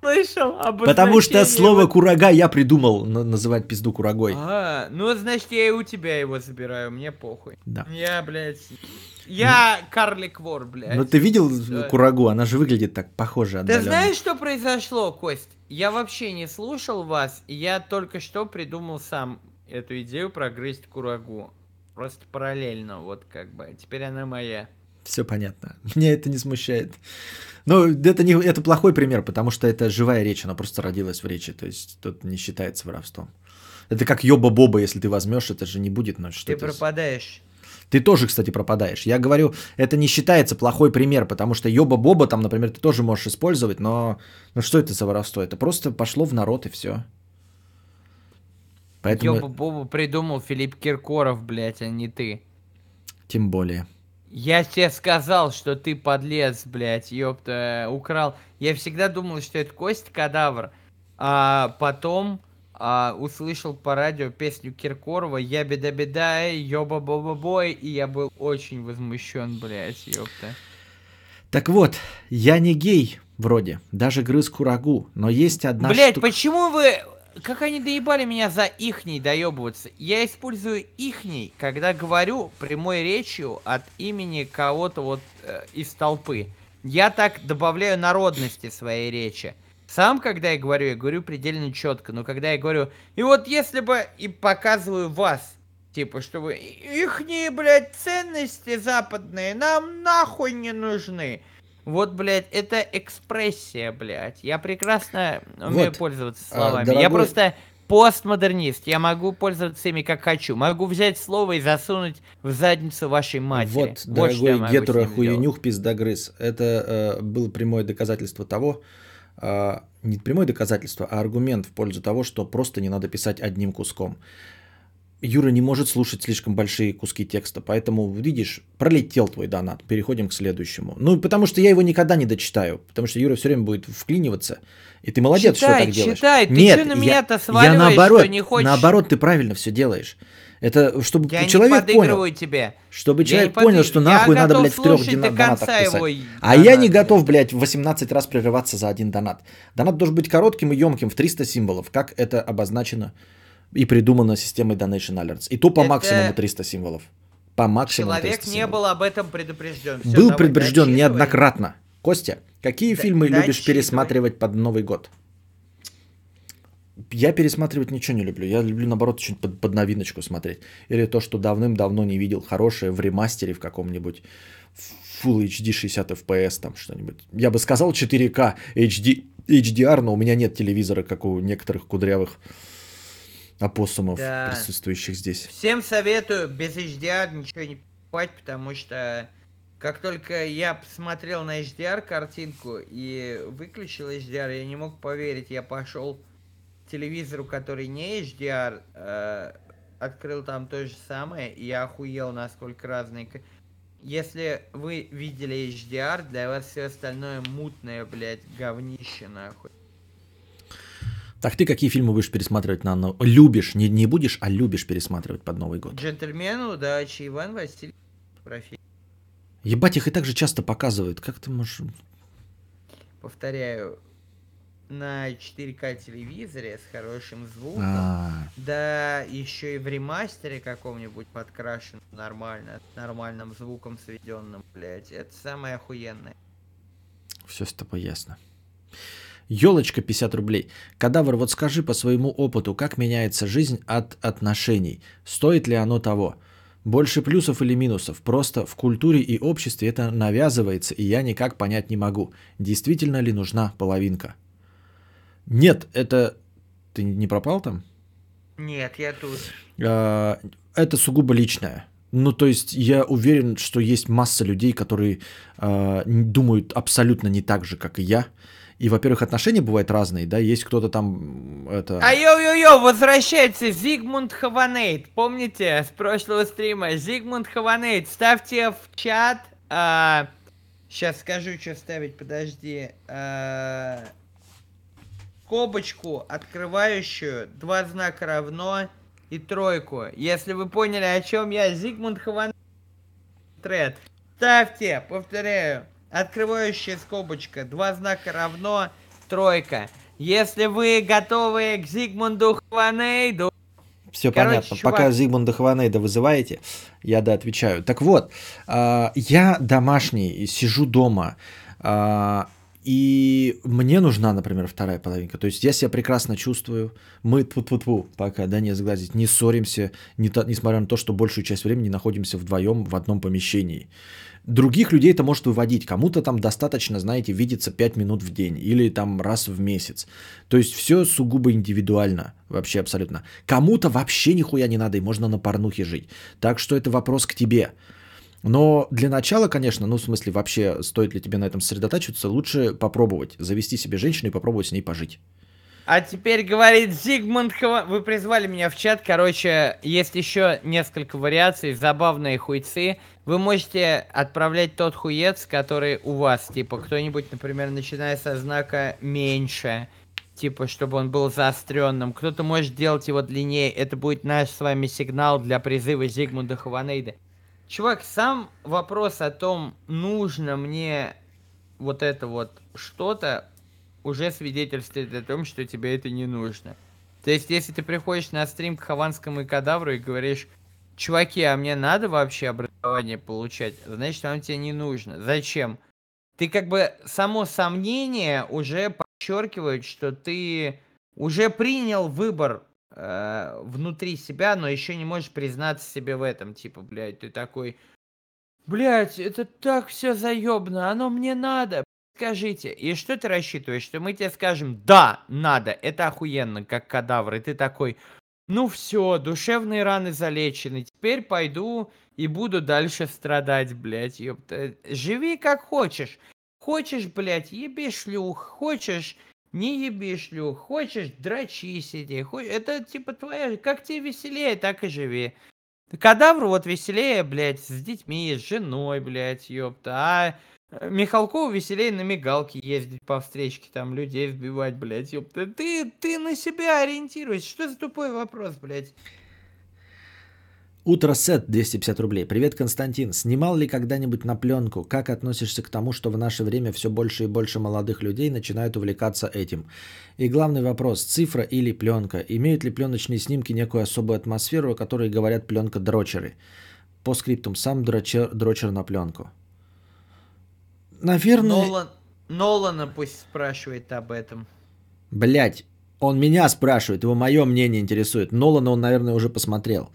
слышал об Потому что слово вот... курага я придумал называть пизду курагой. А, ну, значит, я и у тебя его забираю, мне похуй. Да. Я, блядь, я карлик вор, блядь. Ну ты видел Всё. Курагу? Она же выглядит так похоже Ты знаешь, что произошло, Кость? Я вообще не слушал вас, и я только что придумал сам эту идею прогрызть курагу. Просто параллельно, вот как бы. Теперь она моя. Все понятно. Меня это не смущает. Ну, это, не, это плохой пример, потому что это живая речь, она просто родилась в речи, то есть тут не считается воровством. Это как ёба-боба, если ты возьмешь, это же не будет, но что то Ты пропадаешь. Ты тоже, кстати, пропадаешь. Я говорю, это не считается плохой пример, потому что ёба-боба там, например, ты тоже можешь использовать, но ну что это за воровство? Это просто пошло в народ и все. Поэтому... Ёба-боба придумал Филипп Киркоров, блядь, а не ты. Тем более. Я тебе сказал, что ты подлец, блядь, ёпта, украл. Я всегда думал, что это Кость Кадавр. А потом а, услышал по радио песню Киркорова «Я беда беда, ёба боба бой», и я был очень возмущен, блядь, ёпта. Так вот, я не гей, вроде, даже грыз курагу, но есть одна Блять, штука... почему вы... Как они доебали меня за ихней доебываться? Я использую ихней, когда говорю прямой речью от имени кого-то вот э, из толпы. Я так добавляю народности своей речи. Сам, когда я говорю, я говорю предельно четко, но когда я говорю, и вот если бы и показываю вас, типа, чтобы вы, ихние, блядь, ценности западные нам нахуй не нужны. Вот, блядь, это экспрессия, блядь. Я прекрасно умею вот. пользоваться а, словами. А, дорогой... Я просто постмодернист. Я могу пользоваться ими как хочу. Могу взять слово и засунуть в задницу вашей матери. Вот, вот дорогой гетерохуенюх пиздогрыз. Это э, было прямое доказательство того, а, не прямое доказательство, а аргумент в пользу того, что просто не надо писать одним куском. Юра не может слушать слишком большие куски текста, поэтому, видишь, пролетел твой донат, переходим к следующему. Ну, потому что я его никогда не дочитаю, потому что Юра все время будет вклиниваться, и ты молодец, читай, что так читай. делаешь. Читай, ты Нет, что на меня-то сваливаешь, я наоборот, что не хочешь? наоборот, ты правильно все делаешь. Это чтобы я человек не понял. тебе. Чтобы я человек понял, что нахуй я надо, блядь, в трех донатах писать. Его а донат, я не готов, блядь, 18 раз прерываться за один донат. Донат должен быть коротким и емким в 300 символов, как это обозначено и придумано системой Donation Alerts. И то по это... максимуму 300 символов. По максимуму Человек не был об этом предупрежден. Все, был предупрежден дочитывай. неоднократно. Костя, какие да, фильмы дочитывай. любишь пересматривать под Новый год? я пересматривать ничего не люблю. Я люблю, наоборот, что-нибудь под, под новиночку смотреть. Или то, что давным-давно не видел хорошее в ремастере в каком-нибудь Full HD 60 FPS там что-нибудь. Я бы сказал 4 k HD, HDR, но у меня нет телевизора, как у некоторых кудрявых опоссумов, да. присутствующих здесь. Всем советую без HDR ничего не покупать, потому что как только я посмотрел на HDR картинку и выключил HDR, я не мог поверить, я пошел телевизору, который не HDR, э, открыл там то же самое, и я охуел, насколько разные... Если вы видели HDR, для вас все остальное мутное, блядь, говнище, нахуй. Так ты какие фильмы будешь пересматривать на новый... Любишь, не, не будешь, а любишь пересматривать под Новый год. Джентльмены, удачи, Иван Васильевич, профи. Ебать, их и так же часто показывают. Как ты можешь... Повторяю, на 4К телевизоре с хорошим звуком, а. да еще и в ремастере каком-нибудь подкрашен нормально, с нормальным звуком сведенным, блять, это самое охуенное. все с тобой ясно. Елочка 50 рублей. Кадавр, вот скажи по своему опыту, как меняется жизнь от отношений? Стоит ли оно того? Больше плюсов или минусов? Просто в культуре и обществе это навязывается, и я никак понять не могу. Действительно ли нужна половинка? Нет, это... Ты не пропал там? Нет, я тут. А, это сугубо личное. Ну, то есть я уверен, что есть масса людей, которые э, думают абсолютно не так же, как и я. И, во-первых, отношения бывают разные, да, есть кто-то там это... А йо-йо-йо, возвращается Зигмунд Хаванейт, помните с прошлого стрима? Зигмунд Хаванейт, ставьте в чат... А... Сейчас скажу, что ставить, подожди. А скобочку, открывающую два знака равно и тройку. Если вы поняли, о чем я, Зигмунд Хаван... Тред. Ставьте, повторяю, открывающая скобочка, два знака равно, тройка. Если вы готовы к Зигмунду Хванейду... Все Короче, понятно. Чувак... Пока Зигмунда Хванейда вызываете, я да отвечаю. Так вот, э, я домашний, сижу дома. Э, и мне нужна, например, вторая половинка. То есть я себя прекрасно чувствую. Мы тут -тьфу -тьфу, пока да, не сглазить, не ссоримся, не то, несмотря на то, что большую часть времени находимся вдвоем в одном помещении. Других людей это может выводить. Кому-то там достаточно, знаете, видеться 5 минут в день или там раз в месяц. То есть все сугубо индивидуально, вообще абсолютно. Кому-то вообще нихуя не надо и можно на порнухе жить. Так что это вопрос к тебе. Но для начала, конечно, ну в смысле вообще, стоит ли тебе на этом сосредотачиваться, лучше попробовать завести себе женщину и попробовать с ней пожить. А теперь говорит Зигмунд Хва... Вы призвали меня в чат. Короче, есть еще несколько вариаций, забавные хуйцы. Вы можете отправлять тот хуец, который у вас. Типа, кто-нибудь, например, начиная со знака «меньше». Типа, чтобы он был заостренным. Кто-то может делать его длиннее. Это будет наш с вами сигнал для призыва Зигмунда Хованейда. Чувак, сам вопрос о том, нужно мне вот это вот что-то, уже свидетельствует о том, что тебе это не нужно. То есть, если ты приходишь на стрим к Хованскому и Кадавру и говоришь, чуваки, а мне надо вообще образование получать, значит, оно тебе не нужно. Зачем? Ты как бы само сомнение уже подчеркивает, что ты уже принял выбор э, внутри себя, но еще не можешь признаться себе в этом. Типа, блядь, ты такой, Блять, это так все заебно, оно мне надо, скажите. И что ты рассчитываешь, что мы тебе скажем, да, надо, это охуенно, как кадавр. И ты такой, ну все, душевные раны залечены, теперь пойду и буду дальше страдать, блять. ёпта. Живи как хочешь. Хочешь, блять, еби шлюх, хочешь, не еби шлюх, хочешь дрочи сиди. Хо... Это типа твоя... Как тебе веселее, так и живи. Кадавру вот веселее, блядь, с детьми, с женой, блядь, ёпта. А э, Михалкову веселее на мигалке ездить по встречке, там, людей вбивать, блядь, ёпта. Ты, ты на себя ориентируйся. Что за тупой вопрос, блядь? Утро сет 250 рублей. Привет, Константин. Снимал ли когда-нибудь на пленку? Как относишься к тому, что в наше время все больше и больше молодых людей начинают увлекаться этим? И главный вопрос, цифра или пленка? Имеют ли пленочные снимки некую особую атмосферу, о которой говорят пленка-дрочеры? По скриптум, сам дрочер, дрочер на пленку. Наверное... Нолан, Нолана пусть спрашивает об этом. Блять, он меня спрашивает, его мое мнение интересует. Нолана он, наверное, уже посмотрел.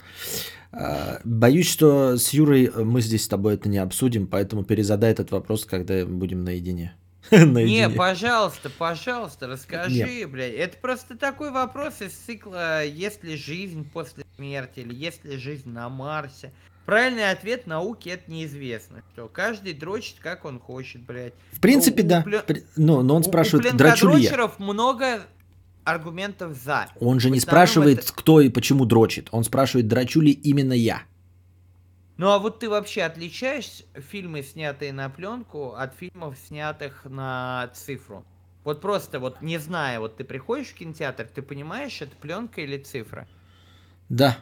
Э, боюсь, что с Юрой мы здесь с тобой это не обсудим, поэтому перезадай этот вопрос, когда будем наедине. Не, пожалуйста, пожалуйста, расскажи, Нет. блядь. Это просто такой вопрос из цикла «Есть ли жизнь после смерти?» или «Есть ли жизнь на Марсе?» Правильный ответ науке это неизвестно. Что каждый дрочит, как он хочет, блядь. В принципе, у, да. У, ну, но, но он у, спрашивает, у дрочу ли я. много аргументов за. Он же не спрашивает, это... кто и почему дрочит. Он спрашивает, дрочу ли именно я. Ну а вот ты вообще отличаешь фильмы, снятые на пленку, от фильмов, снятых на цифру? Вот просто вот не зная, вот ты приходишь в кинотеатр, ты понимаешь, это пленка или цифра? Да.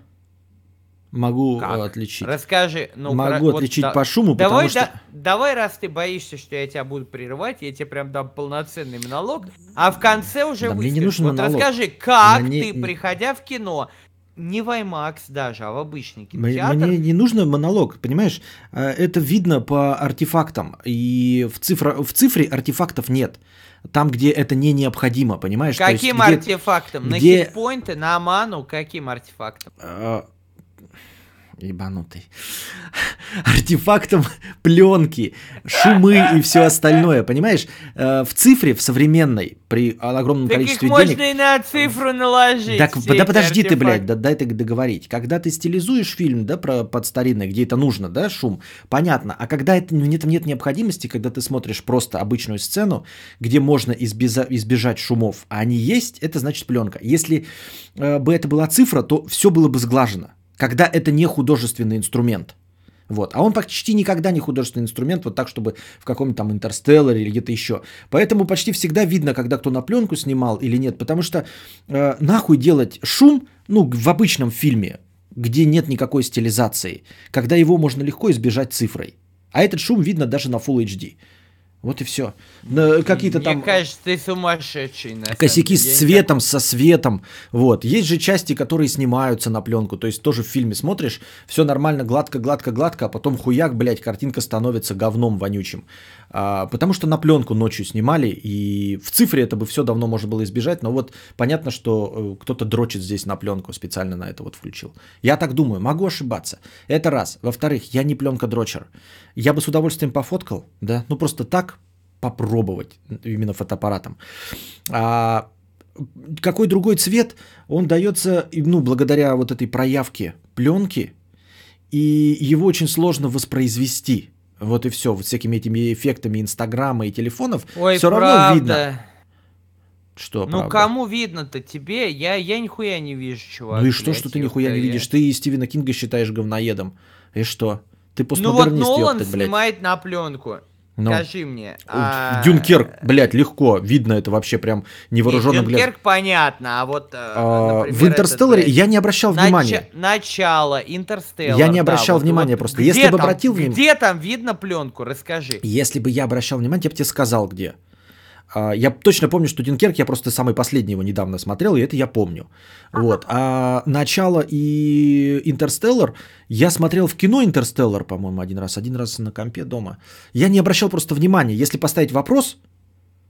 Могу э, как? отличить. Расскажи. Ну, Могу про... отличить вот, по шуму, давай, потому да... что... Давай, раз ты боишься, что я тебя буду прерывать, я тебе прям дам полноценный монолог, а в конце уже да, мне не нужен Вот монолог. расскажи, как мне... ты, приходя в кино, не в IMAX даже, а в обычный кинотеатр. Мне не нужен монолог, понимаешь? Э, это видно по артефактам. И в, цифра... в цифре артефактов нет. Там, где это не необходимо, понимаешь? Каким есть, где... артефактом? Где... На хитпоинты, на Аману, каким артефактом? Э, ебанутый, артефактом пленки, шумы и все остальное, понимаешь? Э, в цифре, в современной, при огромном так количестве их денег... можно и на цифру наложить. Так, да подожди артефакты. ты, блядь, да, дай так договорить. Когда ты стилизуешь фильм, да, про, под старинный, где это нужно, да, шум, понятно. А когда это, в ну, этом нет необходимости, когда ты смотришь просто обычную сцену, где можно избежать, избежать шумов, а они есть, это значит пленка. Если э, бы это была цифра, то все было бы сглажено когда это не художественный инструмент. Вот. А он почти никогда не художественный инструмент, вот так, чтобы в каком-нибудь там интерстелларе или где-то еще. Поэтому почти всегда видно, когда кто на пленку снимал или нет, потому что э, нахуй делать шум, ну, в обычном фильме, где нет никакой стилизации, когда его можно легко избежать цифрой. А этот шум видно даже на Full HD. Вот и все. Э, какие-то там... Мне э, кажется, ты сумасшедший. На косяки с цветом, со светом. Вот. Есть же части, которые снимаются на пленку. То есть тоже в фильме смотришь, все нормально, гладко, гладко, гладко, а потом хуяк, блядь, картинка становится говном вонючим. А, потому что на пленку ночью снимали, и в цифре это бы все давно можно было избежать, но вот понятно, что э, кто-то дрочит здесь на пленку, специально на это вот включил. Я так думаю, могу ошибаться. Это раз. Во-вторых, я не пленка дрочер. Я бы с удовольствием пофоткал, да, ну просто так попробовать именно фотоаппаратом. А какой другой цвет, он дается, ну, благодаря вот этой проявке пленки, и его очень сложно воспроизвести. Вот и все, вот всякими этими эффектами Инстаграма и телефонов. Ой, все правда. равно видно. Что, ну правда? кому видно-то тебе? Я, я нихуя не вижу, чувак. Ну и что, что ты нихуя не видишь? Ты Стивена Кинга считаешь говноедом. И что? Ты постмодернист, Ну вот Нолан ёпта, блядь. снимает на пленку. Но. Ну. Скажи мне. А... Дюнкерк, блядь, легко. Видно это вообще прям невооруженным глядом. Дюнкерк, понятно, а вот, э, а, например, В Интерстелларе я не обращал нач... внимания. Начало, Интерстеллар. Я не обращал да, внимания вот, просто. Где Если там, бы обратил внимание... Где там видно пленку, расскажи. Если бы я обращал внимание, я бы тебе сказал, где. А, я точно помню, что Динкерк, я просто самый последний его недавно смотрел, и это я помню. Вот. А начало и Интерстеллар я смотрел в кино Интерстеллар, по-моему, один раз. Один раз на компе дома. Я не обращал просто внимания. Если поставить вопрос,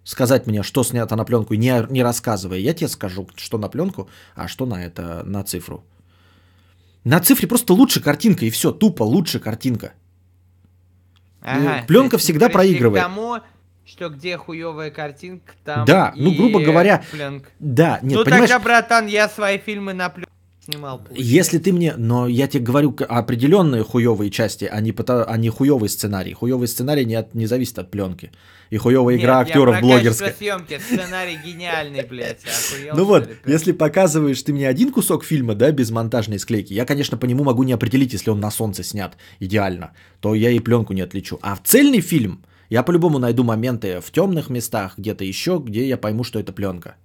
сказать мне, что снято на пленку, не, не рассказывая, я тебе скажу, что на пленку, а что на это, на цифру. На цифре просто лучше картинка, и все, тупо лучше картинка. Ага, Пленка всегда проигрывает. тому, что где хуевая картинка, там Да, ну, грубо говоря, пленка. да, нет, ну, понимаешь... тогда, братан, я свои фильмы на пленку снимал. Получается. Если ты мне, но я тебе говорю определенные хуевые части, а не, пото... а не хуевый сценарий. Хуевый сценарий не, от... не зависит от пленки. И хуевая игра Нет, актеров блогерская. съемки, сценарий гениальный, блядь. Ну вот, если показываешь ты мне один кусок фильма, да, без монтажной склейки, я, конечно, по нему могу не определить, если он на солнце снят идеально, то я и пленку не отличу. А в цельный фильм – я по-любому найду моменты в темных местах, где-то еще, где я пойму, что это пленка.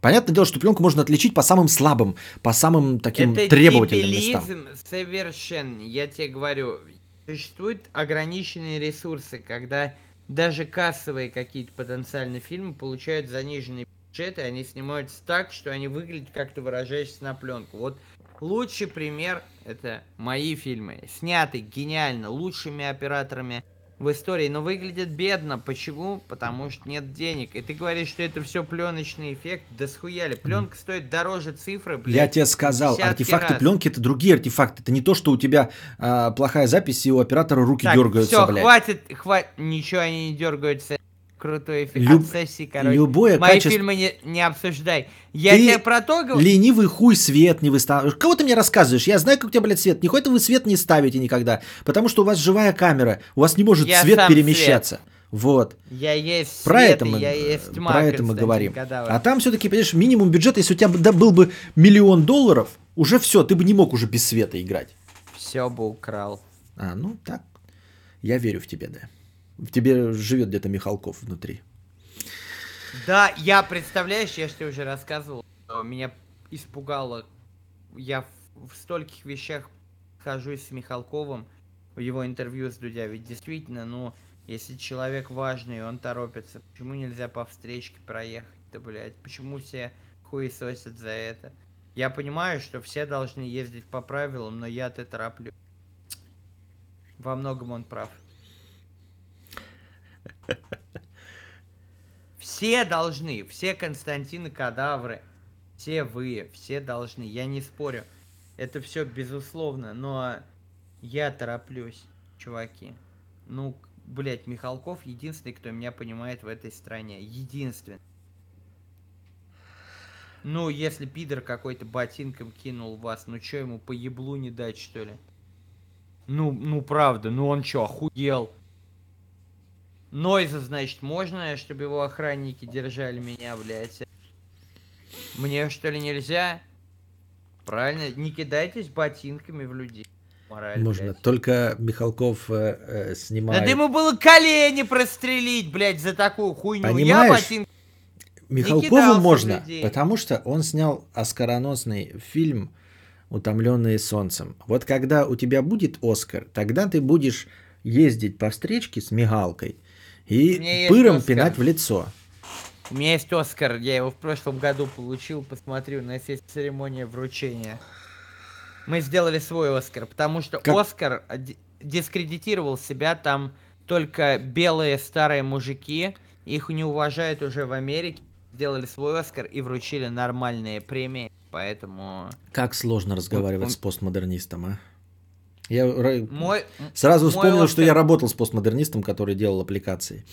Понятное дело, что пленку можно отличить по самым слабым, по самым таким это требовательным местам. совершенно, я тебе говорю. Существуют ограниченные ресурсы, когда даже кассовые какие-то потенциальные фильмы получают заниженные бюджеты, они снимаются так, что они выглядят, как то выражаешься, на пленку. Вот лучший пример — это мои фильмы. Сняты гениально лучшими операторами — в истории, но выглядит бедно. Почему? Потому что нет денег. И ты говоришь, что это все пленочный эффект. Да схуяли. Пленка стоит дороже цифры, блядь. Я тебе сказал, артефакты раз. пленки это другие артефакты. Это не то, что у тебя а, плохая запись, и у оператора руки так, дергаются. Все, блядь. хватит, хватит. Ничего они не дергаются крутой фильм. Люб... Обсосси, короче. Любое Мои качество... фильмы не, не обсуждай. Я ты тебе про то говорю. ленивый хуй свет не выставишь. Кого ты мне рассказываешь? Я знаю, как у тебя, блядь, свет. Нихуя вы свет не ставите никогда. Потому что у вас живая камера. У вас не может я свет перемещаться. Свет. Вот. Я есть про это мы, я есть тьма, про это мы говорим. Кадавр. А там все-таки, понимаешь, минимум бюджета, если у тебя да, был бы миллион долларов, уже все, ты бы не мог уже без света играть. Все бы украл. А, ну так. Я верю в тебя, да. В тебе живет где-то Михалков внутри. Да, я представляешь, я же тебе уже рассказывал, меня испугало. Я в, в стольких вещах хожусь с Михалковым в его интервью с Дудя, ведь действительно, ну, если человек важный, он торопится, почему нельзя по встречке проехать-то, блядь? Почему все хуесосят за это? Я понимаю, что все должны ездить по правилам, но я-то тороплю. Во многом он прав. Все должны, все Константины Кадавры, все вы, все должны, я не спорю. Это все безусловно, но я тороплюсь, чуваки. Ну, блядь, Михалков единственный, кто меня понимает в этой стране. Единственный. Ну, если пидор какой-то ботинком кинул вас, ну чё ему по еблу не дать, что ли? Ну, ну правда, ну он чё, охуел? Нойза, значит, можно, чтобы его охранники держали меня, блядь. Мне что ли нельзя? Правильно, не кидайтесь ботинками в людей. Мораль, Можно. Блядь. Только Михалков э, э, снимает. Надо ему было колени прострелить, блядь, за такую хуйню. Понимаешь? Я ботинки... Михалкову можно, людей. потому что он снял оскароносный фильм «Утомленные солнцем». Вот когда у тебя будет Оскар, тогда ты будешь ездить по встречке с мигалкой – и пыром пинать в лицо. У меня есть Оскар, я его в прошлом году получил, посмотрю, у нас есть церемония вручения. Мы сделали свой Оскар, потому что как... Оскар дискредитировал себя там только белые старые мужики, их не уважают уже в Америке, сделали свой Оскар и вручили нормальные премии, поэтому... Как сложно разговаривать Он... с постмодернистом, а? Я мой, сразу вспомнил, мой что я работал с постмодернистом, который делал аппликации.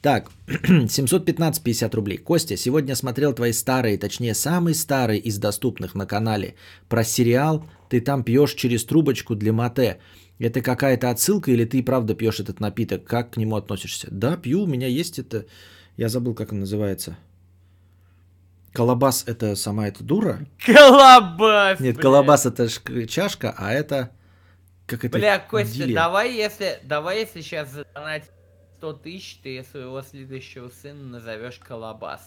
Так, 715-50 рублей. Костя, сегодня смотрел твои старые, точнее самый старый из доступных на канале про сериал «Ты там пьешь через трубочку для мате». Это какая-то отсылка или ты правда пьешь этот напиток? Как к нему относишься? Да, пью, у меня есть это. Я забыл, как он называется. Колобас это сама эта дура? Колобас! Нет, колобас это чашка, а это... Как это Бля, Костя, деле? давай если, давай если сейчас задонать 100 тысяч, ты своего следующего сына назовешь Колобас.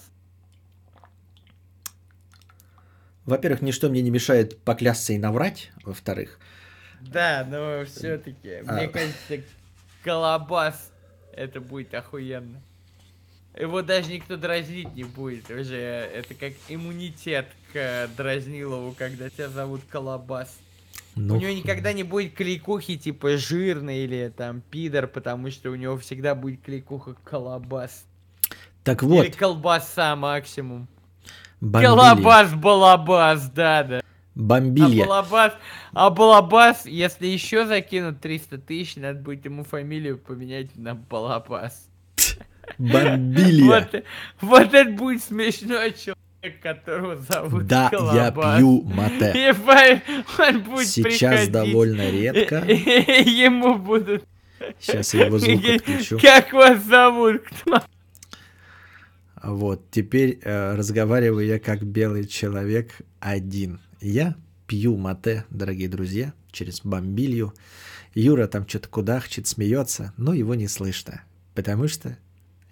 Во-первых, ничто мне не мешает поклясться и наврать, во-вторых. Да, но все-таки, а... мне кажется, Колобас это будет охуенно. Его даже никто дразнить не будет уже. Это как иммунитет к Дразнилову, когда тебя зовут Колобас. Ну, у него никогда не будет клейкухи типа жирный или там пидор, потому что у него всегда будет клейкуха колобас. Так вот. Или колбаса максимум. Бомбили. Колобас, балабас, да, да. Бомбили. А балабас, а балабас, если еще закинут 300 тысяч, надо будет ему фамилию поменять на балабас. Бомбили. Вот, вот это будет смешно, чувак которого зовут Да, Колобас. я пью мате. он будет Сейчас приходить. довольно редко. Ему будут... Сейчас я его звук отключу. Как вас зовут? Кто? Вот, теперь э, разговариваю я как белый человек один. Я пью мате, дорогие друзья, через бомбилью. Юра там что-то кудахчет, смеется, но его не слышно, потому что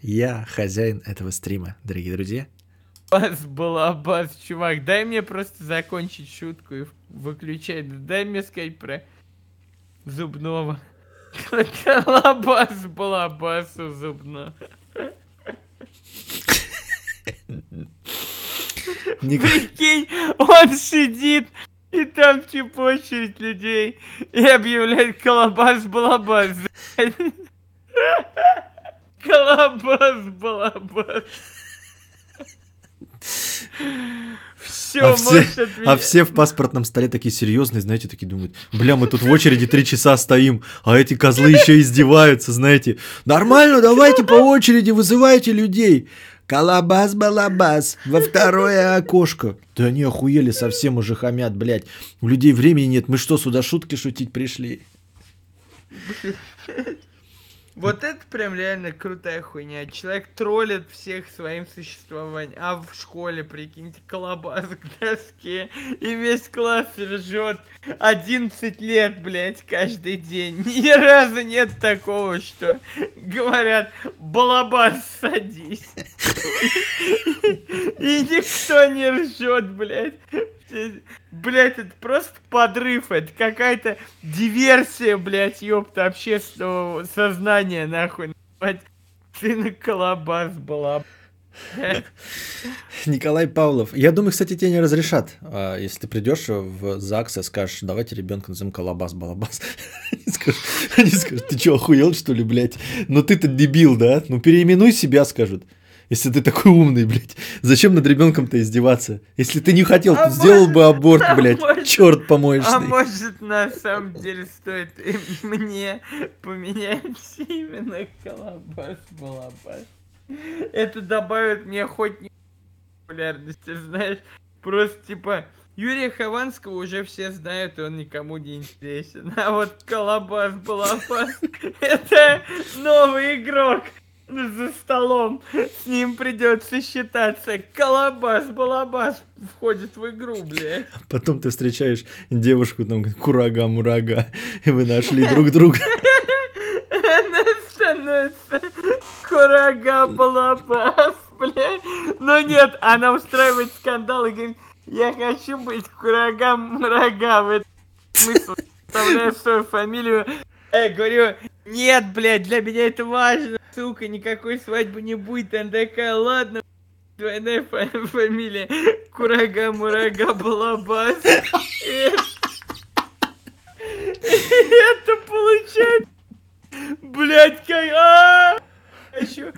я хозяин этого стрима, дорогие друзья. Бас был Аббас, чувак. Дай мне просто закончить шутку и выключать. Дай мне сказать про зубного. Колобас, был Аббас у зубного. Прикинь, он сидит, и там типа очередь людей, и объявляет колобас-балабас. Колобас-балабас. Все, а все, а все в паспортном столе такие серьезные, знаете, такие думают, бля, мы тут в очереди три часа стоим, а эти козлы еще издеваются, знаете. Нормально, давайте по очереди вызывайте людей. Колобас-балабас, во второе окошко. Да они охуели совсем уже хамят, блядь. У людей времени нет, мы что, сюда шутки шутить пришли? Блядь. Вот это прям реально крутая хуйня. Человек троллит всех своим существованием. А в школе, прикиньте, колобас к доске. И весь класс ржет 11 лет, блядь, каждый день. Ни разу нет такого, что говорят, балабас, садись. И никто не ржет, блядь. Э, блять, это просто подрыв, это какая-то диверсия, блять, ёпта, общественного сознания, нахуй. Ты на колобас была. Николай Павлов. Я думаю, кстати, тебе не разрешат. А, если ты придешь в ЗАГС и скажешь, давайте ребенка назовем колобас-балабас. Они скажут, ты что, охуел, что ли, блядь? Ну ты-то дебил, да? Ну переименуй себя, скажут. Если ты такой умный, блядь, зачем над ребенком-то издеваться? Если ты не хотел, а ты может, сделал бы аборт, а блядь. Может, Черт помоешь. А может, на самом деле стоит мне поменять именно колобас балабас. Это добавит мне хоть не популярности, знаешь. Просто типа Юрия Хованского уже все знают, и он никому не интересен. А вот Колобас Балабас это новый игрок за столом. С ним придется считаться. Колобас, балабас входит в игру, бля. Потом ты встречаешь девушку, там, курага, мурага, и вы нашли друг друга. Она становится курага, балабас, бля. Но ну нет, она устраивает скандал и говорит, я хочу быть курага, мурага. В этом смысл. Вставляю свою фамилию. Э, говорю, нет, блядь, для меня это важно сука, никакой свадьбы не будет. Она такая, ладно, двойная фамилия. Курага, мурага, балабас. Это получается, Блять, кай. А, а еще.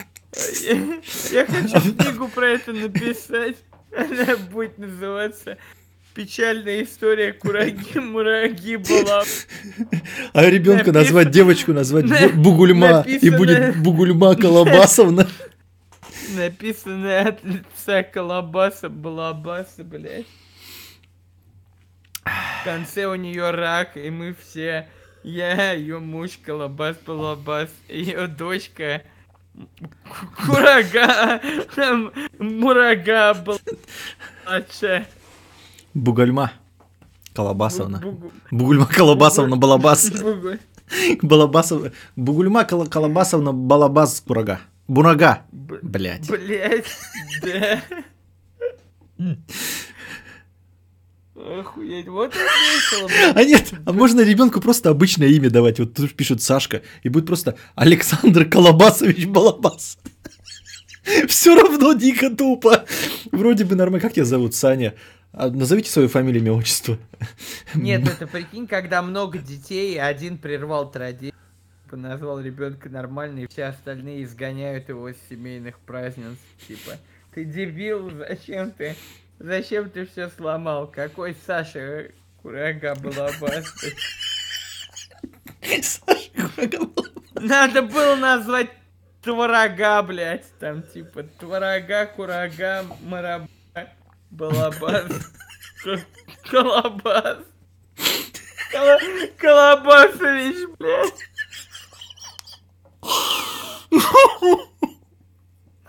Я хочу книгу про это написать. Она будет называться Печальная история Кураги Мураги была. А ребенка назвать девочку, назвать Бугульма. И будет Бугульма Колобасовна. Написанная от лица Колобаса Балабаса, блядь. В конце у нее рак, и мы все... Я, ее муж Колобас Балабас, ее дочка... Курага, Мурага был. Бугульма. Колобасовна. Бугульма Колобасовна Балабас. Бугуль. Балабасов... Бугульма Кол... Колобасовна Балабас Бурага. Бурага. Блять. Блять. Да. Охуеть, вот это весело. А нет, а можно ребенку просто обычное имя давать. Вот тут пишет Сашка, и будет просто Александр Колобасович Балабас. Все равно дико тупо. Вроде бы нормально. Как тебя зовут, Саня? А назовите свою фамилию, имя, отчество. Нет, это прикинь, когда много детей, один прервал традицию, назвал ребенка нормально, и все остальные изгоняют его с семейных праздниц. Типа, ты дебил, зачем ты? Зачем ты все сломал? Какой Саша Курага была баста? Саша Курага была Надо было назвать творога, блядь, там типа творога, курага, мараб... Балабас. Колобас. Колобасович, блядь.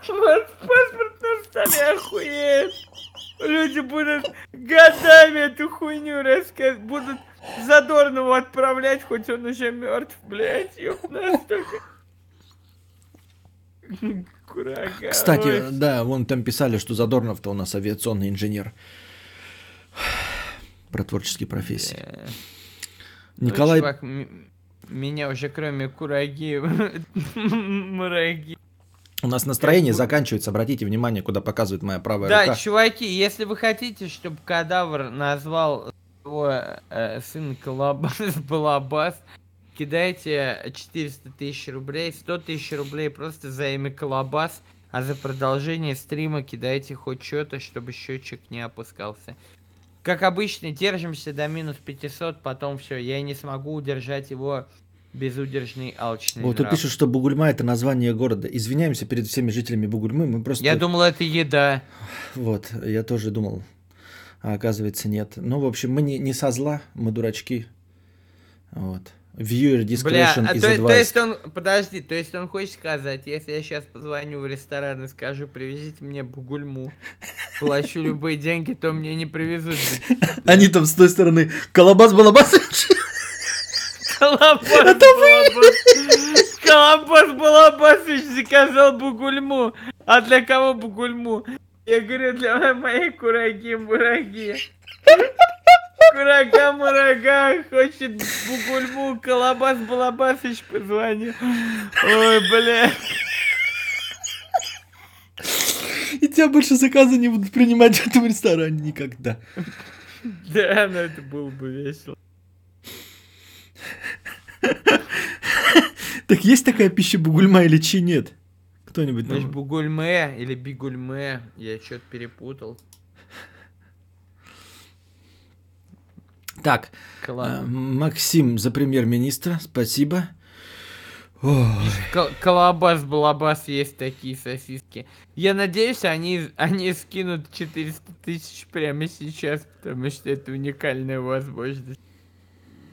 Вот паспорт на столе охуеет. Люди будут годами эту хуйню рассказывать. Будут Задорного отправлять, хоть он уже мертв, блядь. Ёб настолько. Кстати, да, вон там писали, что Задорнов-то у нас авиационный инженер. Про творческие профессии. Э, ну, Николай... меня уже кроме кураги, мураги. У нас настроение э, заканчивается, обратите внимание, куда показывает моя правая да, рука. Да, чуваки, если вы хотите, чтобы кадавр назвал своего э, сын Колобас Балабас, кидайте 400 тысяч рублей, 100 тысяч рублей просто за имя Колобас, а за продолжение стрима кидайте хоть что-то, чтобы счетчик не опускался. Как обычно, держимся до минус 500, потом все, я не смогу удержать его безудержный алчный Вот нрав. пишут, что Бугульма это название города. Извиняемся перед всеми жителями Бугульмы, мы просто... Я думал, это еда. Вот, я тоже думал. А оказывается, нет. Ну, в общем, мы не, не со зла, мы дурачки. Вот. Viewer discretion Бля, а is то, advised. то есть он, подожди, то есть он хочет сказать, если я сейчас позвоню в ресторан и скажу, привезите мне бугульму, плачу любые деньги, то мне не привезут. Они там с той стороны, колобас-балабас. Колобас-балабасович Колобас заказал бугульму. А для кого бугульму? Я говорю, для моей кураги-мураги. Курага, мурага, хочет бугульму, колобас, балабасыч позвонил. Ой, бля. И тебя больше заказы не будут принимать в этом ресторане никогда. Да, но ну это было бы весело. Так есть такая пища бугульма или чи нет? Кто-нибудь? Значит, бугульме или бигульме, я что-то перепутал. Так, Кала... Э, Максим за премьер-министра, спасибо. Колобас, балабас, есть такие сосиски. Я надеюсь, они, они скинут 400 тысяч прямо сейчас, потому что это уникальная возможность.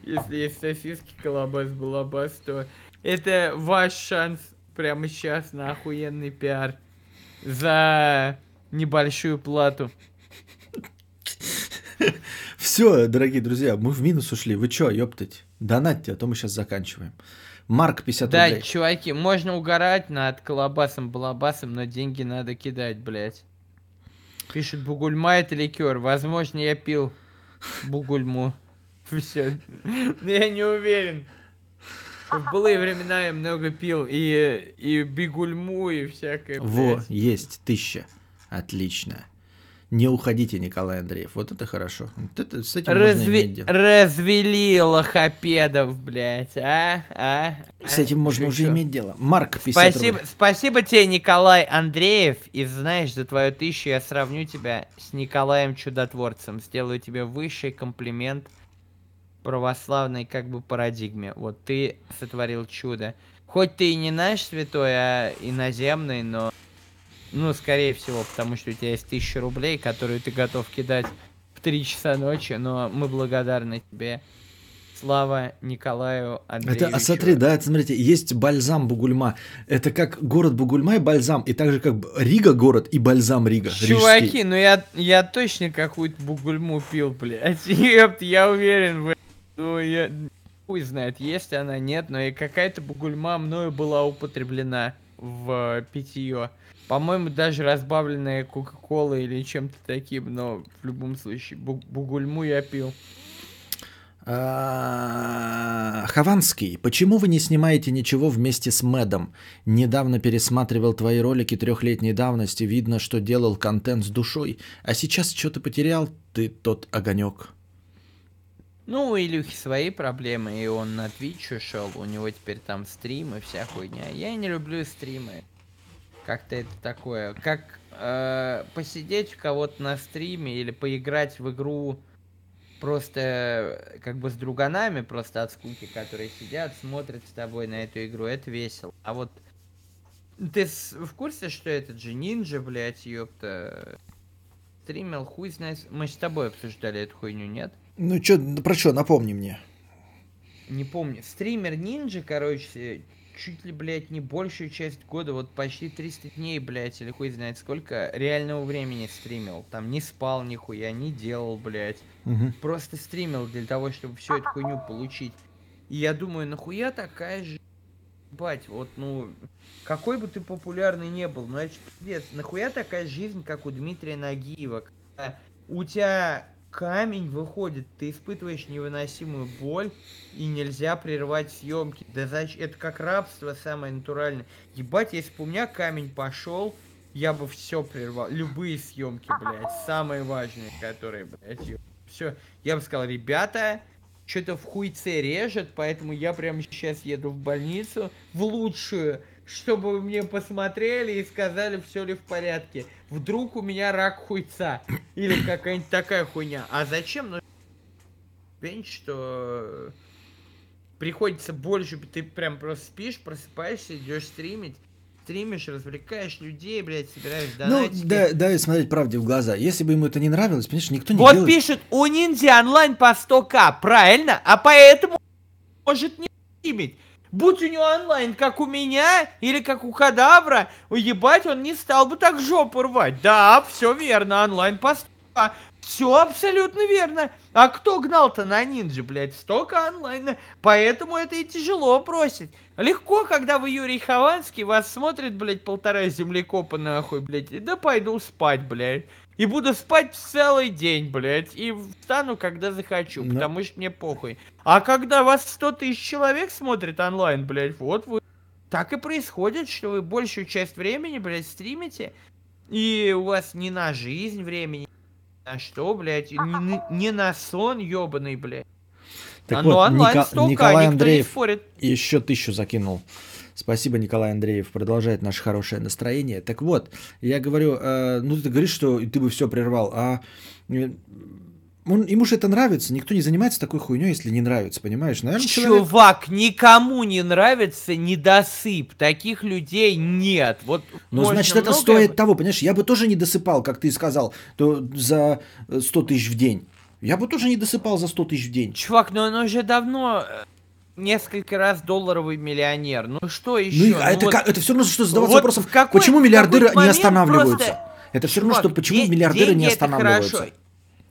Если есть сосиски, колобас, балабас, то это ваш шанс прямо сейчас на охуенный пиар за небольшую плату. Все, дорогие друзья, мы в минус ушли. Вы чё, ёптать? Донатьте, а то мы сейчас заканчиваем. Марк 50 рублей. Да, чуваки, можно угорать над колобасом-балабасом, но деньги надо кидать, блядь. Пишет Бугульма это ликер. Возможно, я пил Бугульму. Все. Ну, я не уверен. В былые времена я много пил и, и бигульму, и всякое. Во, есть тысяча. Отлично. Не уходите, Николай Андреев. Вот это хорошо. Вот это, с этим Разве... можно Развели лохопедов, блядь, а? а? а. С этим а? можно Шучу. уже иметь дело. Марк, 50 спасибо, рублей. спасибо тебе, Николай Андреев. И знаешь, за твою тысячу я сравню тебя с Николаем Чудотворцем. Сделаю тебе высший комплимент православной как бы парадигме. Вот ты сотворил чудо. Хоть ты и не наш святой, а иноземный, но ну, скорее всего, потому что у тебя есть тысяча рублей, которые ты готов кидать в три часа ночи, но мы благодарны тебе. Слава Николаю Андреевичу. Это, а смотри, да, это, смотрите, есть бальзам Бугульма. Это как город Бугульма и бальзам, и также как Рига город и бальзам Рига. Чуваки, рижский. ну я, я точно какую-то Бугульму пил, блядь. Ёпт, я уверен, блядь. Ну, я... Хуй знает, есть она, нет, но и какая-то Бугульма мною была употреблена в питье. По-моему, даже разбавленная Кока-Кола или чем-то таким, но в любом случае, бугульму я пил. А, Хованский, почему вы не снимаете ничего вместе с Мэдом? Недавно пересматривал твои ролики трехлетней давности, видно, что делал контент с душой, а сейчас что-то потерял, ты тот огонек. Ну, у Илюхи свои проблемы, и он на Twitch ушел, у него теперь там стримы, вся хуйня. Я не люблю стримы. Как-то это такое. Как э, посидеть у кого-то на стриме или поиграть в игру просто э, как бы с друганами, просто от скуки, которые сидят, смотрят с тобой на эту игру. Это весело. А вот ты в курсе, что этот же нинджа, блядь, ёпта, стримил, хуй знает. Мы с тобой обсуждали эту хуйню, нет? Ну чё, про что, напомни мне. Не помню. Стример нинджа, короче, чуть ли, блядь, не большую часть года, вот почти 300 дней, блядь, или хуй знает сколько, реального времени стримил. Там не спал нихуя, не делал, блядь. Угу. Просто стримил для того, чтобы всю эту хуйню получить. И я думаю, нахуя такая же... Бать, вот, ну, какой бы ты популярный не был, ну, это пиздец, нахуя такая жизнь, как у Дмитрия Нагиева, когда у тебя камень выходит, ты испытываешь невыносимую боль, и нельзя прервать съемки. Да зач... это как рабство самое натуральное. Ебать, если бы у меня камень пошел, я бы все прервал. Любые съемки, блядь, самые важные, которые, блядь, все. Я бы сказал, ребята, что-то в хуйце режет, поэтому я прямо сейчас еду в больницу, в лучшую, чтобы мне посмотрели и сказали, все ли в порядке. Вдруг у меня рак хуйца. Или какая-нибудь такая хуйня. А зачем? Ну, пень, что э, приходится больше, ты прям просто спишь, просыпаешься, идешь стримить, стримишь, развлекаешь людей, блядь, собираешь ну, донатики. Ну, да, да, и смотреть правде в глаза. Если бы ему это не нравилось, понимаешь, никто не вот делает... Вот пишет, у ниндзя онлайн по 100к, правильно? А поэтому может не стримить. Будь у него онлайн, как у меня или как у Кадавра, уебать, он не стал бы так жопу рвать. Да, все верно, онлайн пост. А, все абсолютно верно. А кто гнал-то на ниндзя, блядь? Столько онлайна. Поэтому это и тяжело бросить. Легко, когда вы Юрий Хованский, вас смотрит, блядь, полтора землекопа нахуй, блядь. Да пойду спать, блядь. И буду спать целый день, блядь. И встану, когда захочу, Но... Ну. потому что мне похуй. А когда вас 100 тысяч человек смотрит онлайн, блядь, вот вы... Так и происходит, что вы большую часть времени, блядь, стримите. И у вас не на жизнь времени, на что, блядь, не, не на сон, ебаный, блядь. Так а вот, ну, онлайн Ника- столько, а Николай а никто Андреев не спорит. еще тысячу закинул. Спасибо, Николай Андреев, продолжает наше хорошее настроение. Так вот, я говорю, э, ну ты говоришь, что ты бы все прервал, а э, он, ему же это нравится, никто не занимается такой хуйней, если не нравится, понимаешь? Наверное, Чувак, человек... никому не нравится недосып, таких людей нет. Вот ну, значит, это много... стоит того, понимаешь? Я бы тоже не досыпал, как ты сказал, то за 100 э, тысяч в день. Я бы тоже не досыпал за 100 тысяч в день. Чувак, но он уже давно э, несколько раз долларовый миллионер. Ну что еще? Ну, а ну это, вот, как, это все равно, что задаваться вот вопросом, какой, почему миллиардеры не останавливаются. Просто... Это все равно, что почему миллиардеры не останавливаются. Хорошо.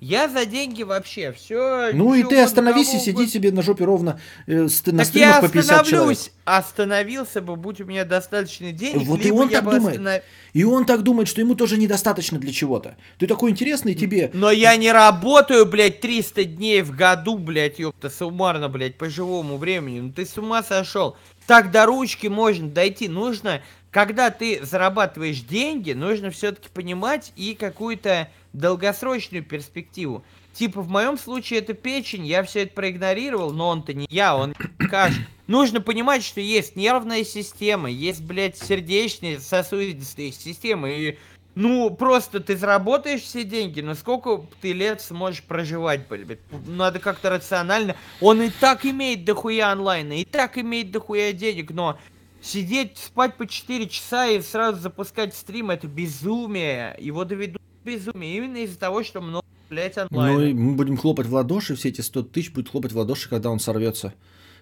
Я за деньги вообще все. Ну и ты остановись и сиди себе на жопе ровно э, ст- на так стримах я по 50 человек. Остановился бы, будь у меня достаточно денег. Вот и он так думает. Останов... И он так думает, что ему тоже недостаточно для чего-то. Ты такой интересный тебе. Но я не работаю, блядь, 300 дней в году, блядь, ёпта, суммарно, блядь, по живому времени. Ну ты с ума сошел. Так до ручки можно дойти. Нужно, когда ты зарабатываешь деньги, нужно все-таки понимать и какую-то долгосрочную перспективу. Типа, в моем случае это печень, я все это проигнорировал, но он-то не я, он каш. Нужно понимать, что есть нервная система, есть, блядь, сердечная, сосудистая система, и ну, просто ты заработаешь все деньги, но сколько ты лет сможешь проживать, блядь? Надо как-то рационально. Он и так имеет дохуя онлайна, и так имеет дохуя денег, но сидеть, спать по 4 часа и сразу запускать стрим, это безумие. Его доведут безумие именно из-за того, что много, блядь, онлайн. Ну и мы будем хлопать в ладоши, все эти 100 тысяч будут хлопать в ладоши, когда он сорвется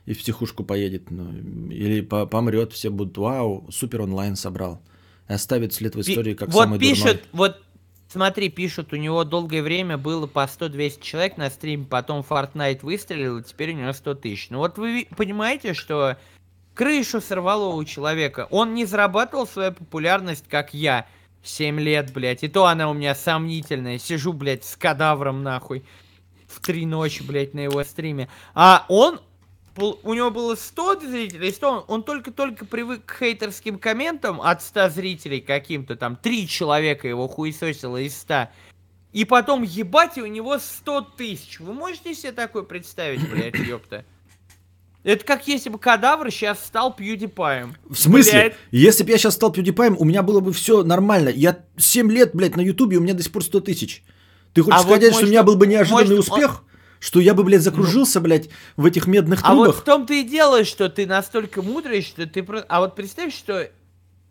и в психушку поедет. Ну, или по помрет, все будут, вау, супер онлайн собрал. И оставит след в истории, как вот самый пишут, дурной. Вот Смотри, пишут, у него долгое время было по 100-200 человек на стриме, потом Fortnite выстрелил, и теперь у него 100 тысяч. Ну вот вы понимаете, что крышу сорвало у человека. Он не зарабатывал свою популярность, как я – 7 лет, блядь. И то она у меня сомнительная. Сижу, блядь, с кадавром, нахуй. В три ночи, блядь, на его стриме. А он... У него было 100 зрителей, 100, он только-только привык к хейтерским комментам от 100 зрителей каким-то, там, 3 человека его хуесосило из 100. И потом, ебать, у него 100 тысяч. Вы можете себе такое представить, блядь, ёпта? Это как если бы кадавр сейчас стал PewDiePie. В смысле? Блядь. Если бы я сейчас стал PewDiePie, у меня было бы все нормально. Я 7 лет, блядь, на Ютубе, у меня до сих пор 100 тысяч. Ты хочешь а сказать, вот, что может, у меня был бы неожиданный может, успех? Он... Что я бы, блядь, закружился, ну. блядь, в этих медных трубах. А вот в том-то и дело, что ты настолько мудрый, что ты просто... А вот представь, что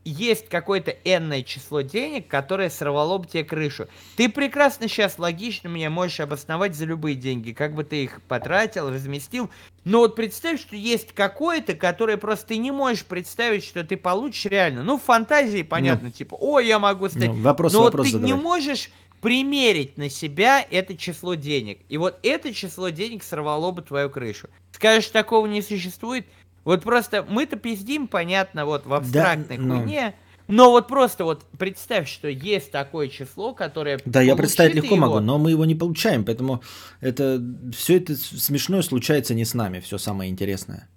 есть какое-то энное число денег, которое сорвало бы тебе крышу. Ты прекрасно сейчас логично меня можешь обосновать за любые деньги, как бы ты их потратил, разместил. Но вот представь, что есть какое-то, которое просто ты не можешь представить, что ты получишь реально. Ну, в фантазии, понятно, ну, типа, о, я могу стать... Ну, вопрос, Но вопрос вот ты задавать. не можешь примерить на себя это число денег. И вот это число денег сорвало бы твою крышу. Скажешь, такого не существует – вот просто мы-то пиздим, понятно, вот в абстрактной да, ну. хуйне. Но... но вот просто вот представь, что есть такое число, которое... Да, я представить легко его. могу, но мы его не получаем, поэтому это все это смешное случается не с нами, все самое интересное,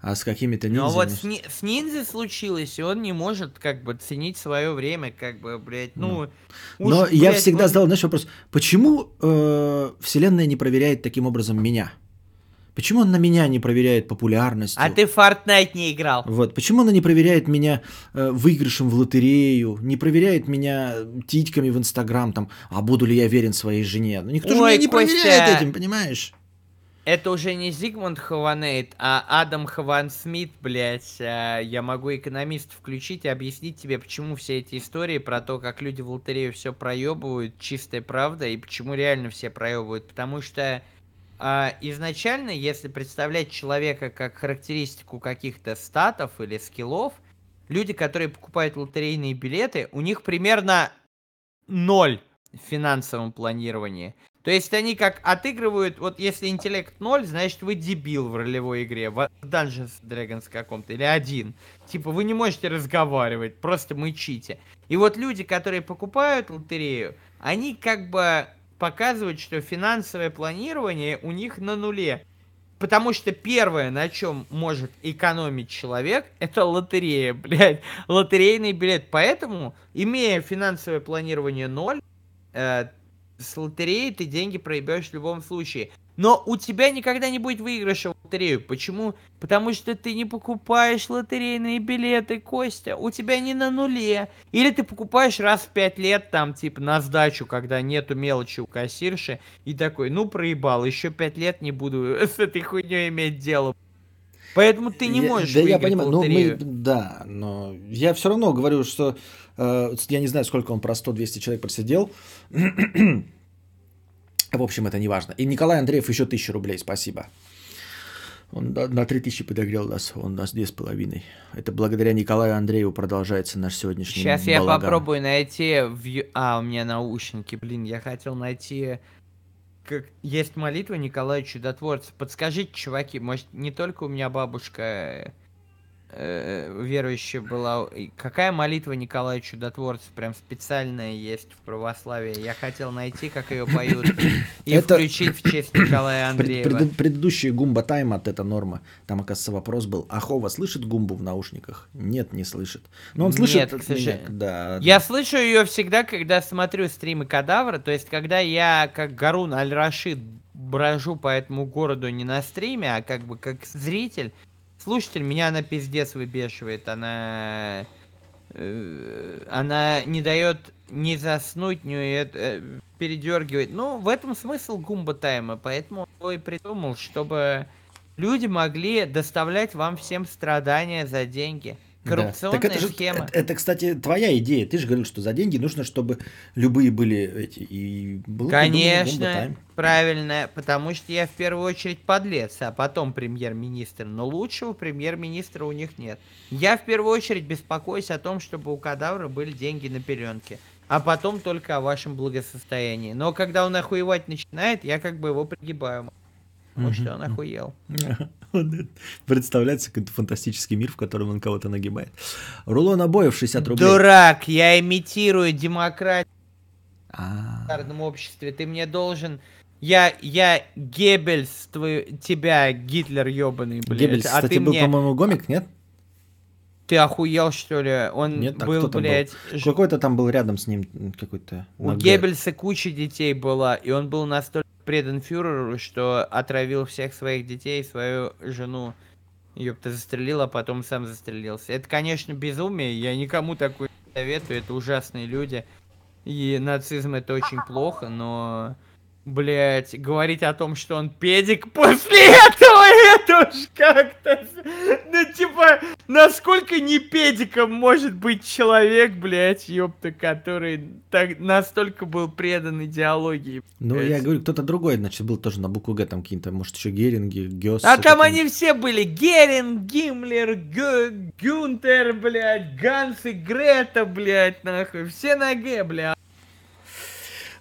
а с какими-то ниндзя. Но вот с, с ниндзя случилось, и он не может как бы ценить свое время, как бы, блядь, ну... ну. Уж, но блядь, я всегда он... задал, знаешь, вопрос, почему э, Вселенная не проверяет таким образом меня? Почему он на меня не проверяет популярность? А ты в Fortnite не играл. Вот. Почему она не проверяет меня э, выигрышем в лотерею, не проверяет меня титьками в Инстаграм, там, а буду ли я верен своей жене? Ну, никто Ой, же меня не Костя. проверяет этим, понимаешь? Это уже не Зигмунд Хованейт, а Адам Хован Смит, блядь. Э, я могу экономист включить и объяснить тебе, почему все эти истории про то, как люди в лотерею все проебывают, чистая правда, и почему реально все проебывают. Потому что а изначально, если представлять человека как характеристику каких-то статов или скиллов, люди, которые покупают лотерейные билеты, у них примерно ноль в финансовом планировании. То есть они как отыгрывают, вот если интеллект 0, значит вы дебил в ролевой игре, в Dungeons Dragons каком-то, или один. Типа вы не можете разговаривать, просто мычите. И вот люди, которые покупают лотерею, они как бы показывает, что финансовое планирование у них на нуле. Потому что первое, на чем может экономить человек, это лотерея, блядь, лотерейный билет. Поэтому, имея финансовое планирование ноль, э, с лотереей ты деньги проебешь в любом случае. Но у тебя никогда не будет выигрыша в лотерею. Почему? Потому что ты не покупаешь лотерейные билеты, Костя. У тебя не на нуле. Или ты покупаешь раз в пять лет, там, типа, на сдачу, когда нету мелочи у кассирши. И такой, ну, проебал, еще пять лет не буду с этой хуйней иметь дело. Поэтому ты не можешь я, да, я понимаю, но мы, Да, но я все равно говорю, что... Э, я не знаю, сколько он про 100-200 человек просидел. В общем, это не важно. И Николай Андреев еще 1000 рублей, спасибо. Он на 3000 подогрел нас, он нас 2,5. Это благодаря Николаю Андрееву продолжается наш сегодняшний Сейчас балаган. я попробую найти... В... А, у меня наушники, блин, я хотел найти... Как... Есть молитва Николая Чудотворца. Подскажите, чуваки, может, не только у меня бабушка э, э, верующая была. Какая молитва Николая Чудотворца? Прям специальная есть в православии. Я хотел найти, как ее поют, и это... включить в честь Николая Андреева. Пред, пред, предыдущий гумба тайм от это норма. Там, оказывается, вопрос был. Ахова слышит гумбу в наушниках? Нет, не слышит. Но он слышит Нет, меня. Да, я слышу ее всегда, когда смотрю стримы Кадавра. То есть, когда я, как Гарун Аль-Рашид, брожу по этому городу не на стриме, а как бы как зритель, Слушатель, меня она пиздец выбешивает. Она... Э, она не дает не заснуть, не это, э, передергивает. Ну, в этом смысл гумба тайма, поэтому он и придумал, чтобы люди могли доставлять вам всем страдания за деньги. Коррупционная да. так это же, схема. Это, это, кстати, твоя идея. Ты же говорил, что за деньги нужно, чтобы любые были эти. И было Конечно, правильно, потому что я в первую очередь подлец, а потом премьер-министр. Но лучшего премьер-министра у них нет. Я в первую очередь беспокоюсь о том, чтобы у кадавра были деньги на перенке, а потом только о вашем благосостоянии. Но когда он охуевать начинает, я как бы его пригибаю. Вот что он охуел. Представляется какой-то фантастический мир, в котором он кого-то нагибает. Рулон обоев 60 рублей. Дурак, я имитирую демократию а. в стандартном обществе. Ты мне должен... Я, я Геббельс, твой, тебя Гитлер ебаный, блядь. Геббельс, а кстати, ты был, мне... по-моему, гомик, нет? Ты охуел, что ли? Он нет, а так, был, блядь... Ж... Какой-то там был рядом с ним какой-то... У Геббельса куча детей была, и он был настолько предан фюреру, что отравил всех своих детей, свою жену, ёпта, застрелил, а потом сам застрелился. Это, конечно, безумие, я никому такое не советую, это ужасные люди. И нацизм это очень плохо, но... Блять, говорить о том, что он педик после этого! это уж как-то... Ну, типа, насколько не педиком может быть человек, блядь, ёпта, который так настолько был предан идеологии. Ну, я говорю, кто-то другой, значит, был тоже на букву Г, там какие-то, может, еще Геринги, Гёс. А там они все были. Геринг, Гиммлер, Гю, Гюнтер, блядь, Ганс и Грета, блядь, нахуй. Все на Г, блядь.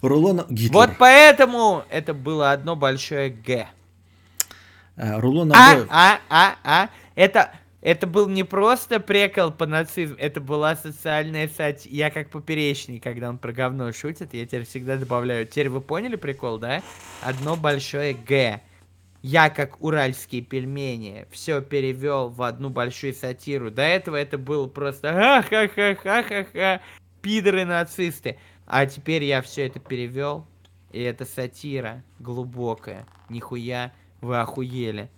Рулон Гитлер. Вот поэтому это было одно большое Г. Э, рулон а, обоев. А, а, а, а, это... Это был не просто прикол по нацизм, это была социальная сать. Я как поперечник, когда он про говно шутит, я теперь всегда добавляю. Теперь вы поняли прикол, да? Одно большое Г. Я как уральские пельмени все перевел в одну большую сатиру. До этого это было просто ха-ха-ха-ха-ха-ха, пидоры нацисты. А теперь я все это перевел, и это сатира глубокая, нихуя вы охуели.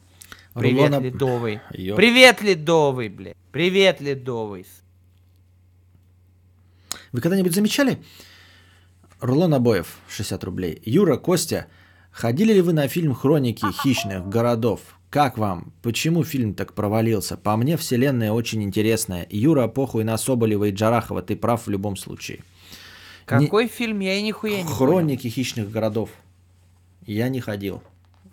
Привет, Рулона... Ледовый. Ёп. Привет, Ледовый, блядь. Привет, Ледовый. Вы когда-нибудь замечали? Рулон обоев, 60 рублей. Юра, Костя, ходили ли вы на фильм «Хроники хищных городов»? Как вам? Почему фильм так провалился? По мне, вселенная очень интересная. Юра, похуй на Соболева и Джарахова, ты прав в любом случае. Какой не... фильм? Я и нихуя не Хроники понял. хищных городов. Я не ходил.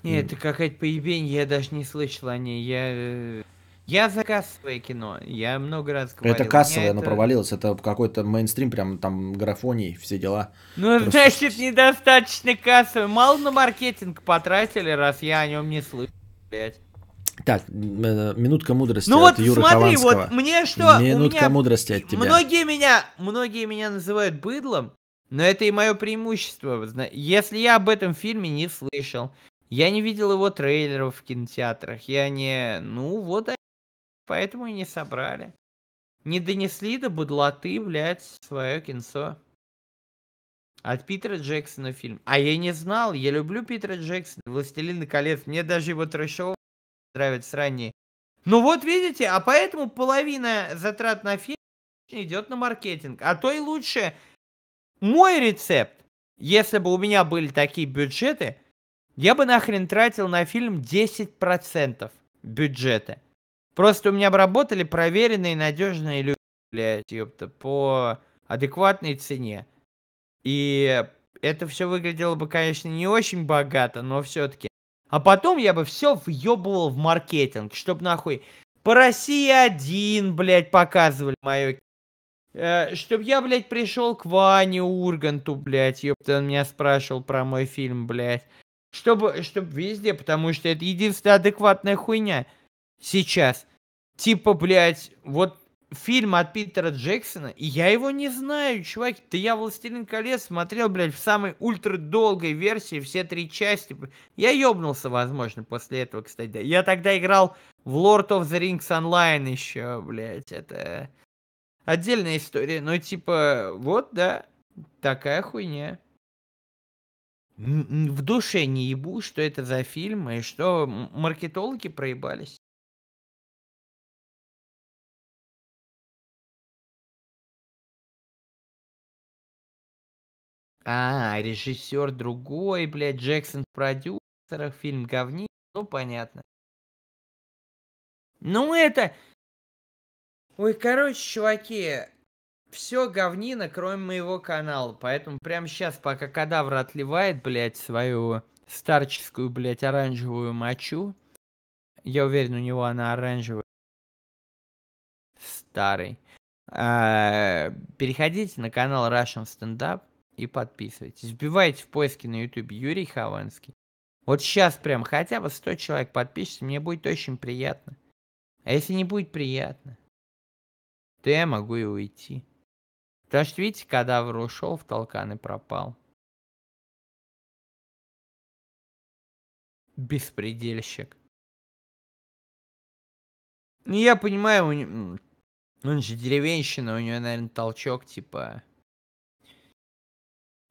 Нет, это какая-то поебень, я даже не слышал о ней. Я, э, я за кассовое кино, я много раз говорил. Это кассовое, Мне оно это... провалилось, это какой-то мейнстрим, прям там графоний, все дела. Ну, Просто... значит, недостаточно кассовое. Мало на маркетинг потратили, раз я о нем не слышал, блядь. Так, э, минутка мудрости ну от вот Юры смотри, Хованского. вот мне что... Минутка меня... мудрости от тебя. Многие меня, многие меня называют быдлом, но это и мое преимущество. Если я об этом фильме не слышал, я не видел его трейлеров в кинотеатрах. Я не... Ну, вот они. Поэтому и не собрали. Не донесли до будлоты, блядь, свое кинцо. От Питера Джексона фильм. А я не знал, я люблю Питера Джексона, Властелин колец. Мне даже его трэшоу нравится ранее. Ну вот видите, а поэтому половина затрат на фильм идет на маркетинг. А то и лучше мой рецепт, если бы у меня были такие бюджеты, я бы нахрен тратил на фильм 10% бюджета. Просто у меня бы работали проверенные, надежные люди, блядь, ёпта, по адекватной цене. И это все выглядело бы, конечно, не очень богато, но все-таки. А потом я бы все въебывал в маркетинг, чтобы нахуй по России один, блядь, показывали мое э, Чтоб я, блядь, пришел к Ване Урганту, блядь, ёпта, он меня спрашивал про мой фильм, блядь. Чтобы, чтобы везде, потому что это единственная адекватная хуйня сейчас. Типа, блядь, вот фильм от Питера Джексона, и я его не знаю, чувак. Да я «Властелин колец» смотрел, блядь, в самой ультрадолгой версии, все три части. Я ёбнулся, возможно, после этого, кстати. Я тогда играл в Lord of the Rings Online еще, блядь, это... Отдельная история, но ну, типа, вот, да, такая хуйня. В душе не ебу, что это за фильм и что маркетологи проебались. А, режиссер другой, блядь, Джексон в фильм говни. Ну, понятно. Ну, это... Ой, короче, чуваки, все говнина, кроме моего канала. Поэтому прямо сейчас, пока кадавр отливает, блядь, свою старческую, блядь, оранжевую мочу. Я уверен, у него она оранжевая. Старый. А, переходите на канал Russian Stand Up и подписывайтесь. Вбивайте в поиске на YouTube Юрий Хованский. Вот сейчас прям хотя бы 100 человек подпишется, мне будет очень приятно. А если не будет приятно, то я могу и уйти. Потому что, видите, кадавр ушел, в толкан и пропал. Беспредельщик. Ну, я понимаю, у него... Ну, он же деревенщина, у него, наверное, толчок, типа...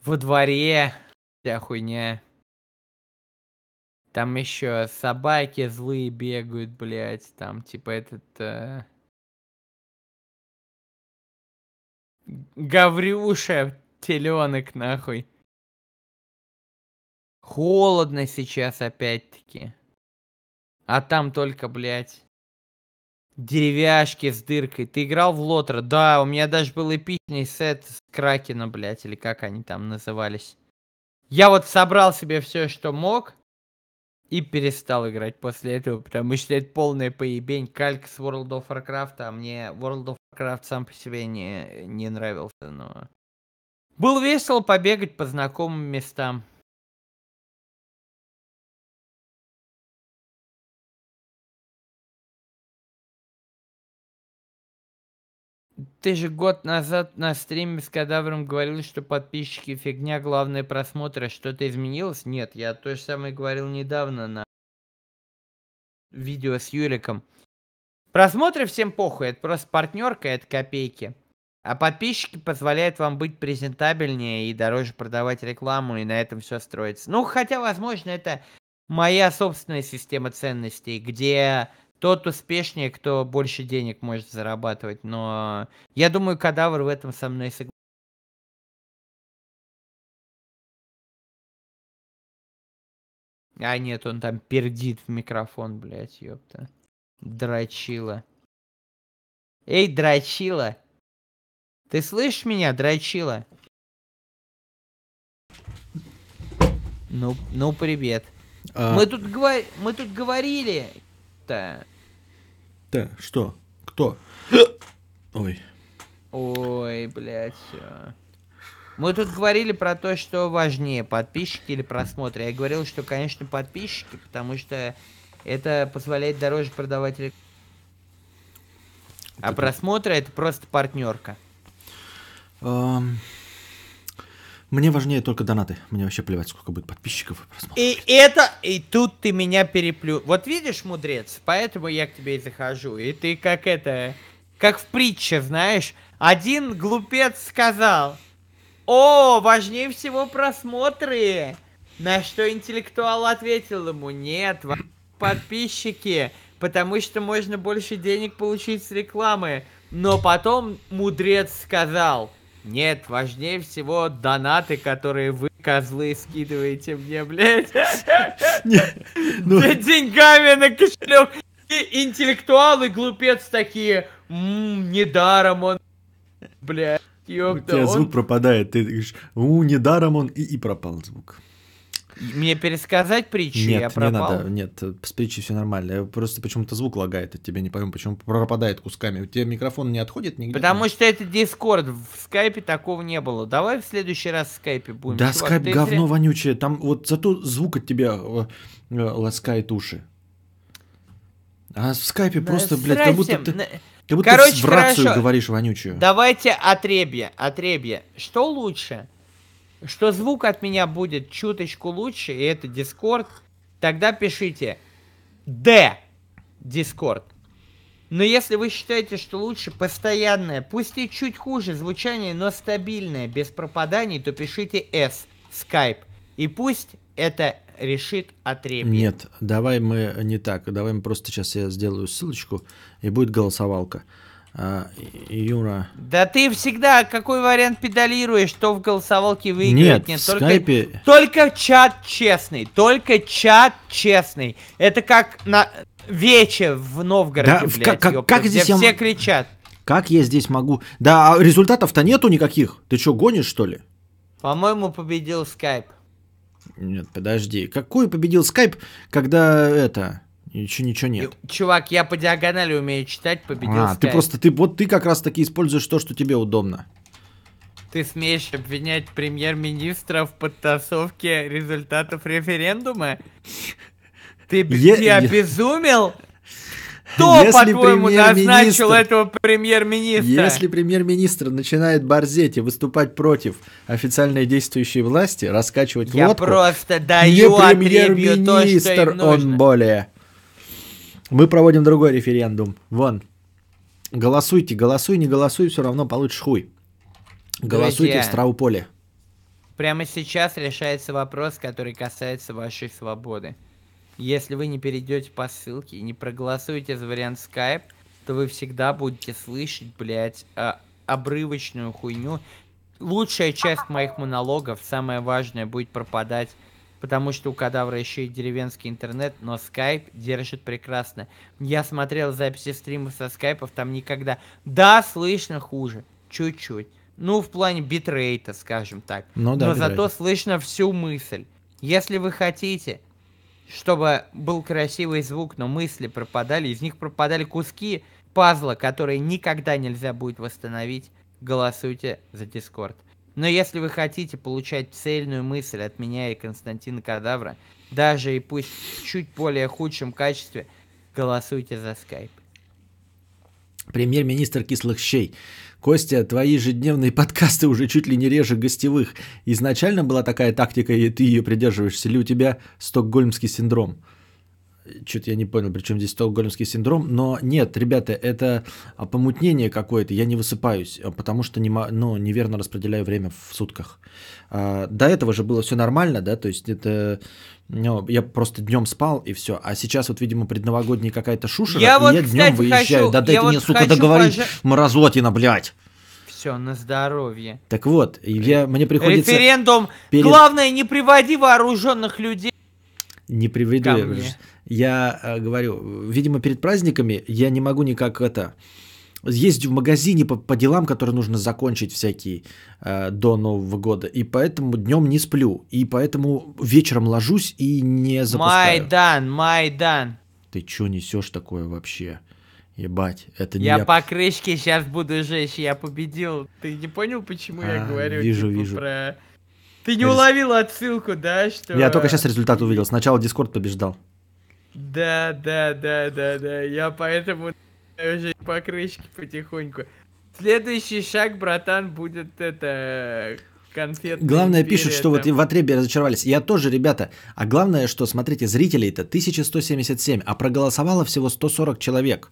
Во дворе, вся хуйня. Там еще собаки злые бегают, блядь, там, типа, этот... Э... Гаврюша, теленок нахуй. Холодно сейчас опять-таки. А там только, блядь, деревяшки с дыркой. Ты играл в лотро? Да, у меня даже был эпичный сет с Кракена, блядь, или как они там назывались. Я вот собрал себе все, что мог, и перестал играть после этого, потому что это полная поебень, кальк с World of Warcraft, а мне World of Warcraft сам по себе не, не нравился, но... Был весело побегать по знакомым местам. Ты же год назад на стриме с кадавром говорил, что подписчики фигня, главное просмотры. Что-то изменилось? Нет, я то же самое говорил недавно на видео с Юриком. Просмотры всем похуй, это просто партнерка, это копейки. А подписчики позволяют вам быть презентабельнее и дороже продавать рекламу, и на этом все строится. Ну, хотя, возможно, это моя собственная система ценностей, где тот успешнее, кто больше денег может зарабатывать. Но я думаю, кадавр в этом со мной согласен. А нет, он там пердит в микрофон, блядь, ёпта. Дрочила. Эй, дрочила! Ты слышишь меня, дрочила? Ну, ну привет. А... Мы тут говор... мы тут говорили, да. Ты что? Кто? Ой. Ой, блядь. Мы тут говорили про то, что важнее, подписчики или просмотры. Я говорил, что, конечно, подписчики, потому что это позволяет дороже продавать рекламу. А просмотры это просто партнерка. Um... Мне важнее только донаты. Мне вообще плевать, сколько будет подписчиков и просмотров. И это, и тут ты меня переплю. Вот видишь, мудрец, поэтому я к тебе и захожу. И ты как это, как в притче, знаешь, один глупец сказал, о, важнее всего просмотры. На что интеллектуал ответил ему, нет, подписчики, потому что можно больше денег получить с рекламы. Но потом мудрец сказал – нет, важнее всего донаты, которые вы, козлы, скидываете мне, блядь. Ну- деньгами на кошелек. И интеллектуалы глупец такие. Недаром он, блядь. У тебя звук пропадает. Ты говоришь, у, недаром он и пропал звук. Мне пересказать притчу? Нет, я пропал? не надо. Нет, с притчей все нормально. Я просто почему-то звук лагает от тебя, не пойму, почему пропадает кусками. У тебя микрофон не отходит нигде? Потому что это Дискорд. В скайпе такого не было. Давай в следующий раз в скайпе будем. Да, чувак, скайп говно зря... вонючее. Там вот зато звук от тебя э, э, ласкает уши. А в скайпе да, просто, блядь, как будто ты... Как будто Короче, в рацию хорошо. говоришь вонючую. Давайте отребье, отребье. Что лучше? что звук от меня будет чуточку лучше, и это Discord, тогда пишите D Discord. Но если вы считаете, что лучше постоянное, пусть и чуть хуже звучание, но стабильное, без пропаданий, то пишите S Skype. И пусть это решит отребье. Нет, давай мы не так. Давай мы просто сейчас я сделаю ссылочку, и будет голосовалка. А, Юра. Да ты всегда какой вариант педалируешь, что в голосовалке выиграет. Нет, Нет в только, скайпе... только чат честный, только чат честный. Это как на вече в Новгороде, да, блядь, как, как, ёпта, как здесь где я... все кричат. Как я здесь могу? Да, а результатов-то нету никаких. Ты что, гонишь, что ли? По-моему, победил скайп. Нет, подожди. Какой победил скайп, когда это... Ничего, ничего нет. Чувак, я по диагонали умею читать, победил А, ты просто, ты, вот ты как раз таки используешь то, что тебе удобно. Ты смеешь обвинять премьер-министра в подтасовке результатов референдума? Ты, е- ты обезумел? Кто, если по-твоему, назначил этого премьер-министра? Если премьер-министр начинает борзеть и выступать против официальной действующей власти, раскачивать Я лодку... Я просто даю премьер-министр, он более. Мы проводим другой референдум. Вон. Голосуйте, голосуй, не голосуй, все равно получишь хуй. Голосуйте Друзья, в Страуполе. Прямо сейчас решается вопрос, который касается вашей свободы. Если вы не перейдете по ссылке и не проголосуете за вариант Skype, то вы всегда будете слышать, блядь, а, обрывочную хуйню. Лучшая часть моих монологов, самое важное, будет пропадать потому что у кадавра еще и деревенский интернет, но скайп держит прекрасно. Я смотрел записи стримов со скайпов, там никогда... Да, слышно хуже, чуть-чуть. Ну, в плане битрейта, скажем так. Ну, да, но битрейт. зато слышно всю мысль. Если вы хотите, чтобы был красивый звук, но мысли пропадали, из них пропадали куски пазла, которые никогда нельзя будет восстановить, голосуйте за Дискорд. Но если вы хотите получать цельную мысль от меня и Константина Кадавра, даже и пусть в чуть более худшем качестве, голосуйте за скайп. Премьер-министр кислых щей. Костя, твои ежедневные подкасты уже чуть ли не реже гостевых. Изначально была такая тактика, и ты ее придерживаешься, или у тебя стокгольмский синдром? что-то я не понял, причем здесь стокгольмский синдром, но нет, ребята, это помутнение какое-то, я не высыпаюсь, а потому что не, ну, неверно распределяю время в сутках. А, до этого же было все нормально, да, то есть это ну, я просто днем спал и все. А сейчас вот, видимо, предновогодняя какая-то шушера, я и вот, я днем кстати, выезжаю. Хочу, да дайте вот мне, сука, договорить, пожа... мразотина, блядь все на здоровье. Так вот, я, мне приходится... Референдум. Перед... Главное, не приводи вооруженных людей. Не приведу. Ко мне. Я э, говорю, видимо, перед праздниками я не могу никак это ездить в магазине по, по делам, которые нужно закончить всякие э, до Нового года. И поэтому днем не сплю. И поэтому вечером ложусь и не запускаю. Майдан, Майдан. Ты что несешь такое вообще? Ебать, это не я... Я по крышке сейчас буду жечь, я победил. Ты не понял, почему а, я говорю вижу, типа, вижу. про... Ты не уловил отсылку, да? Что... Я только сейчас результат увидел. Сначала Дискорд побеждал. Да, да, да, да, да. Я поэтому уже покрышки потихоньку. Следующий шаг, братан, будет это конфет. Главное, пишут, что вот в отребе разочаровались. Я тоже, ребята. А главное, что, смотрите, зрителей это 1177, а проголосовало всего 140 человек.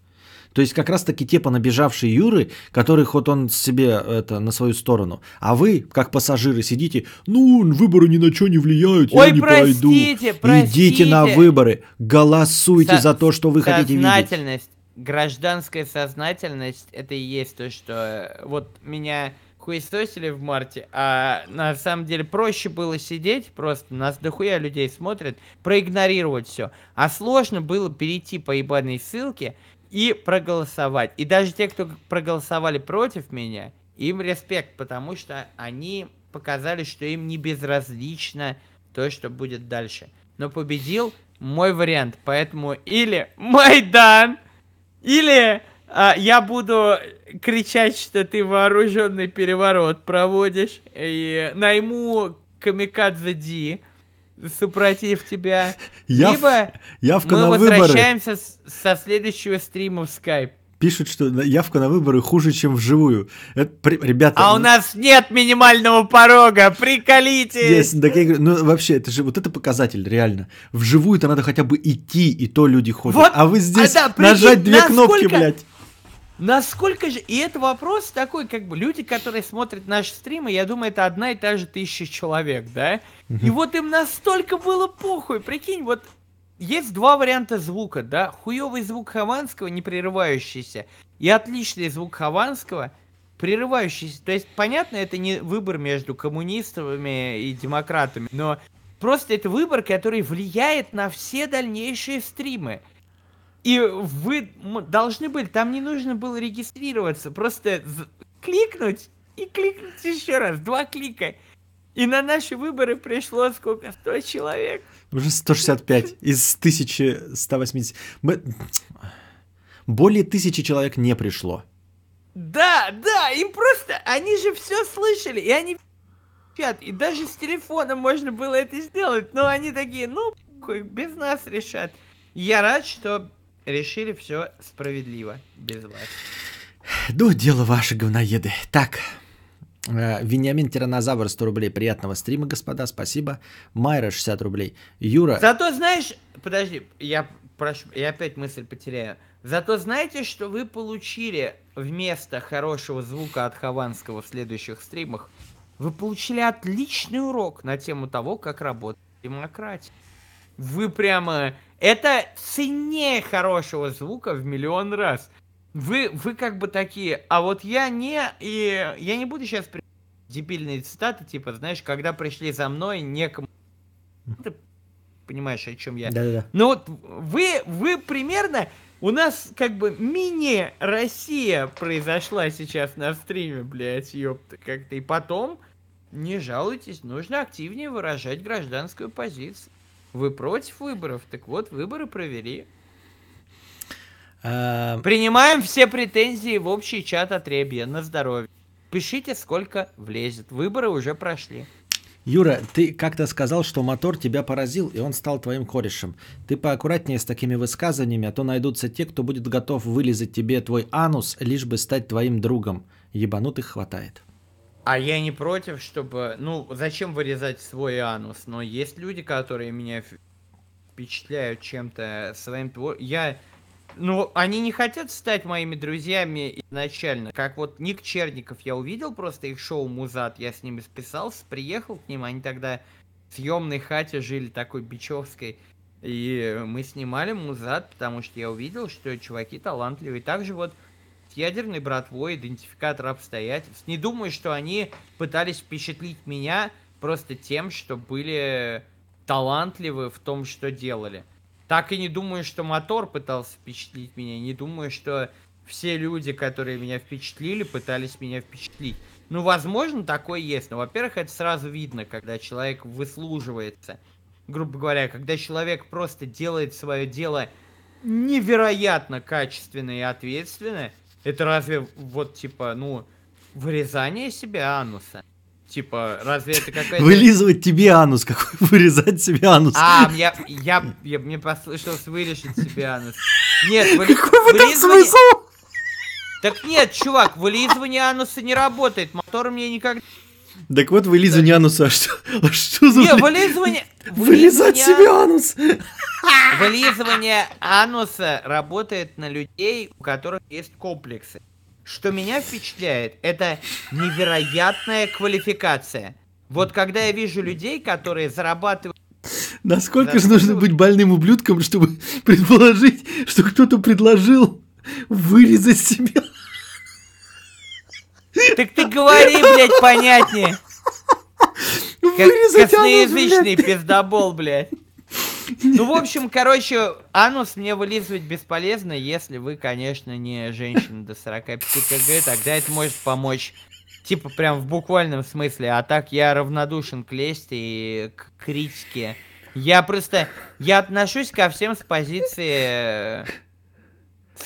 То есть как раз-таки те понабежавшие Юры, которых вот он себе это, на свою сторону. А вы, как пассажиры, сидите, ну, выборы ни на что не влияют, Ой, я не простите, пойду. Простите. Идите на выборы, голосуйте Со- за то, что вы хотите видеть. Сознательность, гражданская сознательность, это и есть то, что э, вот меня хуесосили в марте, а на самом деле проще было сидеть, просто нас дохуя людей смотрят, проигнорировать все. А сложно было перейти по ебаной ссылке, и проголосовать. И даже те, кто проголосовали против меня, им респект, потому что они показали, что им не безразлично то, что будет дальше. Но победил мой вариант, поэтому или Майдан, или а, я буду кричать, что ты вооруженный переворот проводишь, и найму Камикадзе Ди, супротив тебя. Я либо в, явка мы на возвращаемся С, со следующего стрима в скайп. Пишут, что явка на выборы хуже, чем вживую. Это, при, ребята... А ну... у нас нет минимального порога, приколитесь! Yes, так я говорю, ну вообще, это же вот это показатель, реально. Вживую-то надо хотя бы идти, и то люди ходят. Вот, а вы здесь а да, нажать две насколько... кнопки, блядь. Насколько же... И это вопрос такой, как бы, люди, которые смотрят наши стримы, я думаю, это одна и та же тысяча человек, да? И вот им настолько было похуй, прикинь, вот есть два варианта звука, да? Хуёвый звук Хованского, не прерывающийся, и отличный звук Хованского, прерывающийся. То есть, понятно, это не выбор между коммунистами и демократами, но просто это выбор, который влияет на все дальнейшие стримы. И вы должны были, там не нужно было регистрироваться, просто кликнуть и кликнуть еще раз, два клика. И на наши выборы пришло сколько? 100 человек. Уже 165 из 1180. Мы... Более тысячи человек не пришло. Да, да, им просто, они же все слышали, и они спят, и даже с телефона можно было это сделать, но они такие, ну, без нас решат. Я рад, что решили все справедливо, без вас. Ну, дело ваше, говноеды. Так, э, Вениамин Тиранозавр 100 рублей. Приятного стрима, господа, спасибо. Майра 60 рублей. Юра... Зато знаешь... Подожди, я прошу, я опять мысль потеряю. Зато знаете, что вы получили вместо хорошего звука от Хованского в следующих стримах? Вы получили отличный урок на тему того, как работает демократия. Вы прямо это ценнее хорошего звука в миллион раз. Вы, вы как бы такие, а вот я не, и я не буду сейчас при... дебильные цитаты, типа, знаешь, когда пришли за мной, некому... Ты понимаешь, о чем я? Да, да, да. Ну вот вы, вы примерно, у нас как бы мини-Россия произошла сейчас на стриме, блядь, ёпта, как-то. И потом, не жалуйтесь, нужно активнее выражать гражданскую позицию. Вы против выборов? Так вот, выборы провели. Эм. Принимаем все претензии в общий чат отребья на здоровье. Пишите, сколько влезет. Выборы уже прошли. Юра, ты как-то сказал, что мотор тебя поразил, и он стал твоим корешем. Ты поаккуратнее с такими высказываниями, а то найдутся те, кто будет готов вылезать тебе твой анус, лишь бы стать твоим другом. Ебанутых хватает. А я не против, чтобы... Ну, зачем вырезать свой анус? Но есть люди, которые меня впечатляют чем-то своим Я... Ну, они не хотят стать моими друзьями изначально. Как вот Ник Черников, я увидел просто их шоу «Музат», я с ними списался, приехал к ним, они тогда в съемной хате жили, такой бичевской. И мы снимали «Музат», потому что я увидел, что чуваки талантливые. Также вот ядерной братвой, идентификатор обстоятельств. Не думаю, что они пытались впечатлить меня просто тем, что были талантливы в том, что делали. Так и не думаю, что мотор пытался впечатлить меня. Не думаю, что все люди, которые меня впечатлили, пытались меня впечатлить. Ну, возможно, такое есть. Но, во-первых, это сразу видно, когда человек выслуживается. Грубо говоря, когда человек просто делает свое дело невероятно качественно и ответственно, это разве вот типа, ну, вырезание себе ануса? Типа, разве это какая-то... Вылизывать тебе анус, как вырезать себе анус. А, я, я, я мне послышалось вырезать себе анус. Нет, вы... Какой в этом смысл? Так нет, чувак, вылизывание ануса не работает. Мотор мне никогда так вот, вылизывание да. ануса, а что, а что за... Не, вылизывание... Вылизать себе анус! Вылизывание ануса работает на людей, у которых есть комплексы. Что меня впечатляет, это невероятная квалификация. Вот когда я вижу людей, которые зарабатывают Насколько же нужно быть больным ублюдком, чтобы предположить, что кто-то предложил вырезать себя так ты говори, блядь, понятнее. Как Косноязычный пиздобол, блядь. Ну, в общем, короче, анус мне вылизывать бесполезно, если вы, конечно, не женщина до 45 кг, тогда это может помочь. Типа прям в буквальном смысле. А так я равнодушен к лести и к критике. Я просто... Я отношусь ко всем с позиции э,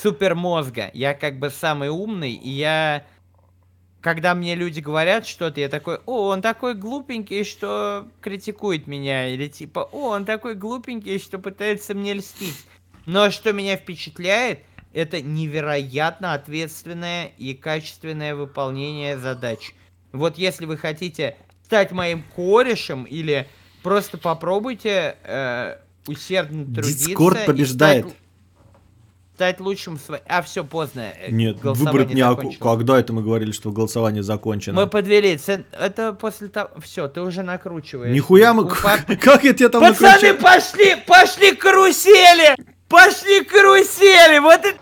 супермозга. Я как бы самый умный, и я когда мне люди говорят что-то, я такой, о, он такой глупенький, что критикует меня, или типа, о, он такой глупенький, что пытается мне льстить. Но что меня впечатляет, это невероятно ответственное и качественное выполнение задач. Вот если вы хотите стать моим корешем или просто попробуйте э, усердно трудиться. Дискорд побеждает. И стать стать лучшим своим... А, все, поздно. Э, Нет, выборы не Когда это мы говорили, что голосование закончено? Мы подвели. Это после того... Все, ты уже накручиваешь. Нихуя мы... Как я тебя там Пацаны, пошли! Пошли карусели! Пошли карусели! Вот это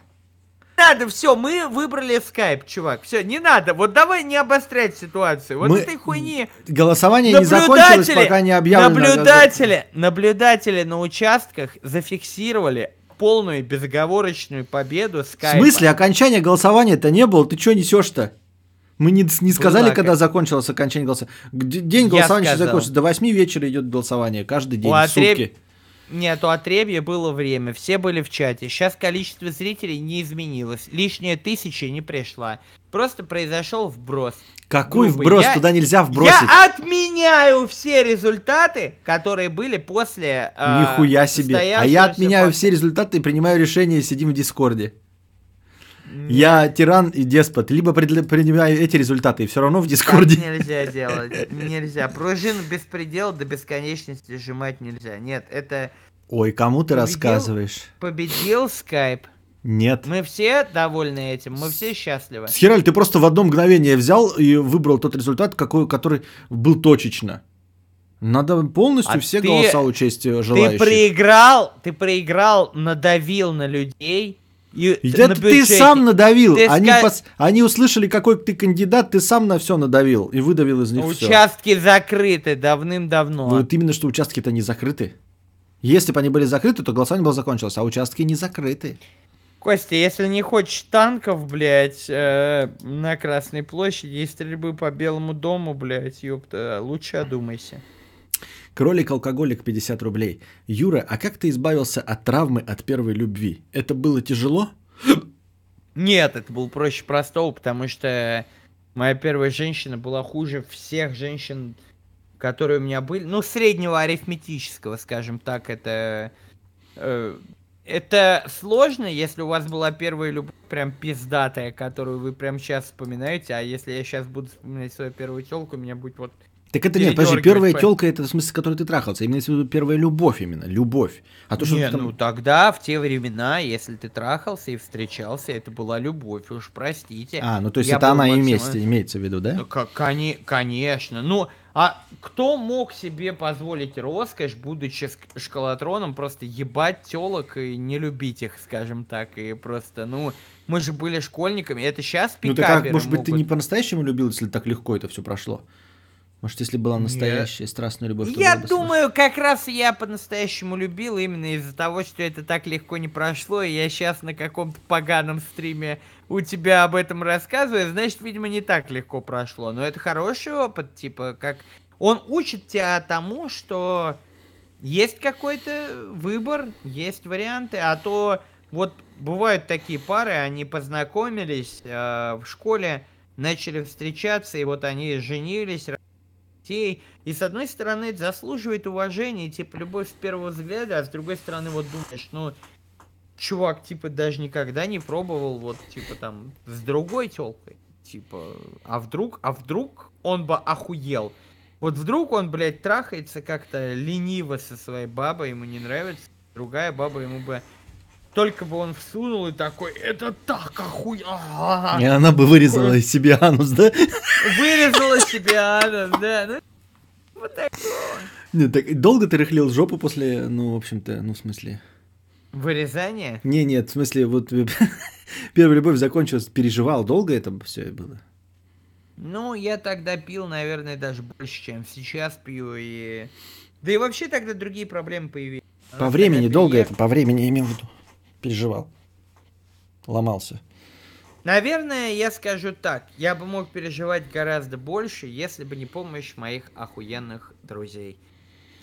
надо, все, мы выбрали скайп, чувак. Все, не надо. Вот давай не обострять ситуацию. Вот мы... этой хуйни. Голосование не закончилось, пока не объявлено. Наблюдатели, наблюдатели на участках зафиксировали полную безоговорочную победу Skype. В смысле? Окончание голосования-то не было? Ты что несешь-то? Мы не, не сказали, Была, когда закончилось окончание голосования. День голосования закончится. До 8 вечера идет голосование. Каждый день, у сутки. Отреб... Нет, у отребья было время, все были в чате. Сейчас количество зрителей не изменилось. Лишняя тысяча не пришла. Просто произошел вброс. Какой Грубый. вброс? Я, Туда нельзя вбросить. Я отменяю все результаты, которые были после... Э, Нихуя себе. А я отменяю все результаты и принимаю решение, сидим в Дискорде. Я тиран и деспот. Либо принимаю эти результаты, и все равно в Дискорде. Так нельзя делать. Нельзя. Пружину беспредел до бесконечности сжимать нельзя. Нет, это... Ой, кому ты победил, рассказываешь? Победил Skype. Нет. Мы все довольны этим, мы все счастливы. Схераль, ты просто в одно мгновение взял и выбрал тот результат, какой, который был точечно. Надо полностью а все ты, голоса учесть э, желающих. Ты проиграл, ты проиграл, надавил на людей, You, да ты сам надавил. они, пос... они услышали, какой ты кандидат, ты сам на все надавил и выдавил из них Участки все. закрыты давным-давно. Вот именно, что участки-то не закрыты. Если бы они были закрыты, то голосование было закончилось, а участки не закрыты. Костя, если не хочешь танков, блядь, э, на Красной площади и стрельбы по Белому дому, блядь, ёпта, лучше одумайся. Кролик-алкоголик 50 рублей. Юра, а как ты избавился от травмы от первой любви? Это было тяжело? Нет, это было проще простого, потому что моя первая женщина была хуже всех женщин, которые у меня были. Ну, среднего арифметического, скажем так, это... Э, это сложно, если у вас была первая любовь прям пиздатая, которую вы прям сейчас вспоминаете, а если я сейчас буду вспоминать свою первую телку, у меня будет вот так это нет, подожди, первая телка это в смысле, с которой ты трахался. Именно если первая любовь именно, любовь. А то, что не, там... ну тогда, в те времена, если ты трахался и встречался, это была любовь, уж простите. А, ну то есть это она и вместе имеется в виду, да? Ну, как, коне... конечно. Ну, а кто мог себе позволить роскошь, будучи школотроном, просто ебать телок и не любить их, скажем так, и просто, ну, мы же были школьниками, это сейчас пикаперы Ну так, а, как, может быть, могут... ты не по-настоящему любил, если так легко это все прошло? Может, если была настоящая Нет. страстная любовь, то Я бы думаю, как раз я по-настоящему любил именно из-за того, что это так легко не прошло, и я сейчас на каком-то поганом стриме у тебя об этом рассказываю, значит, видимо, не так легко прошло. Но это хороший опыт, типа, как... Он учит тебя тому, что есть какой-то выбор, есть варианты, а то вот бывают такие пары, они познакомились э, в школе, начали встречаться, и вот они женились, детей. И с одной стороны, это заслуживает уважения, типа, любовь с первого взгляда, а с другой стороны, вот думаешь, ну, чувак, типа, даже никогда не пробовал, вот, типа, там, с другой телкой. Типа, а вдруг, а вдруг он бы охуел? Вот вдруг он, блядь, трахается как-то лениво со своей бабой, ему не нравится, другая баба ему бы только бы он всунул и такой, это так охуя. И она бы вырезала из себя анус, да? Вырезала себе анус, да. Ну, вот такое. Нет, так долго ты рыхлил жопу после, ну, в общем-то, ну, в смысле... Вырезание? Не, нет, в смысле, вот первая любовь закончилась, переживал, долго это все было? Ну, я тогда пил, наверное, даже больше, чем сейчас пью, и... Да и вообще тогда другие проблемы появились. По времени долго это, по времени имел в виду переживал? Ломался? Наверное, я скажу так. Я бы мог переживать гораздо больше, если бы не помощь моих охуенных друзей.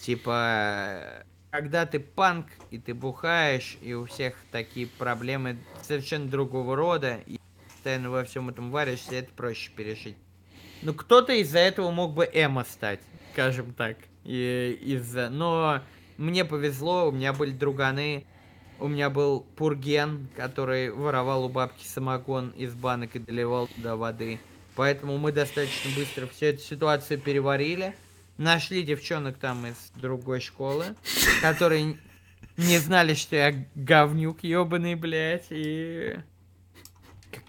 Типа, когда ты панк, и ты бухаешь, и у всех такие проблемы совершенно другого рода, и постоянно во всем этом варишься, это проще пережить. Ну, кто-то из-за этого мог бы эмо стать, скажем так. И, из-за... Но мне повезло, у меня были друганы, у меня был Пурген, который воровал у бабки самогон из банок и доливал туда воды. Поэтому мы достаточно быстро всю эту ситуацию переварили. Нашли девчонок там из другой школы, которые не знали, что я говнюк ебаный, блядь, и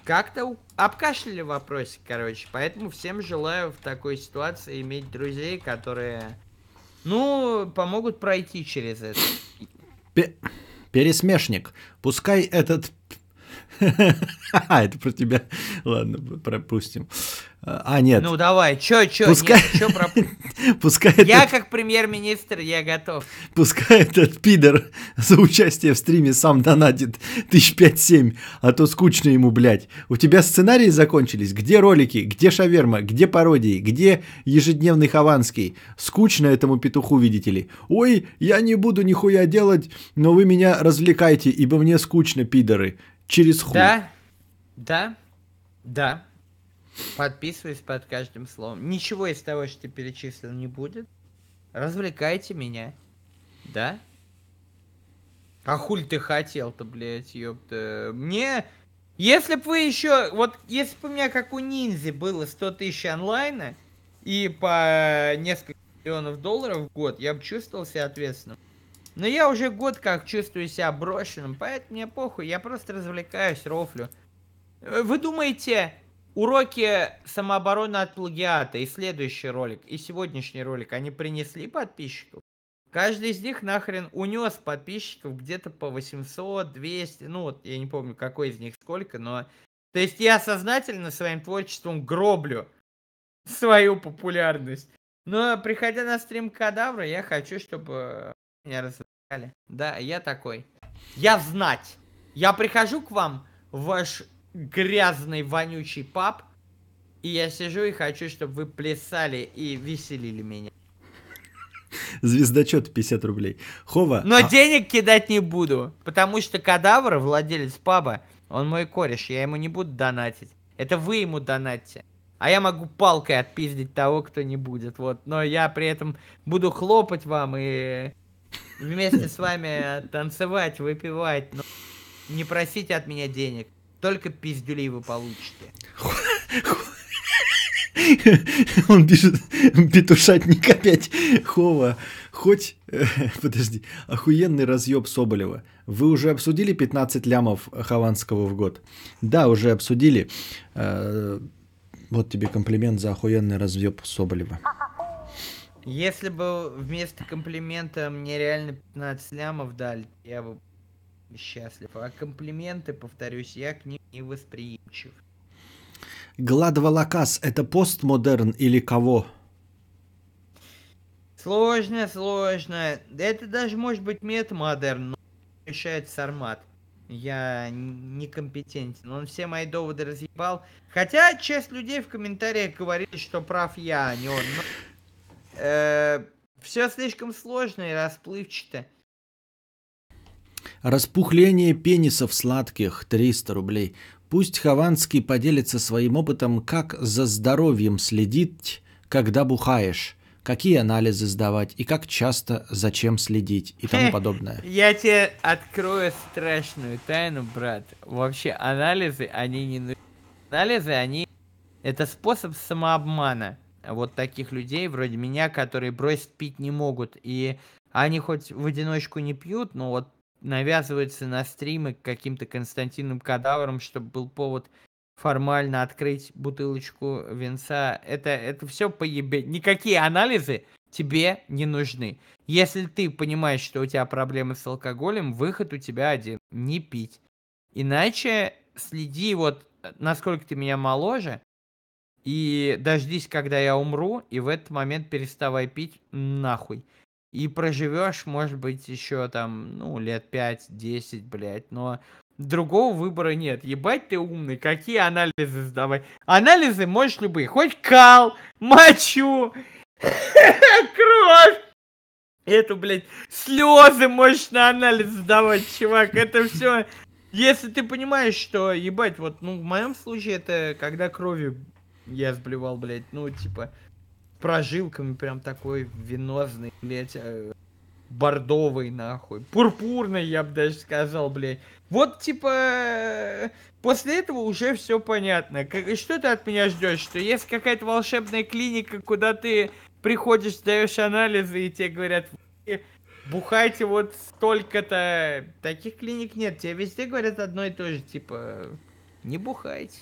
как-то обкашляли вопросик, короче. Поэтому всем желаю в такой ситуации иметь друзей, которые, ну, помогут пройти через это. Пересмешник. Пускай этот Это про тебя. Ладно, пропустим. А, нет. Ну давай, чё, чё, Пускай... нет, чё про... Пускай Я этот... как премьер-министр, я готов. Пускай этот пидор за участие в стриме сам донатит тысяч пять-семь, а то скучно ему, блядь. У тебя сценарии закончились? Где ролики? Где шаверма? Где пародии? Где ежедневный Хованский? Скучно этому петуху, видите ли. Ой, я не буду нихуя делать, но вы меня развлекайте, ибо мне скучно, пидоры. Через хуй. Да, да, да. Подписываюсь под каждым словом. Ничего из того, что ты перечислил, не будет. Развлекайте меня. Да? А хуль ты хотел-то, блядь, ёпта. Мне... Если бы вы еще... Вот если бы у меня, как у Нинзи, было 100 тысяч онлайна и по несколько миллионов долларов в год, я бы чувствовал себя ответственным. Но я уже год как чувствую себя брошенным, поэтому мне похуй, я просто развлекаюсь, рофлю. Э, вы думаете, уроки самообороны от плагиата и следующий ролик, и сегодняшний ролик, они принесли подписчиков? Каждый из них нахрен унес подписчиков где-то по 800, 200, ну вот я не помню, какой из них сколько, но... То есть я сознательно своим творчеством гроблю свою популярность. Но приходя на стрим Кадавра, я хочу, чтобы меня разыскали. Да, я такой. Я знать. Я прихожу к вам ваш грязный, вонючий паб, и я сижу и хочу, чтобы вы плясали и веселили меня. Звездочет 50 рублей. Хова. Но а... денег кидать не буду, потому что кадавр, владелец паба, он мой кореш, я ему не буду донатить. Это вы ему донатите. А я могу палкой отпиздить того, кто не будет. Вот. Но я при этом буду хлопать вам и вместе с вами танцевать, выпивать, но ну, не просите от меня денег. Только пиздюлей вы получите. Он пишет, петушатник опять. Хова, хоть, э, подожди, охуенный разъеб Соболева. Вы уже обсудили 15 лямов Хованского в год? Да, уже обсудили. Э, вот тебе комплимент за охуенный разъеб Соболева. Если бы вместо комплимента мне реально 15 лямов дали, я бы счастлив. А комплименты, повторюсь, я к ним не восприимчив. Гладволокас – это постмодерн или кого? Сложно, сложно. Это даже может быть метамодерн, но решает сармат. Я некомпетентен. Он все мои доводы разъебал. Хотя часть людей в комментариях говорили, что прав я, а не он. Но... Э, все слишком сложно и расплывчато. Распухление пенисов сладких 300 рублей. Пусть Хованский поделится своим опытом, как за здоровьем следить, когда бухаешь, какие анализы сдавать и как часто зачем следить и тому подобное. Я тебе открою страшную тайну, брат. Вообще анализы, они не нужны. Анализы, они... Это способ самообмана вот таких людей вроде меня, которые бросить пить не могут. И они хоть в одиночку не пьют, но вот навязываются на стримы к каким-то Константином Кадаврам, чтобы был повод формально открыть бутылочку венца. Это, это все поебе. Никакие анализы тебе не нужны. Если ты понимаешь, что у тебя проблемы с алкоголем, выход у тебя один. Не пить. Иначе следи вот, э, насколько ты меня моложе, и дождись, когда я умру, и в этот момент переставай пить нахуй. И проживешь, может быть, еще там, ну, лет 5-10, блядь, но другого выбора нет. Ебать ты умный, какие анализы сдавай. Анализы можешь любые, хоть кал, мочу, кровь. Эту, блядь, слезы можешь на анализ сдавать, чувак. Это все если ты понимаешь, что, ебать, вот, ну, в моем случае это когда крови я сблевал, блядь, ну, типа, прожилками прям такой венозный, блядь, э, бордовый, нахуй. Пурпурный, я бы даже сказал, блядь. Вот, типа, э, после этого уже все понятно. Как, что ты от меня ждешь? Что есть какая-то волшебная клиника, куда ты приходишь, даешь анализы, и тебе говорят, бухайте вот столько-то. Таких клиник нет. Тебе везде говорят одно и то же, типа, не бухайте.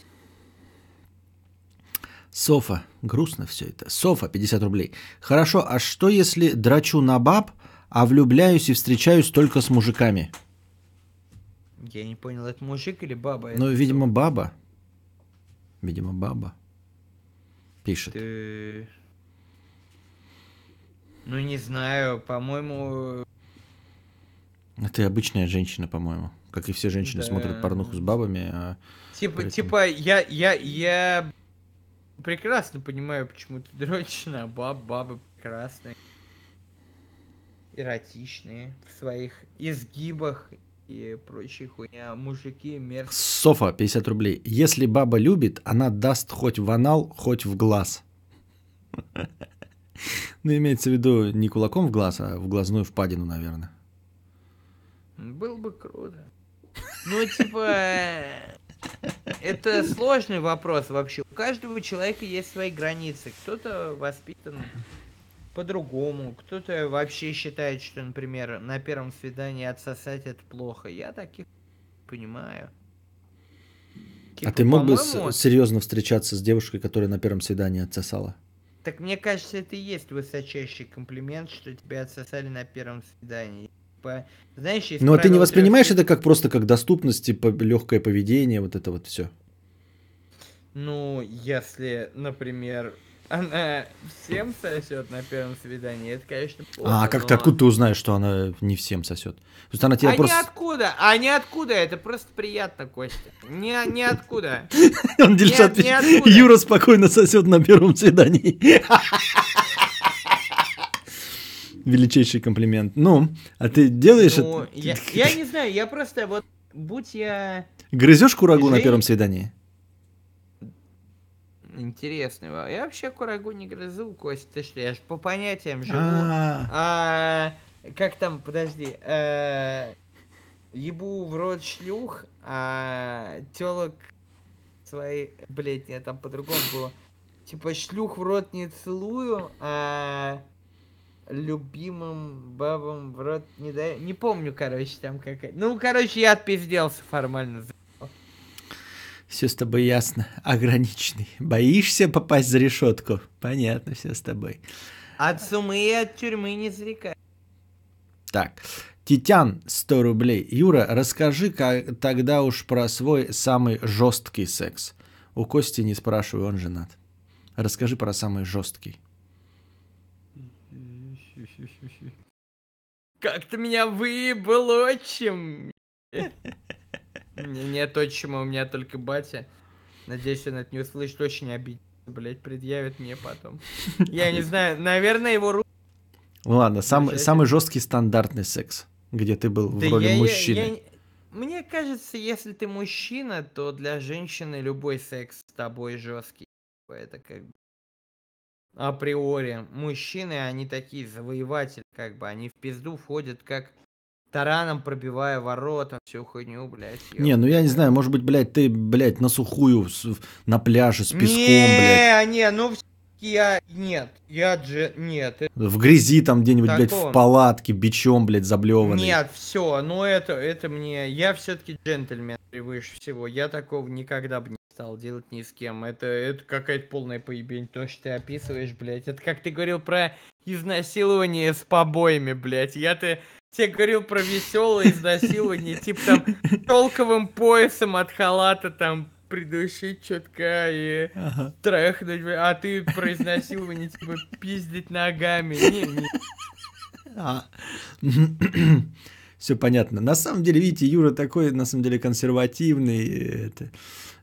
Софа, грустно все это. Софа, 50 рублей. Хорошо, а что если драчу на баб, а влюбляюсь и встречаюсь только с мужиками? Я не понял, это мужик или баба? Ну, это видимо, кто? баба. Видимо, баба. Пишет. Ты... Ну, не знаю, по-моему... А ты обычная женщина, по-моему. Как и все женщины да. смотрят порнуху с бабами. А... Типа, поэтому... типа, я, я, я Прекрасно понимаю, почему ты дрочишь на Баб, бабы прекрасные. Эротичные в своих изгибах и прочей хуйня. А мужики мерз. Софа, 50 рублей. Если баба любит, она даст хоть в анал, хоть в глаз. Ну, имеется в виду не кулаком в глаз, а в глазную впадину, наверное. Было бы круто. Ну, типа... Э, это сложный вопрос вообще. У каждого человека есть свои границы. Кто-то воспитан по-другому, кто-то вообще считает, что, например, на первом свидании отсосать это плохо. Я таких понимаю. Кику, а типа, ты мог бы серьезно встречаться с девушкой, которая на первом свидании отсосала? Так мне кажется, это и есть высочайший комплимент, что тебя отсосали на первом свидании типа, знаешь, есть Но ты не воспринимаешь трех... это как просто как доступность, типа, легкое поведение, вот это вот все? Ну, если, например, она всем сосет на первом свидании, это, конечно, плохо, А, как но... откуда ты узнаешь, что она не всем сосет? То есть она тебя а просто... ниоткуда, а ниоткуда, это просто приятно, Костя. Не, ниоткуда. Он дельшат, Юра спокойно сосет на первом свидании. величайший комплимент. Ну, а ты делаешь ну, это? Я, я не знаю, я просто вот, будь я... Грызешь курагу Жень... на первом свидании? Интересного. Я вообще курагу не грызу, Кость, ты что, я же по понятиям живу. А, а как там, подожди, э, ебу в рот шлюх, а телок свои, блять, нет, там по-другому было. Типа шлюх в рот не целую, а любимым бабам в рот не дает. Не помню, короче, там какая. Ну, короче, я отпизделся формально. Все с тобой ясно. Ограниченный. Боишься попасть за решетку? Понятно, все с тобой. От сумы и от тюрьмы не зарекай. Так. Титян, 100 рублей. Юра, расскажи как, тогда уж про свой самый жесткий секс. У Кости не спрашиваю, он женат. Расскажи про самый жесткий. Как ты меня выебал, отчим! Нет отчима, у меня только батя. Надеюсь, он это не услышит, очень обидится, блять, предъявит мне потом. Я не знаю, наверное, его руку... Ну ладно, самый, самый жесткий стандартный секс, где ты был да в роли я, мужчины. Я, я... Мне кажется, если ты мужчина, то для женщины любой секс с тобой жесткий. Это как бы априори. Мужчины, они такие завоеватели, как бы, они в пизду входят, как тараном пробивая ворота, всю хуйню, блядь. Ё. Не, ну я не знаю, может быть, блядь, ты, блядь, на сухую, на пляже с песком, не, блядь. Не, ну я, нет, я же, нет. В грязи там где-нибудь, Такого... блядь, в палатке, бичом, блядь, заблеванный. Нет, все, ну это, это мне, я все-таки джентльмен превыше всего, я такого никогда бы не стал делать ни с кем. Это, это какая-то полная поебень, то, что ты описываешь, блядь. Это как ты говорил про изнасилование с побоями, блядь. Я-то тебе говорил про веселое изнасилование, типа там толковым поясом от халата там придушить четко и ага. трахнуть, а ты про изнасилование типа пиздить ногами. А. Все понятно. На самом деле, видите, Юра такой, на самом деле, консервативный. Э,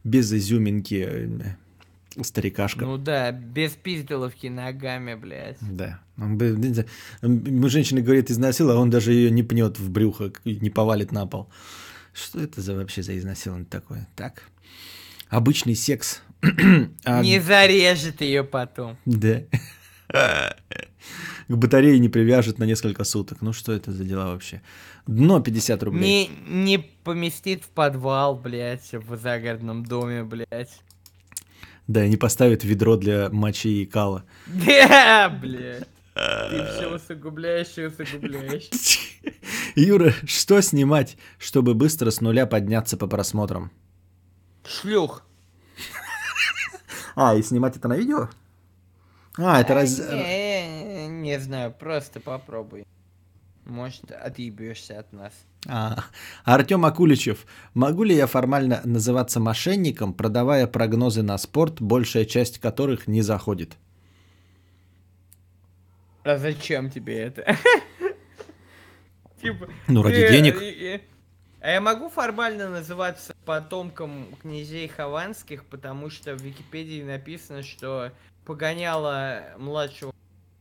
без изюминки э, старикашка. Ну да, без пизделовки ногами, блядь. Да. Женщина говорит, изнасиловал а он даже ее не пнет в брюхо, не повалит на пол. Что это за вообще за изнасилование такое? Так. Обычный секс. а... Не зарежет ее потом. Да. к батарее не привяжет на несколько суток. Ну что это за дела вообще? Дно 50 рублей. Не, не поместит в подвал, блядь, в загородном доме, блядь. Да, и не поставит ведро для мочи и кала. Да, блядь. Ты все усугубляешь и усугубляешь. Юра, что снимать, чтобы быстро с нуля подняться по просмотрам? Шлюх. А, и снимать это на видео? А, это э, раз... Не знаю, просто попробуй. Может, отъебешься от нас. А, Артем Акуличев. Могу ли я формально называться мошенником, продавая прогнозы на спорт, большая часть которых не заходит? А зачем тебе это? Типа, ну, ради э, денег. А я могу формально называться потомком князей Хованских, потому что в Википедии написано, что погоняла младшего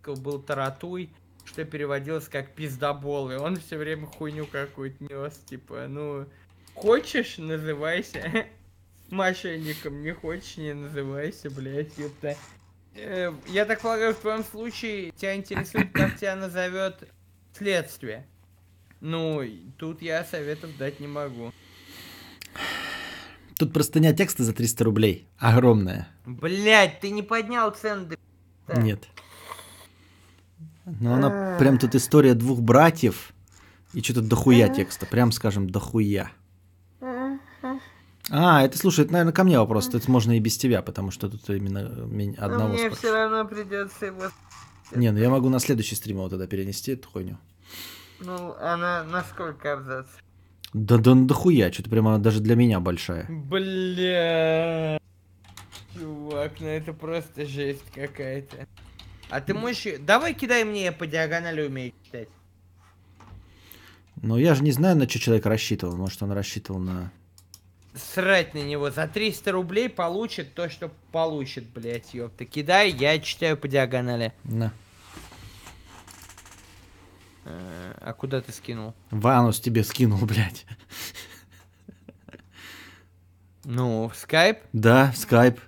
был Таратуй, что переводилось как пиздобол, и он все время хуйню какую-то нес, типа, ну, хочешь, называйся мошенником, не хочешь, не называйся, блядь, ёпта. Э, я так полагаю, в твоем случае тебя интересует, как тебя назовет следствие. Ну, тут я советов дать не могу. Тут простыня текста за 300 рублей. Огромная. Блять, ты не поднял цены до... Нет. Ну, она прям тут история двух братьев и что-то дохуя текста, прям скажем, дохуя. А, это, слушай, это, наверное, ко мне вопрос. Это можно и без тебя, потому что тут именно э, меня, а одного Но мне спрошу. все равно придется его... Не, ну я могу на следующий стрим его тогда перенести, эту хуйню. Ну, она на сколько абзац? Да, да, ну, да хуя, что-то прямо она даже для меня большая. Бля. Чувак, ну это просто жесть какая-то. А ты можешь... Давай кидай мне, я по диагонали умею читать. Ну, я же не знаю, на что человек рассчитывал. Может, он рассчитывал на... Срать на него. За 300 рублей получит то, что получит, блядь, ёпта. Кидай, я читаю по диагонали. На. Э, а куда ты скинул? Ванус тебе скинул, блядь. Ну, в скайп? Да, в скайп.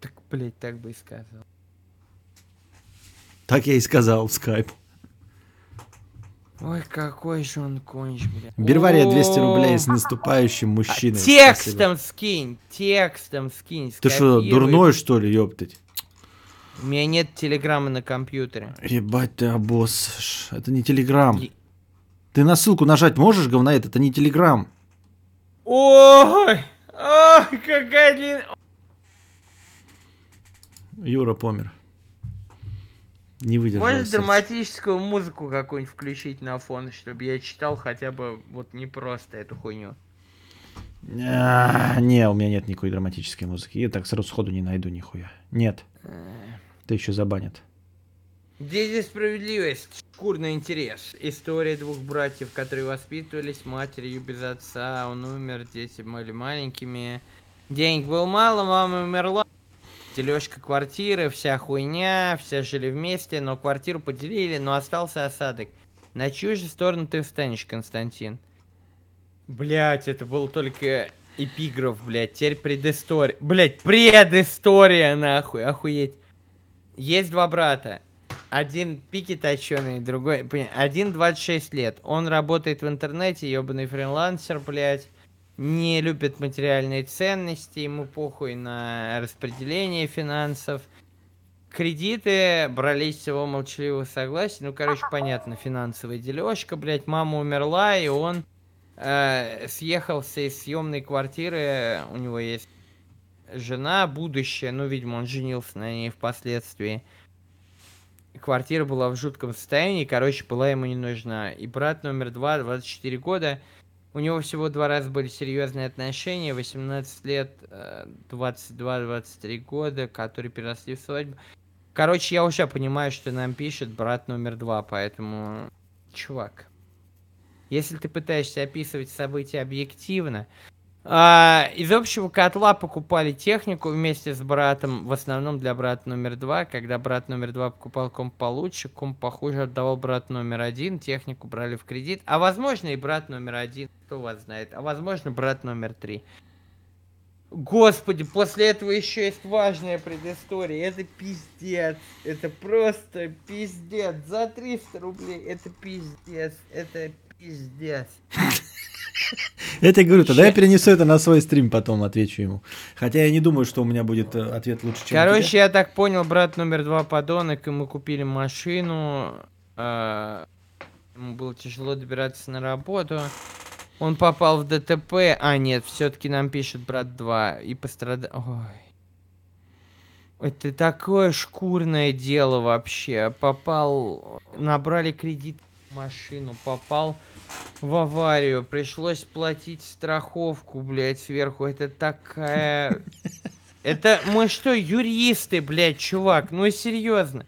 Так, блядь, так бы и сказал. Так я и сказал в скайп. Ой, какой же он конч, бля. Бервария 200 рублей с наступающим мужчиной. Текстом скинь, текстом скинь. Ты что, дурной что ли, ёптать? У меня нет телеграммы на компьютере. Ебать ты обоссышь. А, это не телеграм. Ты на ссылку нажать можешь, говноед? Это не телеграм. Ой! Ой, какая длинная... Юра помер. Не выдержал. Можешь сердце. драматическую музыку какую-нибудь включить на фон, чтобы я читал хотя бы вот не просто эту хуйню? А, не, у меня нет никакой драматической музыки. Я так сразу сходу не найду нихуя. Нет. Э. Ты еще забанят. Где здесь справедливость? Шкурный интерес. История двух братьев, которые воспитывались матерью без отца. Он умер, дети были маленькими. Денег было мало, мама умерла дележка квартиры, вся хуйня, все жили вместе, но квартиру поделили, но остался осадок. На чью же сторону ты встанешь, Константин? Блять, это был только эпиграф, блять. Теперь предыстория. Блять, предыстория, нахуй, охуеть. Есть два брата. Один пики точеный, другой... Один 26 лет. Он работает в интернете, ебаный фрилансер, блять не любит материальные ценности, ему похуй на распределение финансов. Кредиты брались его молчаливого согласия. Ну, короче, понятно, финансовая дележка, блядь, мама умерла, и он э, съехался из съемной квартиры. У него есть жена, будущее, ну, видимо, он женился на ней впоследствии. Квартира была в жутком состоянии, короче, была ему не нужна. И брат номер два, 24 года, у него всего два раза были серьезные отношения, 18 лет, 22-23 э, года, которые переросли в свадьбу. Короче, я уже понимаю, что нам пишет брат номер два, поэтому, чувак, если ты пытаешься описывать события объективно, а, из общего котла покупали технику вместе с братом, в основном для брата номер два. Когда брат номер два покупал комп получше, комп похуже отдавал брат номер один, технику брали в кредит. А возможно и брат номер один, кто вас знает. А возможно брат номер три. Господи, после этого еще есть важная предыстория. Это пиздец. Это просто пиздец. За 300 рублей это пиздец. Это пиздец. Я тебе говорю, тогда я перенесу это на свой стрим, потом отвечу ему. Хотя я не думаю, что у меня будет э, ответ лучше, чем Короче, я так понял, брат номер два подонок, и мы купили машину. Э, ему было тяжело добираться на работу. Он попал в ДТП. А, нет, все-таки нам пишет брат 2. И пострадал... Ой. Это такое шкурное дело вообще. Попал... Набрали кредит машину. Попал в аварию. Пришлось платить страховку, блядь, сверху. Это такая... Это мы что, юристы, блядь, чувак? Ну серьезно.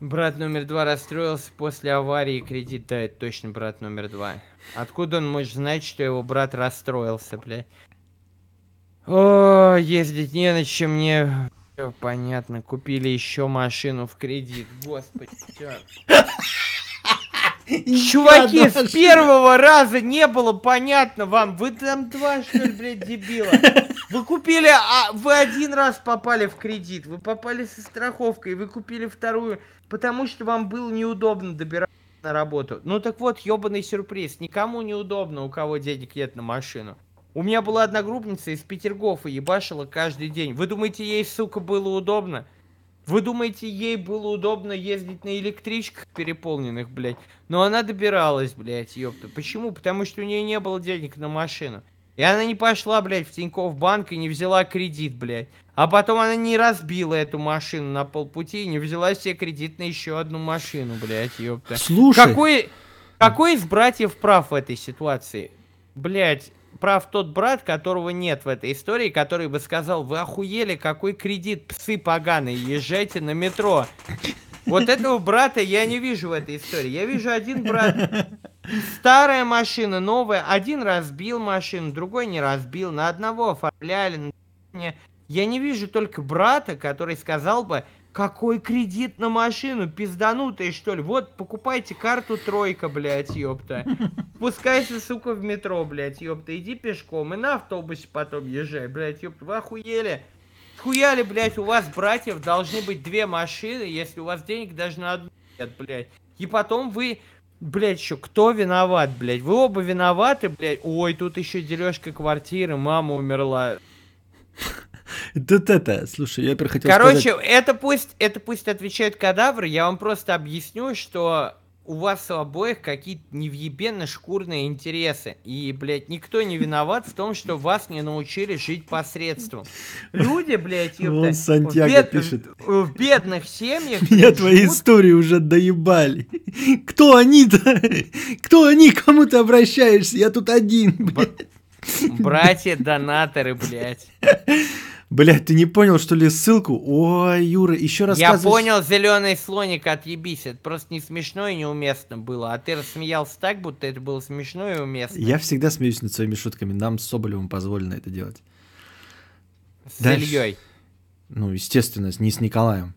Брат номер два расстроился после аварии, кредит дает точно брат номер два. Откуда он может знать, что его брат расстроился, блядь? О, ездить не на чем мне. Все понятно, купили еще машину в кредит, господи, черт. Чуваки, с первого раза не было понятно вам. Вы там два, что ли, блядь, дебила? Вы купили, а вы один раз попали в кредит, вы попали со страховкой, вы купили вторую, потому что вам было неудобно добираться на работу. Ну так вот, ебаный сюрприз. Никому неудобно, у кого денег нет на машину. У меня была одногруппница из Петергофа, ебашила каждый день. Вы думаете, ей, сука, было удобно? Вы думаете, ей было удобно ездить на электричках переполненных, блядь? Но она добиралась, блядь, ёпта. Почему? Потому что у нее не было денег на машину. И она не пошла, блядь, в Тинькофф банк и не взяла кредит, блядь. А потом она не разбила эту машину на полпути и не взяла себе кредит на еще одну машину, блядь, ёпта. Слушай. Какой, какой из братьев прав в этой ситуации? Блядь, прав тот брат, которого нет в этой истории, который бы сказал, вы охуели, какой кредит, псы поганые, езжайте на метро. Вот этого брата я не вижу в этой истории. Я вижу один брат, старая машина, новая. Один разбил машину, другой не разбил. На одного оформляли. Я не вижу только брата, который сказал бы, какой кредит на машину? Пизданутые, что ли? Вот, покупайте карту тройка, блядь, ёпта. Пускайся, сука, в метро, блядь, ёпта. Иди пешком и на автобусе потом езжай, блядь, ёпта. Вы охуели? Хуяли, блядь, у вас, братьев, должны быть две машины, если у вас денег даже на одну нет, блядь. И потом вы, блядь, еще кто виноват, блядь? Вы оба виноваты, блядь. Ой, тут еще дележка квартиры, мама умерла. Тут это, слушай, я теперь хотел Короче, сказать... это пусть, это пусть отвечает кадавр, я вам просто объясню, что у вас у обоих какие-то невъебенно шкурные интересы. И, блядь, никто не виноват в том, что вас не научили жить посредством. Люди, блядь, ёпта, Вон Сантьяго в, бед... пишет. в бедных семьях... Меня живут... твои истории уже доебали. Кто они-то? Кто они? Кому ты обращаешься? Я тут один, блядь. Братья-донаторы, блядь. Блять, ты не понял, что ли, ссылку? Ой, Юра, еще раз. Я понял, зеленый слоник, отъебись. Это просто не смешно и неуместно было. А ты рассмеялся так, будто это было смешно и уместно. Я всегда смеюсь над своими шутками. Нам с Соболевым позволено это делать. С Дальше. Ильей. Ну, естественно, не с Николаем.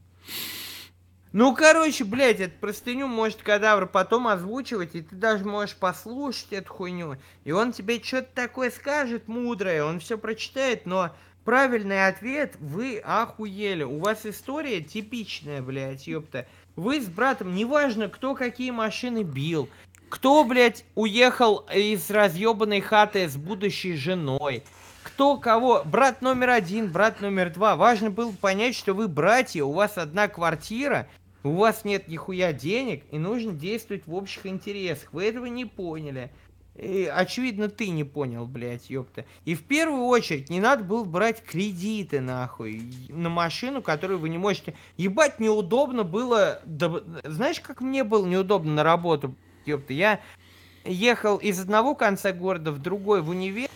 Ну, короче, блядь, эту простыню может кадавр потом озвучивать, и ты даже можешь послушать эту хуйню. И он тебе что-то такое скажет мудрое, он все прочитает, но правильный ответ вы охуели. У вас история типичная, блядь, ёпта. Вы с братом, неважно, кто какие машины бил, кто, блядь, уехал из разъебанной хаты с будущей женой, кто кого, брат номер один, брат номер два. Важно было понять, что вы братья, у вас одна квартира, у вас нет нихуя денег, и нужно действовать в общих интересах. Вы этого не поняли. И, очевидно, ты не понял, блядь, ёпта. И в первую очередь не надо было брать кредиты, нахуй, на машину, которую вы не можете... Ебать, неудобно было... Да, знаешь, как мне было неудобно на работу, ёпта? Я ехал из одного конца города в другой, в универ,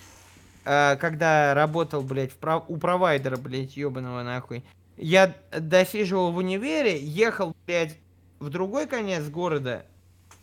э, когда работал, блядь, в пров... у провайдера, блядь, ёбаного, нахуй. Я досиживал в универе, ехал, блядь, в другой конец города,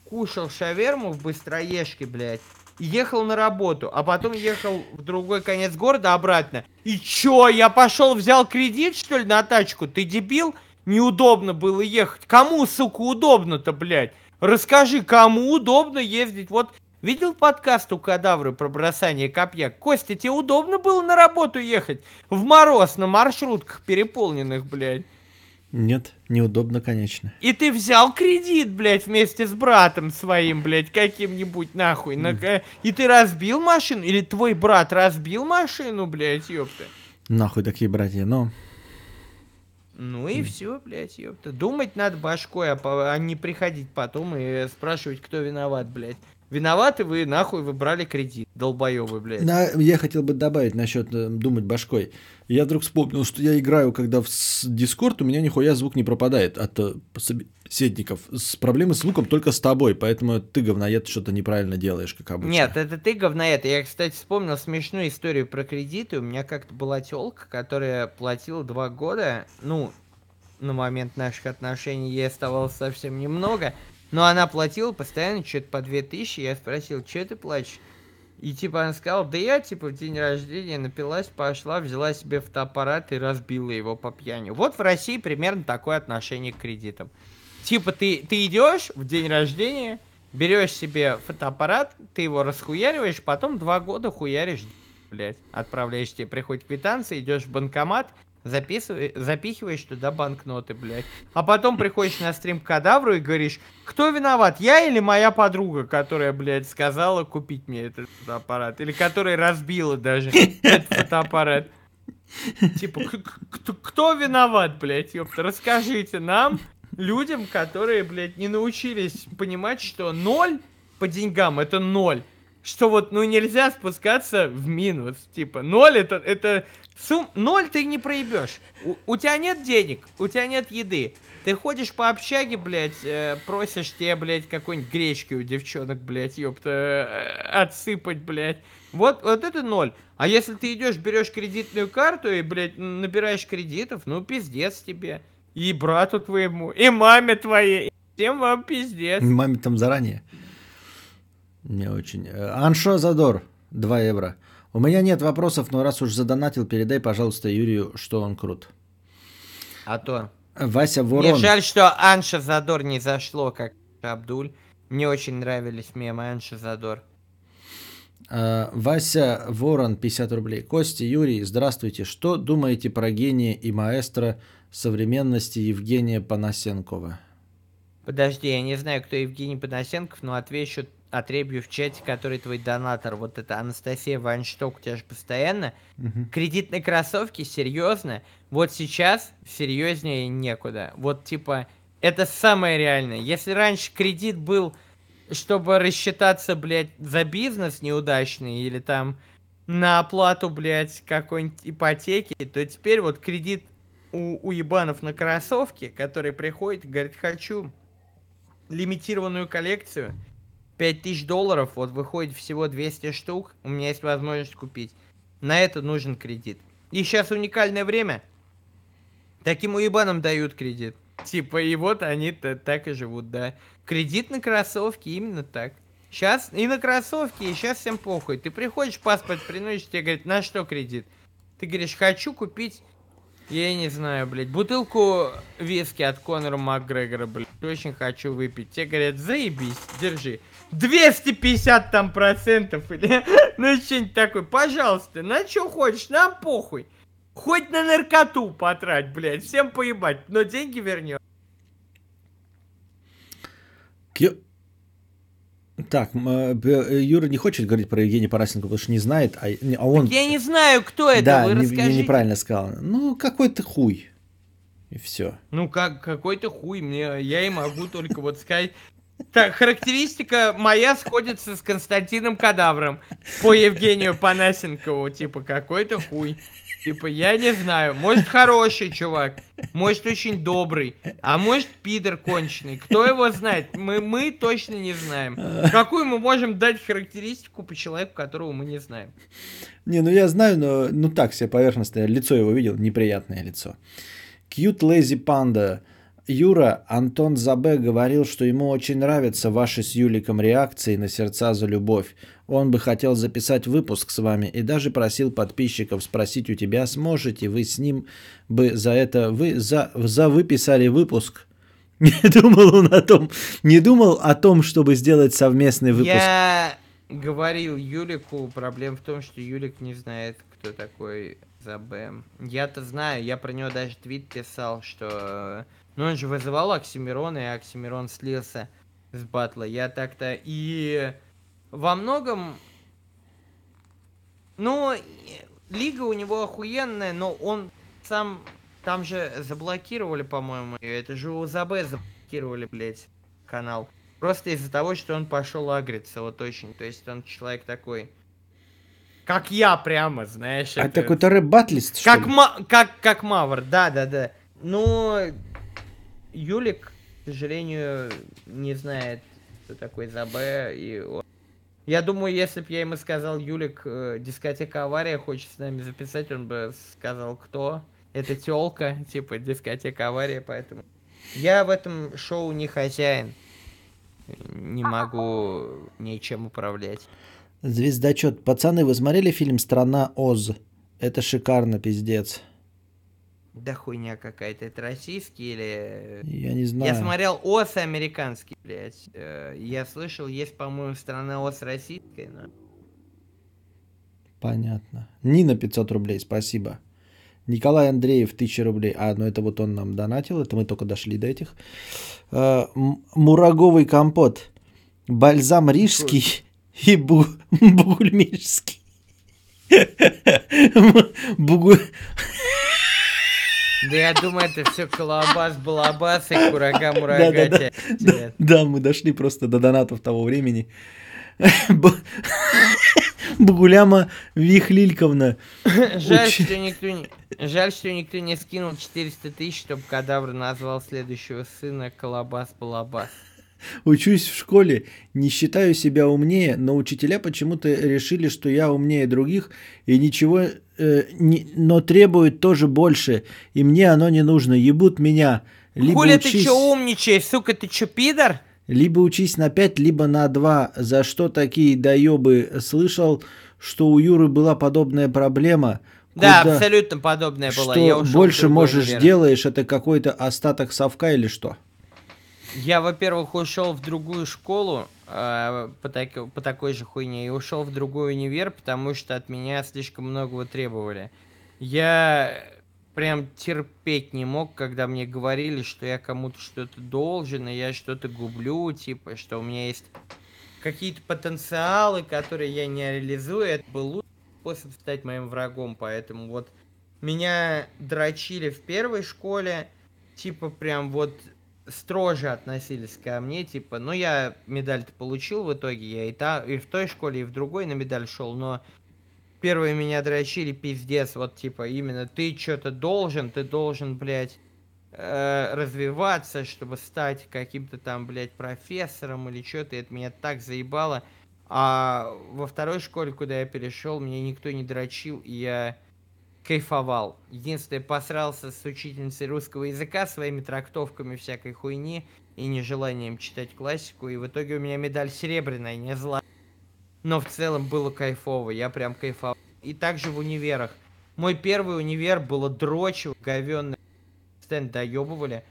кушал шаверму в быстроежке, блядь, ехал на работу, а потом ехал в другой конец города обратно. И чё, я пошел взял кредит, что ли, на тачку? Ты дебил? Неудобно было ехать. Кому, сука, удобно-то, блядь? Расскажи, кому удобно ездить? Вот Видел подкаст у кадавры про бросание копья? Костя, тебе удобно было на работу ехать? В мороз на маршрутках переполненных, блядь. Нет, неудобно, конечно. И ты взял кредит, блядь, вместе с братом своим, блядь, каким-нибудь нахуй. На... И ты разбил машину? Или твой брат разбил машину, блядь, ёпта? Нахуй такие братья, но... Ну и все, блядь, ёпта. Думать над башкой, а, по... а не приходить потом и спрашивать, кто виноват, блядь. Виноваты вы, нахуй, вы брали кредит, долбоебы, блядь. На, я хотел бы добавить насчет э, думать башкой. Я вдруг вспомнил, что я играю, когда в Дискорд у меня нихуя звук не пропадает от э, собеседников. С проблемы с звуком только с тобой, поэтому ты, говноед, что-то неправильно делаешь, как обычно. Нет, это ты, говноед. Я, кстати, вспомнил смешную историю про кредиты. У меня как-то была телка, которая платила два года, ну, на момент наших отношений ей оставалось совсем немного, но она платила постоянно что-то по 2000, я спросил, что ты плачешь? И типа она сказала, да я типа в день рождения напилась, пошла, взяла себе фотоаппарат и разбила его по пьяни. Вот в России примерно такое отношение к кредитам. Типа ты, ты идешь в день рождения, берешь себе фотоаппарат, ты его расхуяриваешь, потом два года хуяришь, блядь. Отправляешь тебе, приходит квитанция, идешь в банкомат, записываешь, запихиваешь туда банкноты, блядь. А потом приходишь на стрим к кадавру и говоришь, кто виноват, я или моя подруга, которая, блядь, сказала купить мне этот фотоаппарат. Или которая разбила даже этот фотоаппарат. Типа, кто виноват, блядь, ёпта, расскажите нам, людям, которые, блядь, не научились понимать, что ноль по деньгам это ноль что вот, ну, нельзя спускаться в минус. Типа, ноль это, это Сум... Ноль ты не проебешь. У, у тебя нет денег, у тебя нет еды. Ты ходишь по общаге, блядь, э, просишь тебе, блядь, какой-нибудь гречки у девчонок, блядь, ёпта, э, отсыпать, блядь. Вот, вот это ноль. А если ты идешь, берешь кредитную карту и, блядь, набираешь кредитов, ну, пиздец тебе. И брату твоему, и маме твоей, всем вам пиздец. Маме там заранее. Не очень. Э, Аншо Задор, 2 евро. У меня нет вопросов, но раз уж задонатил, передай, пожалуйста, Юрию, что он крут. А то. Вася Ворон. Мне жаль, что Анша Задор не зашло, как Абдуль. Мне очень нравились мемы Анша Задор. А, Вася Ворон, 50 рублей. Костя, Юрий, здравствуйте. Что думаете про гения и маэстро современности Евгения Панасенкова? Подожди, я не знаю, кто Евгений Панасенков, но отвечу отребью в чате, который твой донатор, вот это Анастасия Вайншток, у тебя же постоянно. Угу. Кредитные кроссовки, серьезно, вот сейчас серьезнее некуда. Вот типа, это самое реальное. Если раньше кредит был, чтобы рассчитаться, блядь, за бизнес неудачный или там на оплату, блядь, какой-нибудь ипотеки, то теперь вот кредит у, у ебанов на кроссовке, который приходит и говорит, хочу лимитированную коллекцию – 5000 долларов, вот выходит всего 200 штук, у меня есть возможность купить. На это нужен кредит. И сейчас уникальное время. Таким уебанам дают кредит. Типа, и вот они то так и живут, да. Кредит на кроссовки, именно так. Сейчас и на кроссовки, и сейчас всем похуй. Ты приходишь, паспорт приносишь, тебе говорят, на что кредит? Ты говоришь, хочу купить, я не знаю, блядь, бутылку виски от Конора Макгрегора, блядь. Очень хочу выпить. Тебе говорят, заебись, держи. 250 там процентов или ну что-нибудь такое. Пожалуйста, на что хочешь, нам похуй. Хоть на наркоту потрать, блядь, всем поебать, но деньги вернем. Так, э, Юра не хочет говорить про Евгения Парасенко, потому что не знает, а, а, он... Так я не знаю, кто это, да, вы не, расскажите. я неправильно сказал. Ну, какой то хуй. И все. Ну, как, какой-то хуй мне, я и могу только вот сказать, так, характеристика моя сходится с Константином Кадавром по Евгению Панасенкову. Типа, какой-то хуй. Типа, я не знаю. Может, хороший чувак, может, очень добрый, а может, пидор конченый. Кто его знает? Мы, мы точно не знаем. Какую мы можем дать характеристику по человеку, которого мы не знаем? Не, ну я знаю, но ну так себе поверхностное лицо его видел, неприятное лицо. Cute Lazy Panda Юра, Антон Забе говорил, что ему очень нравятся ваши с Юликом реакции на сердца за любовь. Он бы хотел записать выпуск с вами и даже просил подписчиков спросить у тебя, сможете вы с ним бы за это вы за, за выписали выпуск. Не думал он о том, не думал о том, чтобы сделать совместный выпуск. Я говорил Юлику, проблема в том, что Юлик не знает, кто такой Забе. Я-то знаю, я про него даже твит писал, что но ну, он же вызывал Оксимирона, и Оксимирон слился с батла. Я так-то и во многом... Ну, лига у него охуенная, но он сам... Там же заблокировали, по-моему, это же у ЗБ заблокировали, блядь, канал. Просто из-за того, что он пошел агриться, вот очень. То есть он человек такой... Как я прямо, знаешь. А это... такой который батлист, как ма... как, как Мавр, да-да-да. Ну, но Юлик, к сожалению, не знает, кто такой Забе. И он... Я думаю, если бы я ему сказал, Юлик, э, дискотека авария хочет с нами записать, он бы сказал, кто. Это телка, типа дискотека авария, поэтому... Я в этом шоу не хозяин. Не могу ничем управлять. Звездочет. Пацаны, вы смотрели фильм «Страна Оз»? Это шикарно, пиздец. Да хуйня какая-то, это российский или... Э, я не знаю. Я смотрел ОС американский, блядь. Э, я слышал, есть, по-моему, страна ОС российская, но... Понятно. Нина 500 рублей, спасибо. Николай Андреев 1000 рублей. А, ну это вот он нам донатил, это мы только дошли до этих. Э, мураговый компот. Бальзам рижский и бу- бугульмический. Бугуль... Да я думаю, это все колобас, балабас и курага мурагати. Да, да, да. да, мы дошли просто до донатов того времени. Бугуляма Вихлильковна. Жаль, что никто не... Жаль, что никто не скинул 400 тысяч, чтобы кадавр назвал следующего сына Колобас-Балабас. Учусь в школе, не считаю себя умнее, но учителя почему-то решили, что я умнее других и ничего Э, не, но требует тоже больше, и мне оно не нужно. Ебут меня. Либо Хули учись... ты чё умничаешь, сука, ты чё пидор? Либо учись на 5, либо на 2. За что такие даёбы Слышал, что у Юры была подобная проблема. Да, абсолютно подобная была. Что Я больше можешь универ. делаешь, это какой-то остаток совка или что? Я, во-первых, ушел в другую школу, Э, по, так, по такой же хуйне и ушел в другой универ, потому что от меня слишком многого требовали. Я прям терпеть не мог, когда мне говорили, что я кому-то что-то должен, и я что-то гублю, типа, что у меня есть какие-то потенциалы, которые я не реализую. Это был лучший способ стать моим врагом, поэтому вот меня дрочили в первой школе, типа прям вот строже относились ко мне, типа, ну я медаль-то получил в итоге, я и, та, и в той школе, и в другой на медаль шел, но первые меня дрочили пиздец, вот типа именно ты что-то должен, ты должен, блядь, э, развиваться, чтобы стать каким-то там, блядь, профессором или что-то, это меня так заебало. А во второй школе, куда я перешел, мне никто не дрочил, и я кайфовал. Единственное, посрался с учительницей русского языка своими трактовками всякой хуйни и нежеланием читать классику. И в итоге у меня медаль серебряная, не зла. Но в целом было кайфово, я прям кайфовал. И также в универах. Мой первый универ было дрочево, говенный. Стенд доебывали.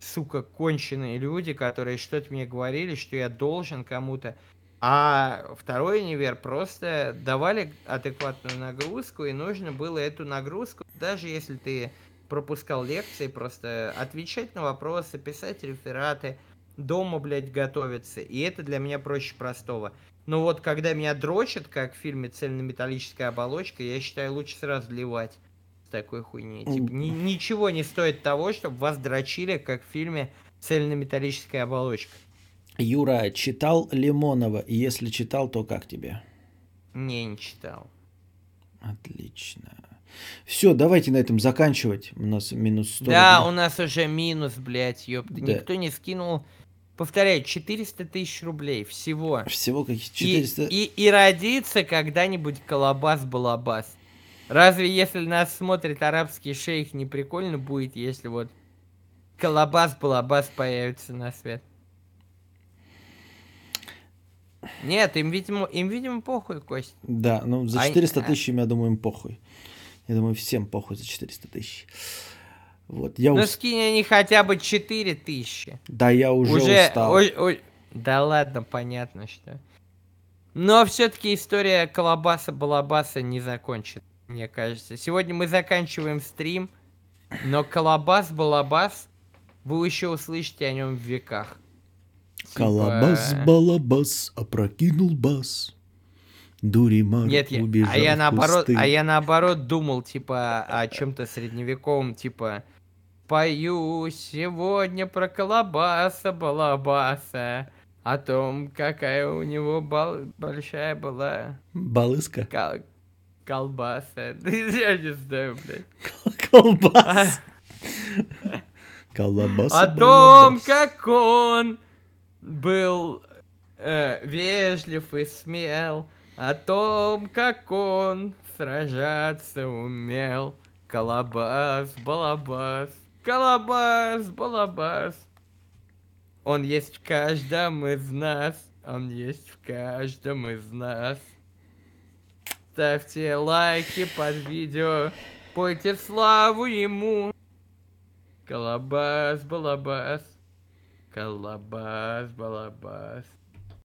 Сука, конченые люди, которые что-то мне говорили, что я должен кому-то. А второй универ просто давали адекватную нагрузку, и нужно было эту нагрузку, даже если ты пропускал лекции, просто отвечать на вопросы, писать рефераты, дома, блядь, готовиться. И это для меня проще простого. Но вот когда меня дрочат, как в фильме «Цельнометаллическая оболочка», я считаю, лучше сразу ливать с такой хуйней. Типа, ни ничего не стоит того, чтобы вас дрочили, как в фильме «Цельнометаллическая оболочка». Юра, читал Лимонова? если читал, то как тебе? Не, не читал. Отлично. Все, давайте на этом заканчивать. У нас минус 100. Да, у нас уже минус, блядь, ёпта. Да. Никто не скинул. Повторяю, 400 тысяч рублей всего. Всего каких 400... И, и, и родится когда-нибудь колобас-балабас. Разве если нас смотрит арабский шейх, не прикольно будет, если вот колобас-балабас появится на свет? Нет, им, видимо, им, видимо, похуй, Кость. Да, ну за 400 а, а... тысяч, я думаю, им похуй. Я думаю, всем похуй за 400 тысяч. Вот, я ну, уст... скинь они хотя бы 4 тысячи. Да, я уже, уже устал. О, о... Да ладно, понятно, что. Но все-таки история колобаса-балабаса не закончена, мне кажется. Сегодня мы заканчиваем стрим, но колобас-балабас, вы еще услышите о нем в веках. Типа- Колобас, балабас, опрокинул бас. Дуримар Нет, я, убежал а я наоборот, пусты. а я наоборот думал, типа, о чем-то средневековом, типа, пою сегодня про колобаса, балабаса, о том, какая у него бал... большая была... Балыска? Кол... Колбаса. Я не знаю, блядь. Колбас. Колобаса. О том, как он был э, вежлив и смел, о том, как он сражаться умел. Колобас, балабас, колобас, балабас. Он есть в каждом из нас, он есть в каждом из нас. Ставьте лайки под видео, пойте славу ему. Колобас, балабас. Calabás, Balabás.